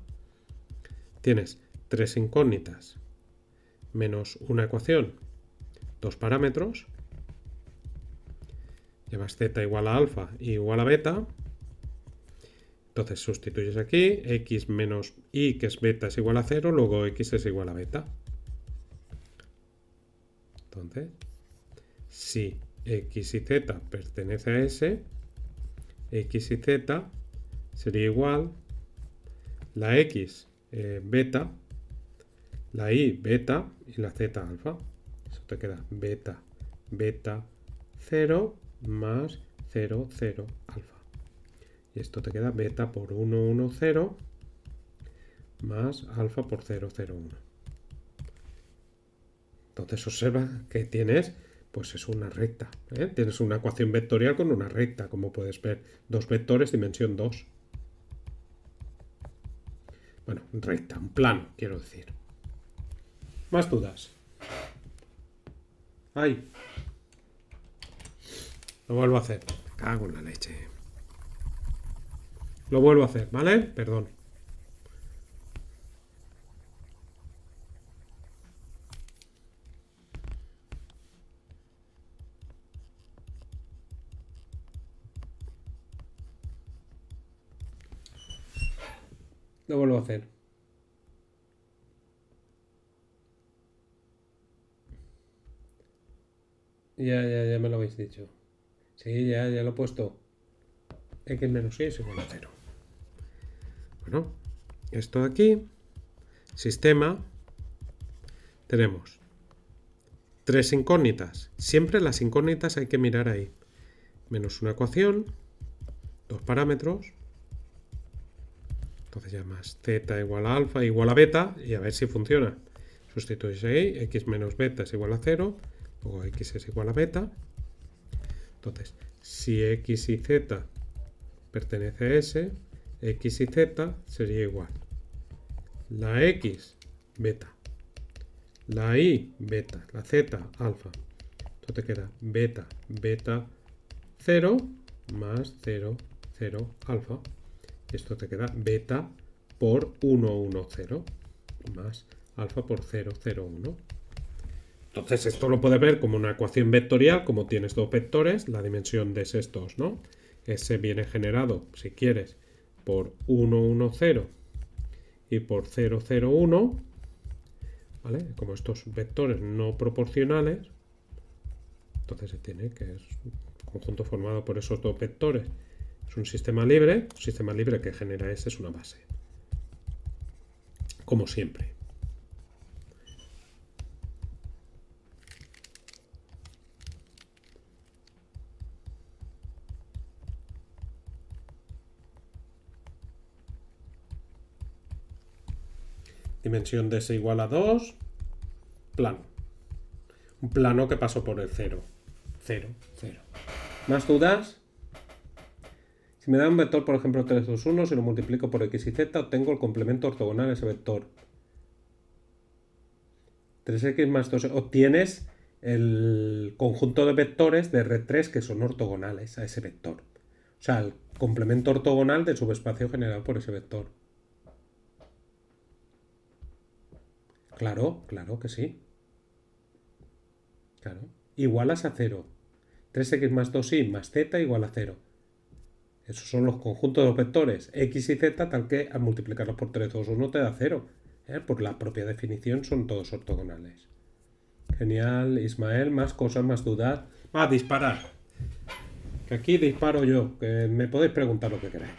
tienes tres incógnitas menos una ecuación, dos parámetros, llevas z igual a alfa y igual a beta, entonces sustituyes aquí, x menos y, que es beta, es igual a cero luego x es igual a beta. Entonces, si x y z pertenece a S, x y z sería igual la x eh, beta, la y beta y la z alfa. Eso te queda beta, beta 0 más 0, 0 alfa. Y esto te queda beta por 1, 1, 0 más alfa por 0, 0, 1. Entonces observa que tienes pues es una recta. ¿eh? Tienes una ecuación vectorial con una recta, como puedes ver. Dos vectores, dimensión 2. Bueno, recta, un plano, quiero decir. Más dudas. Ay. Lo vuelvo a hacer. cago en la leche. Lo vuelvo a hacer, ¿vale? Perdón. Lo vuelvo a hacer. Ya, ya, ya me lo habéis dicho. Sí, ya, ya lo he puesto. X menos Y es igual a 0. Bueno, esto de aquí, sistema, tenemos tres incógnitas. Siempre las incógnitas hay que mirar ahí. Menos una ecuación, dos parámetros, entonces llamas z igual a alfa igual a beta y a ver si funciona. Sustituyes ahí, x menos beta es igual a 0, o x es igual a beta. Entonces, si x y z pertenece a S, x y z sería igual. La x, beta. La y, beta. La z, alfa. Entonces te queda beta, beta, 0 más 0, 0, alfa. Esto te queda beta por 1, 1, 0 más alfa por 0, 0, 1. Entonces esto lo puedes ver como una ecuación vectorial, como tienes dos vectores, la dimensión de estos, ¿no? Ese viene generado, si quieres, por 1, 1, 0 y por 0, 0, 1, ¿vale? Como estos vectores no proporcionales, entonces se tiene que es un conjunto formado por esos dos vectores es un sistema libre, un sistema libre que genera S es una base. Como siempre. dimensión de S igual a 2, plano. Un plano que pasó por el 0. 0, 0. ¿Más dudas? Si me da un vector, por ejemplo, 3, 2, 1, si lo multiplico por x y z, obtengo el complemento ortogonal a ese vector. 3x más 2, obtienes el conjunto de vectores de R3 que son ortogonales a ese vector. O sea, el complemento ortogonal del subespacio generado por ese vector. Claro, claro que sí. Claro. Igualas a 0. 3x más 2y más z igual a 0. Esos son los conjuntos de los vectores x y z, tal que al multiplicarlos por 3, 2, 1 te da 0. ¿eh? Por la propia definición son todos ortogonales. Genial, Ismael, más cosas, más dudas. Va, ah, disparar. Que aquí disparo yo, que me podéis preguntar lo que queráis.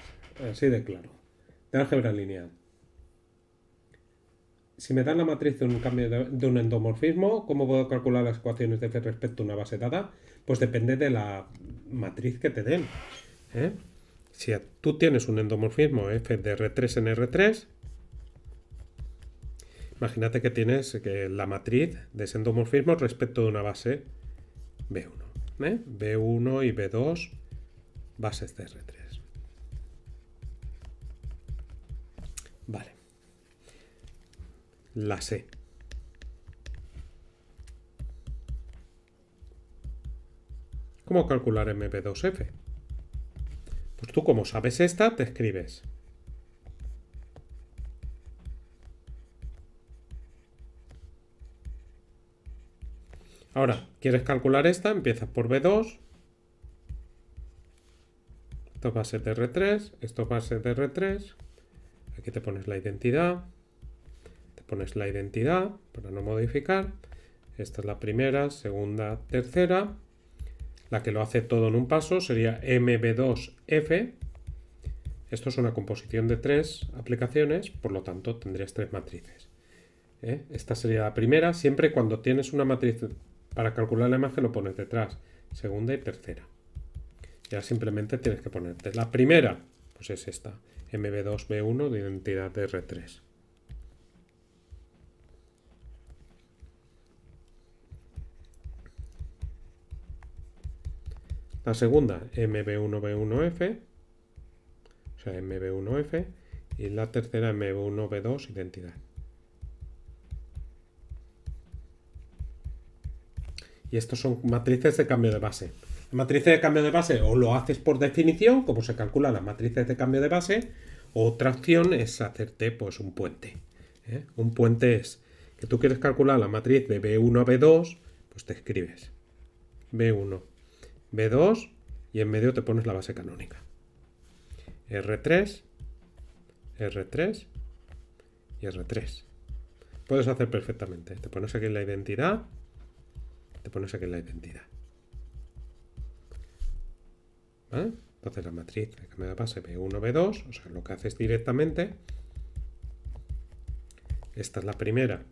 Así de claro. De álgebra lineal. Si me dan la matriz de un cambio de, un endomorfismo, ¿cómo puedo calcular las ecuaciones de F respecto a una base dada? Pues depende de la matriz que te den. ¿eh? Si tú tienes un endomorfismo F de R3 en R3, imagínate que tienes la matriz de ese endomorfismo respecto de una base B1. b ¿eh? B1 y B2, bases de R3. Vale. La C. ¿Cómo calcular mb 2 f pues tú como sabes esta, te escribes. Ahora, ¿quieres calcular esta? Empiezas por B2. Esto va a ser de R3, esto va a ser de R3. Aquí te pones la identidad. Te pones la identidad para no modificar. Esta es la primera, segunda, tercera la que lo hace todo en un paso sería MB2F. Esto es una composición de tres aplicaciones, por lo tanto tendrías tres matrices. ¿eh? Esta sería la primera, siempre cuando tienes una matriz para calcular la imagen lo pones detrás, segunda y tercera. Ya simplemente tienes que ponerte la primera, pues es esta, MB2B1 de identidad de R3. La segunda, MB1B1F, o sea, MB1F, y la tercera, MB1B2, identidad. Y estos son matrices de cambio de base. Matrices de cambio de base o lo haces por definición, como se calculan las matrices de cambio de base, otra opción es hacerte pues un puente. ¿eh? Un puente es que tú quieres calcular la matriz de B1 a B2, pues te escribes B1 B2 y en medio te pones la base canónica. R3, R3 y R3. Puedes hacer perfectamente. Te pones aquí en la identidad, te pones aquí en la identidad. Entonces la matriz de me de base B1, B2, o sea, lo que haces directamente, esta es la primera,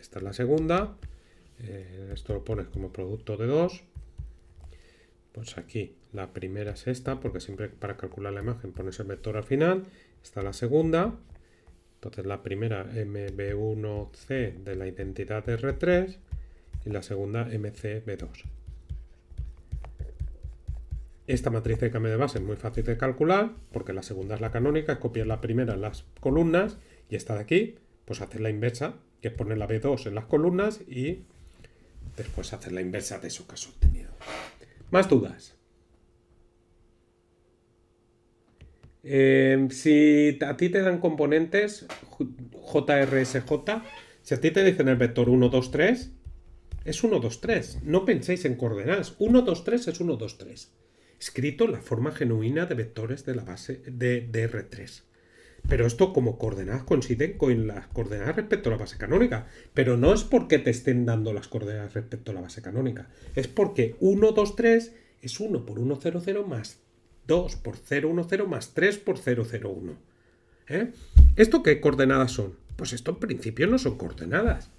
esta es la segunda, eh, esto lo pones como producto de 2, pues aquí la primera es esta, porque siempre para calcular la imagen pones el vector al final. Está la segunda. Entonces la primera MB1C de la identidad de R3 y la segunda MCB2. Esta matriz de cambio de base es muy fácil de calcular porque la segunda es la canónica, es copiar la primera en las columnas y esta de aquí, pues hacer la inversa, que es poner la B2 en las columnas y después hacer la inversa de eso que has obtenido. Más dudas. Em, si a ti te dan componentes JRSJ, si a ti te dicen el vector 1, 2, 3, es 1, 2, 3. No penséis en coordenadas. 1, 2, 3 es 1, 2, 3. Escrito la forma genuina de vectores de la base de, de R3. Pero esto como coordenadas coinciden con las coordenadas respecto a la base canónica. Pero no es porque te estén dando las coordenadas respecto a la base canónica. Es porque 1, 2, 3 es 1 por 1, 0, 0 más 2 por 0, 1, 0 más 3 por 0, 0, 1. ¿Eh? ¿Esto qué coordenadas son? Pues esto en principio no son coordenadas.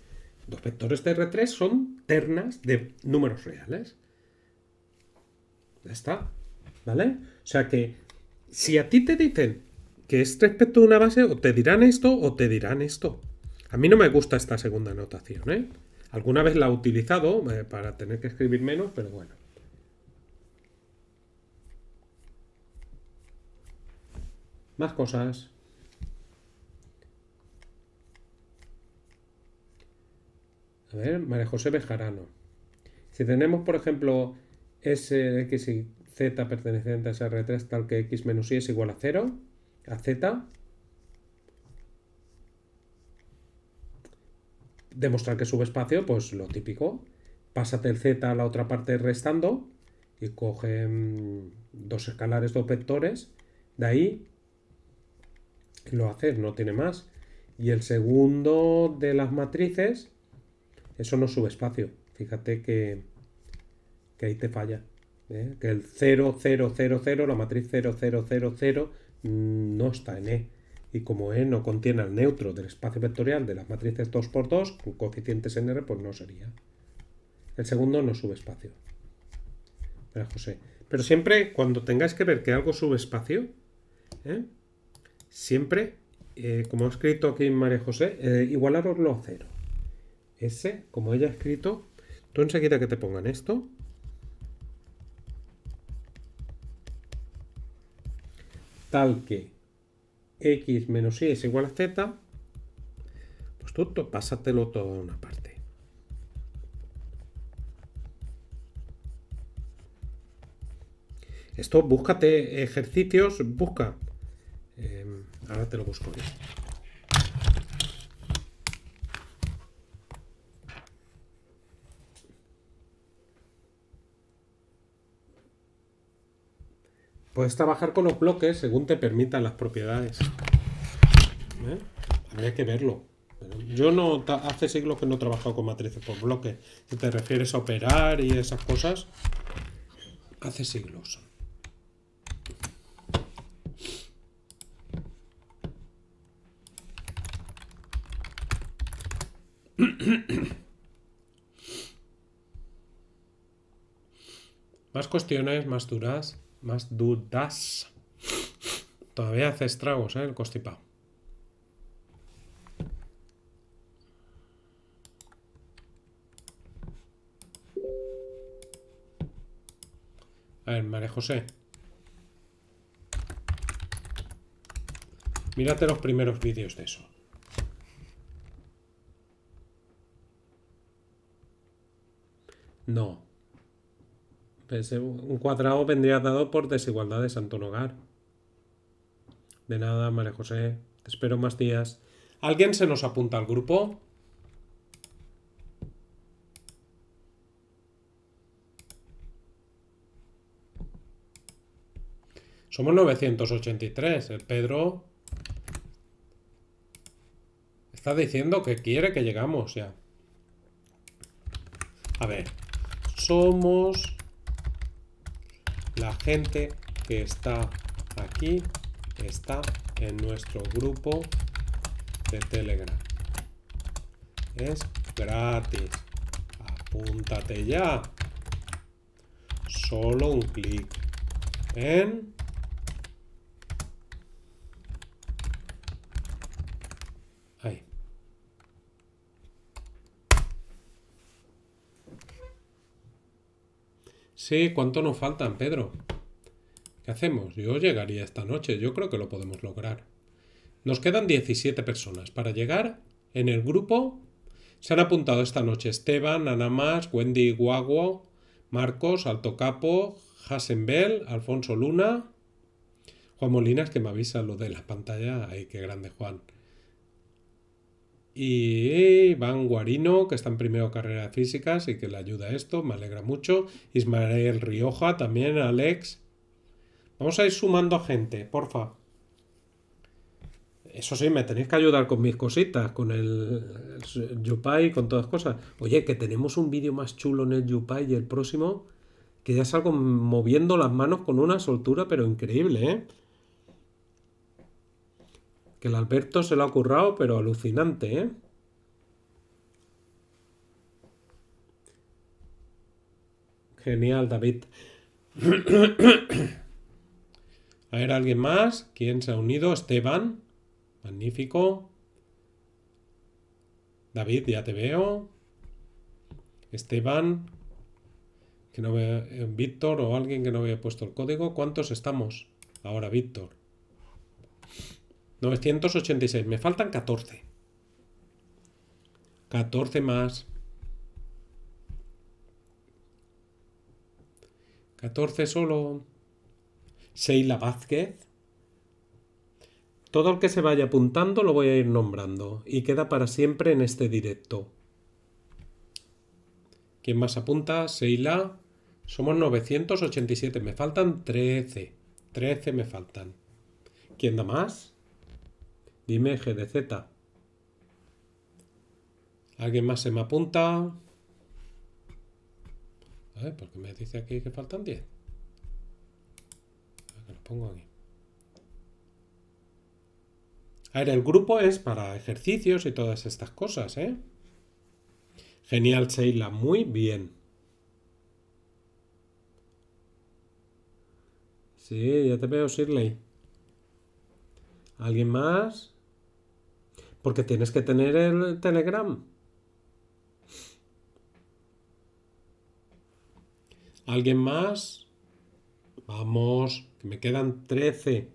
Los vectores de R3 son ternas de números reales. Ya está. ¿Vale? O sea que si a ti te dicen es respecto de una base, o te dirán esto o te dirán esto. A mí no me gusta esta segunda anotación, ¿eh? Alguna vez la he utilizado eh, para tener que escribir menos, pero bueno. Más cosas. A ver, María José Bejarano. Si tenemos, por ejemplo, S, X y Z pertenecientes a R3 tal que X menos Y es igual a 0, a Z. Demostrar que sube espacio, pues lo típico. Pásate el Z a la otra parte restando y coge mm, dos escalares, dos vectores. De ahí lo haces, no tiene más. Y el segundo de las matrices, eso no sube espacio. Fíjate que, que ahí te falla. ¿eh? Que el 0, 0, 0, 0, la matriz 0, 0, 0, 0 no está en E. Y como E no contiene al neutro del espacio vectorial de las matrices 2x2, con coeficientes en R, pues no sería. El segundo no sube espacio. José. Pero siempre, cuando tengáis que ver que algo sube espacio, ¿eh? siempre, eh, como ha escrito aquí María José, eh, igualaroslo a cero. ese, como ella ha escrito, tú enseguida que te pongan esto, tal que x menos y es igual a z, pues tú, pásatelo todo a una parte. Esto, búscate ejercicios, busca. Em, ahora te lo busco yo. Puedes trabajar con los bloques según te permitan las propiedades. ¿Eh? Habría que verlo. Yo no hace siglos que no he trabajado con matrices por bloque. Si te refieres a operar y esas cosas, hace siglos. Más cuestiones, más duras. Más dudas. Todavía hace estragos, ¿eh? El costipado. A ver, María José. Mírate los primeros vídeos de eso. No un cuadrado vendría dado por desigualdad de Santo Hogar. De nada, María José. Te espero más días. ¿Alguien se nos apunta al grupo? Somos 983. El Pedro está diciendo que quiere que llegamos ya. A ver. Somos la gente que está aquí está en nuestro grupo de Telegram. Es gratis. Apúntate ya. Solo un clic en ¿cuánto nos faltan, Pedro? ¿Qué hacemos? Yo llegaría esta noche, yo creo que lo podemos lograr. Nos quedan 17 personas para llegar en el grupo. Se han apuntado esta noche Esteban, Ana Más, Wendy Guagua, Marcos, Alto Capo, Hasenbel, Alfonso Luna, Juan Molinas, que me avisa lo de la pantalla. Ay, qué grande Juan y Van Guarino, que está en primero carrera de físicas y que le ayuda a esto, me alegra mucho. Ismael Rioja también, Alex. Vamos a ir sumando gente, porfa. Eso sí, me tenéis que ayudar con mis cositas, con el, Yupai, con todas cosas. Oye, que tenemos un vídeo más chulo en el Yupai y el próximo, que ya salgo moviendo las manos con una soltura, pero increíble, ¿eh? Que el Alberto se lo ha currado, pero alucinante, ¿eh? Genial, David. (coughs) A ver, ¿alguien más? ¿Quién se ha unido? Esteban. Magnífico. David, ya te veo. Esteban. Que no eh, Víctor o alguien que no había puesto el código. ¿Cuántos estamos ahora, Víctor? 986. Me faltan 14. 14 más. 14 solo. Seila Vázquez. Todo el que se vaya apuntando lo voy a ir nombrando y queda para siempre en este directo. ¿Quién más apunta? Seila. Somos 987. Me faltan 13. 13 me faltan. ¿Quién da más? Dime GDZ. ¿Alguien más se me apunta? A ver, porque me dice aquí que faltan 10. A ver, A el grupo es para ejercicios y todas estas cosas, ¿eh? Genial, Sheila, muy bien. Sí, ya te veo, Shirley. ¿Alguien más? Porque tienes que tener el Telegram. ¿Alguien más? Vamos, que me quedan 13.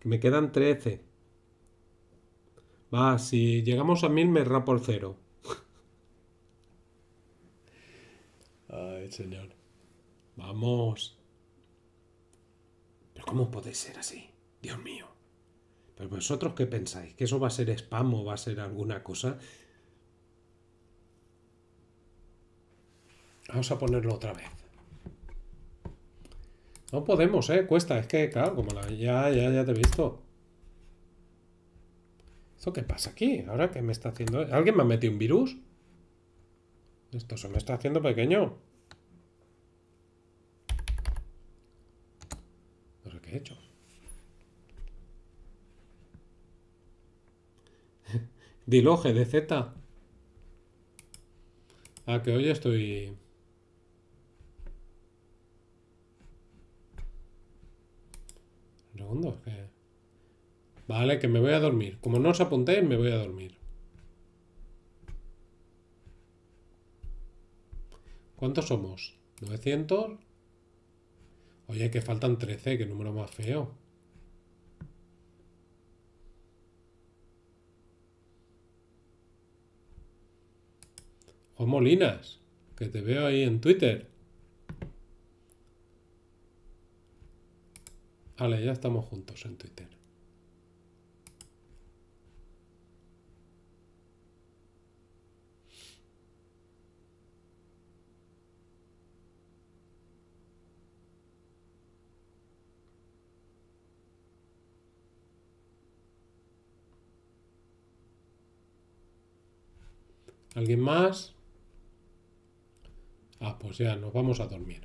Que me quedan 13. Va, si llegamos a mil, me rapo el cero. (laughs) Ay, señor. Vamos. Pero ¿cómo puede ser así? Dios mío. Pero vosotros qué pensáis? ¿Que eso va a ser spam o va a ser alguna cosa? Vamos a ponerlo otra vez. No podemos, ¿eh? Cuesta. Es que, claro, como la... Ya, ya, ya te he visto. ¿Eso qué pasa aquí? ¿Ahora qué me está haciendo? ¿Alguien me ha metido un virus? Esto se me está haciendo pequeño. No sé qué he hecho. de z Ah, que hoy estoy... Un Vale, que me voy a dormir. Como no os apuntéis, me voy a dormir. ¿Cuántos somos? ¿900? Oye, que faltan 13, que número más feo. O Molinas, que te veo ahí en Twitter. Vale, ya estamos juntos en Twitter. ¿Alguien más? Ah, pues ya nos vamos a dormir.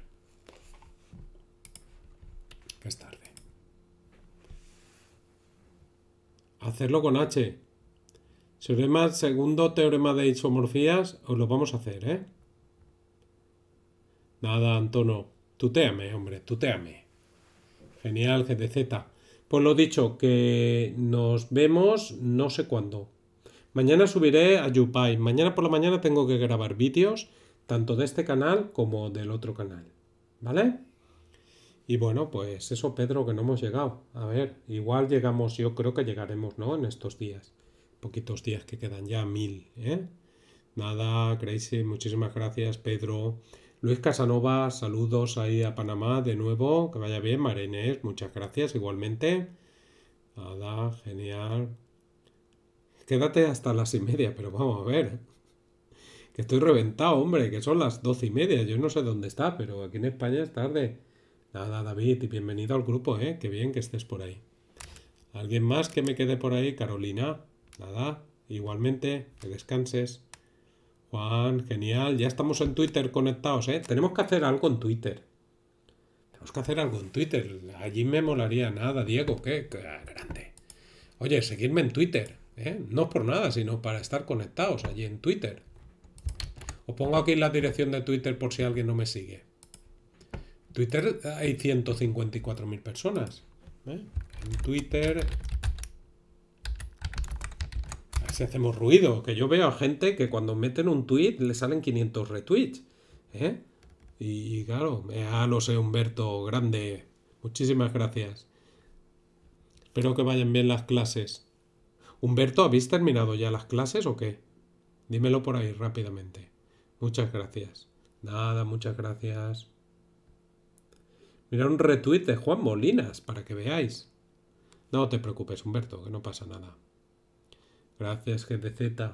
Que es tarde. Hacerlo con H. Teorema, segundo teorema de isomorfías, os lo vamos a hacer, ¿eh? Nada, Antono. Tuteame, hombre, tuteame. Genial, GTZ. Pues lo dicho, que nos vemos no sé cuándo. Mañana subiré a Yupai. Mañana por la mañana tengo que grabar vídeos tanto de este canal como del otro canal, ¿vale? Y bueno, pues eso, Pedro, que no hemos llegado. A ver, igual llegamos, yo creo que llegaremos, ¿no? En estos días. Poquitos días que quedan ya, mil, ¿eh? Nada, Crazy, muchísimas gracias, Pedro. Luis Casanova, saludos ahí a Panamá de nuevo. Que vaya bien, Marines, muchas gracias igualmente. Nada, genial. Quédate hasta las y media, pero vamos a ver. Que estoy reventado, hombre, que son las doce y media. Yo no sé dónde está, pero aquí en España es tarde. Nada, David, y bienvenido al grupo, ¿eh? Qué bien que estés por ahí. ¿Alguien más que me quede por ahí? Carolina, nada. Igualmente, que descanses. Juan, genial. Ya estamos en Twitter conectados, ¿eh? Tenemos que hacer algo en Twitter. Tenemos que hacer algo en Twitter. Allí me molaría nada, Diego. Qué, grande. Oye, seguidme en Twitter. ¿eh? No por nada, sino para estar conectados allí en Twitter. Os pongo aquí la dirección de Twitter por si alguien no me sigue. Twitter hay 154.000 personas. ¿eh? En Twitter... Si hacemos ruido, que yo veo a gente que cuando meten un tweet le salen 500 retweets. ¿eh? Y, claro, ah, lo sé, Humberto, grande. Muchísimas gracias. Espero que vayan bien las clases. Humberto, ¿habéis terminado ya las clases o qué? Dímelo por ahí rápidamente. Muchas gracias. Nada, muchas gracias. Mira un retweet de Juan Molinas para que veáis. No te preocupes, Humberto, que no pasa nada. Gracias, GDZ.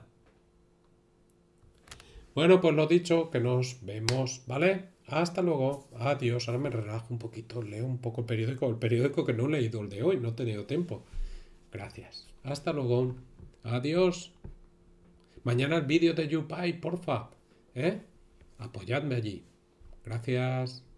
Bueno, pues lo dicho, que nos vemos, ¿vale? Hasta luego. Adiós. Ahora me relajo un poquito, leo un poco el periódico. El periódico que no he leído el de hoy, no he tenido tiempo. Gracias. Hasta luego. Adiós. Mañana el vídeo de por porfa. ¿Eh? Apoyadme allí. Gracias.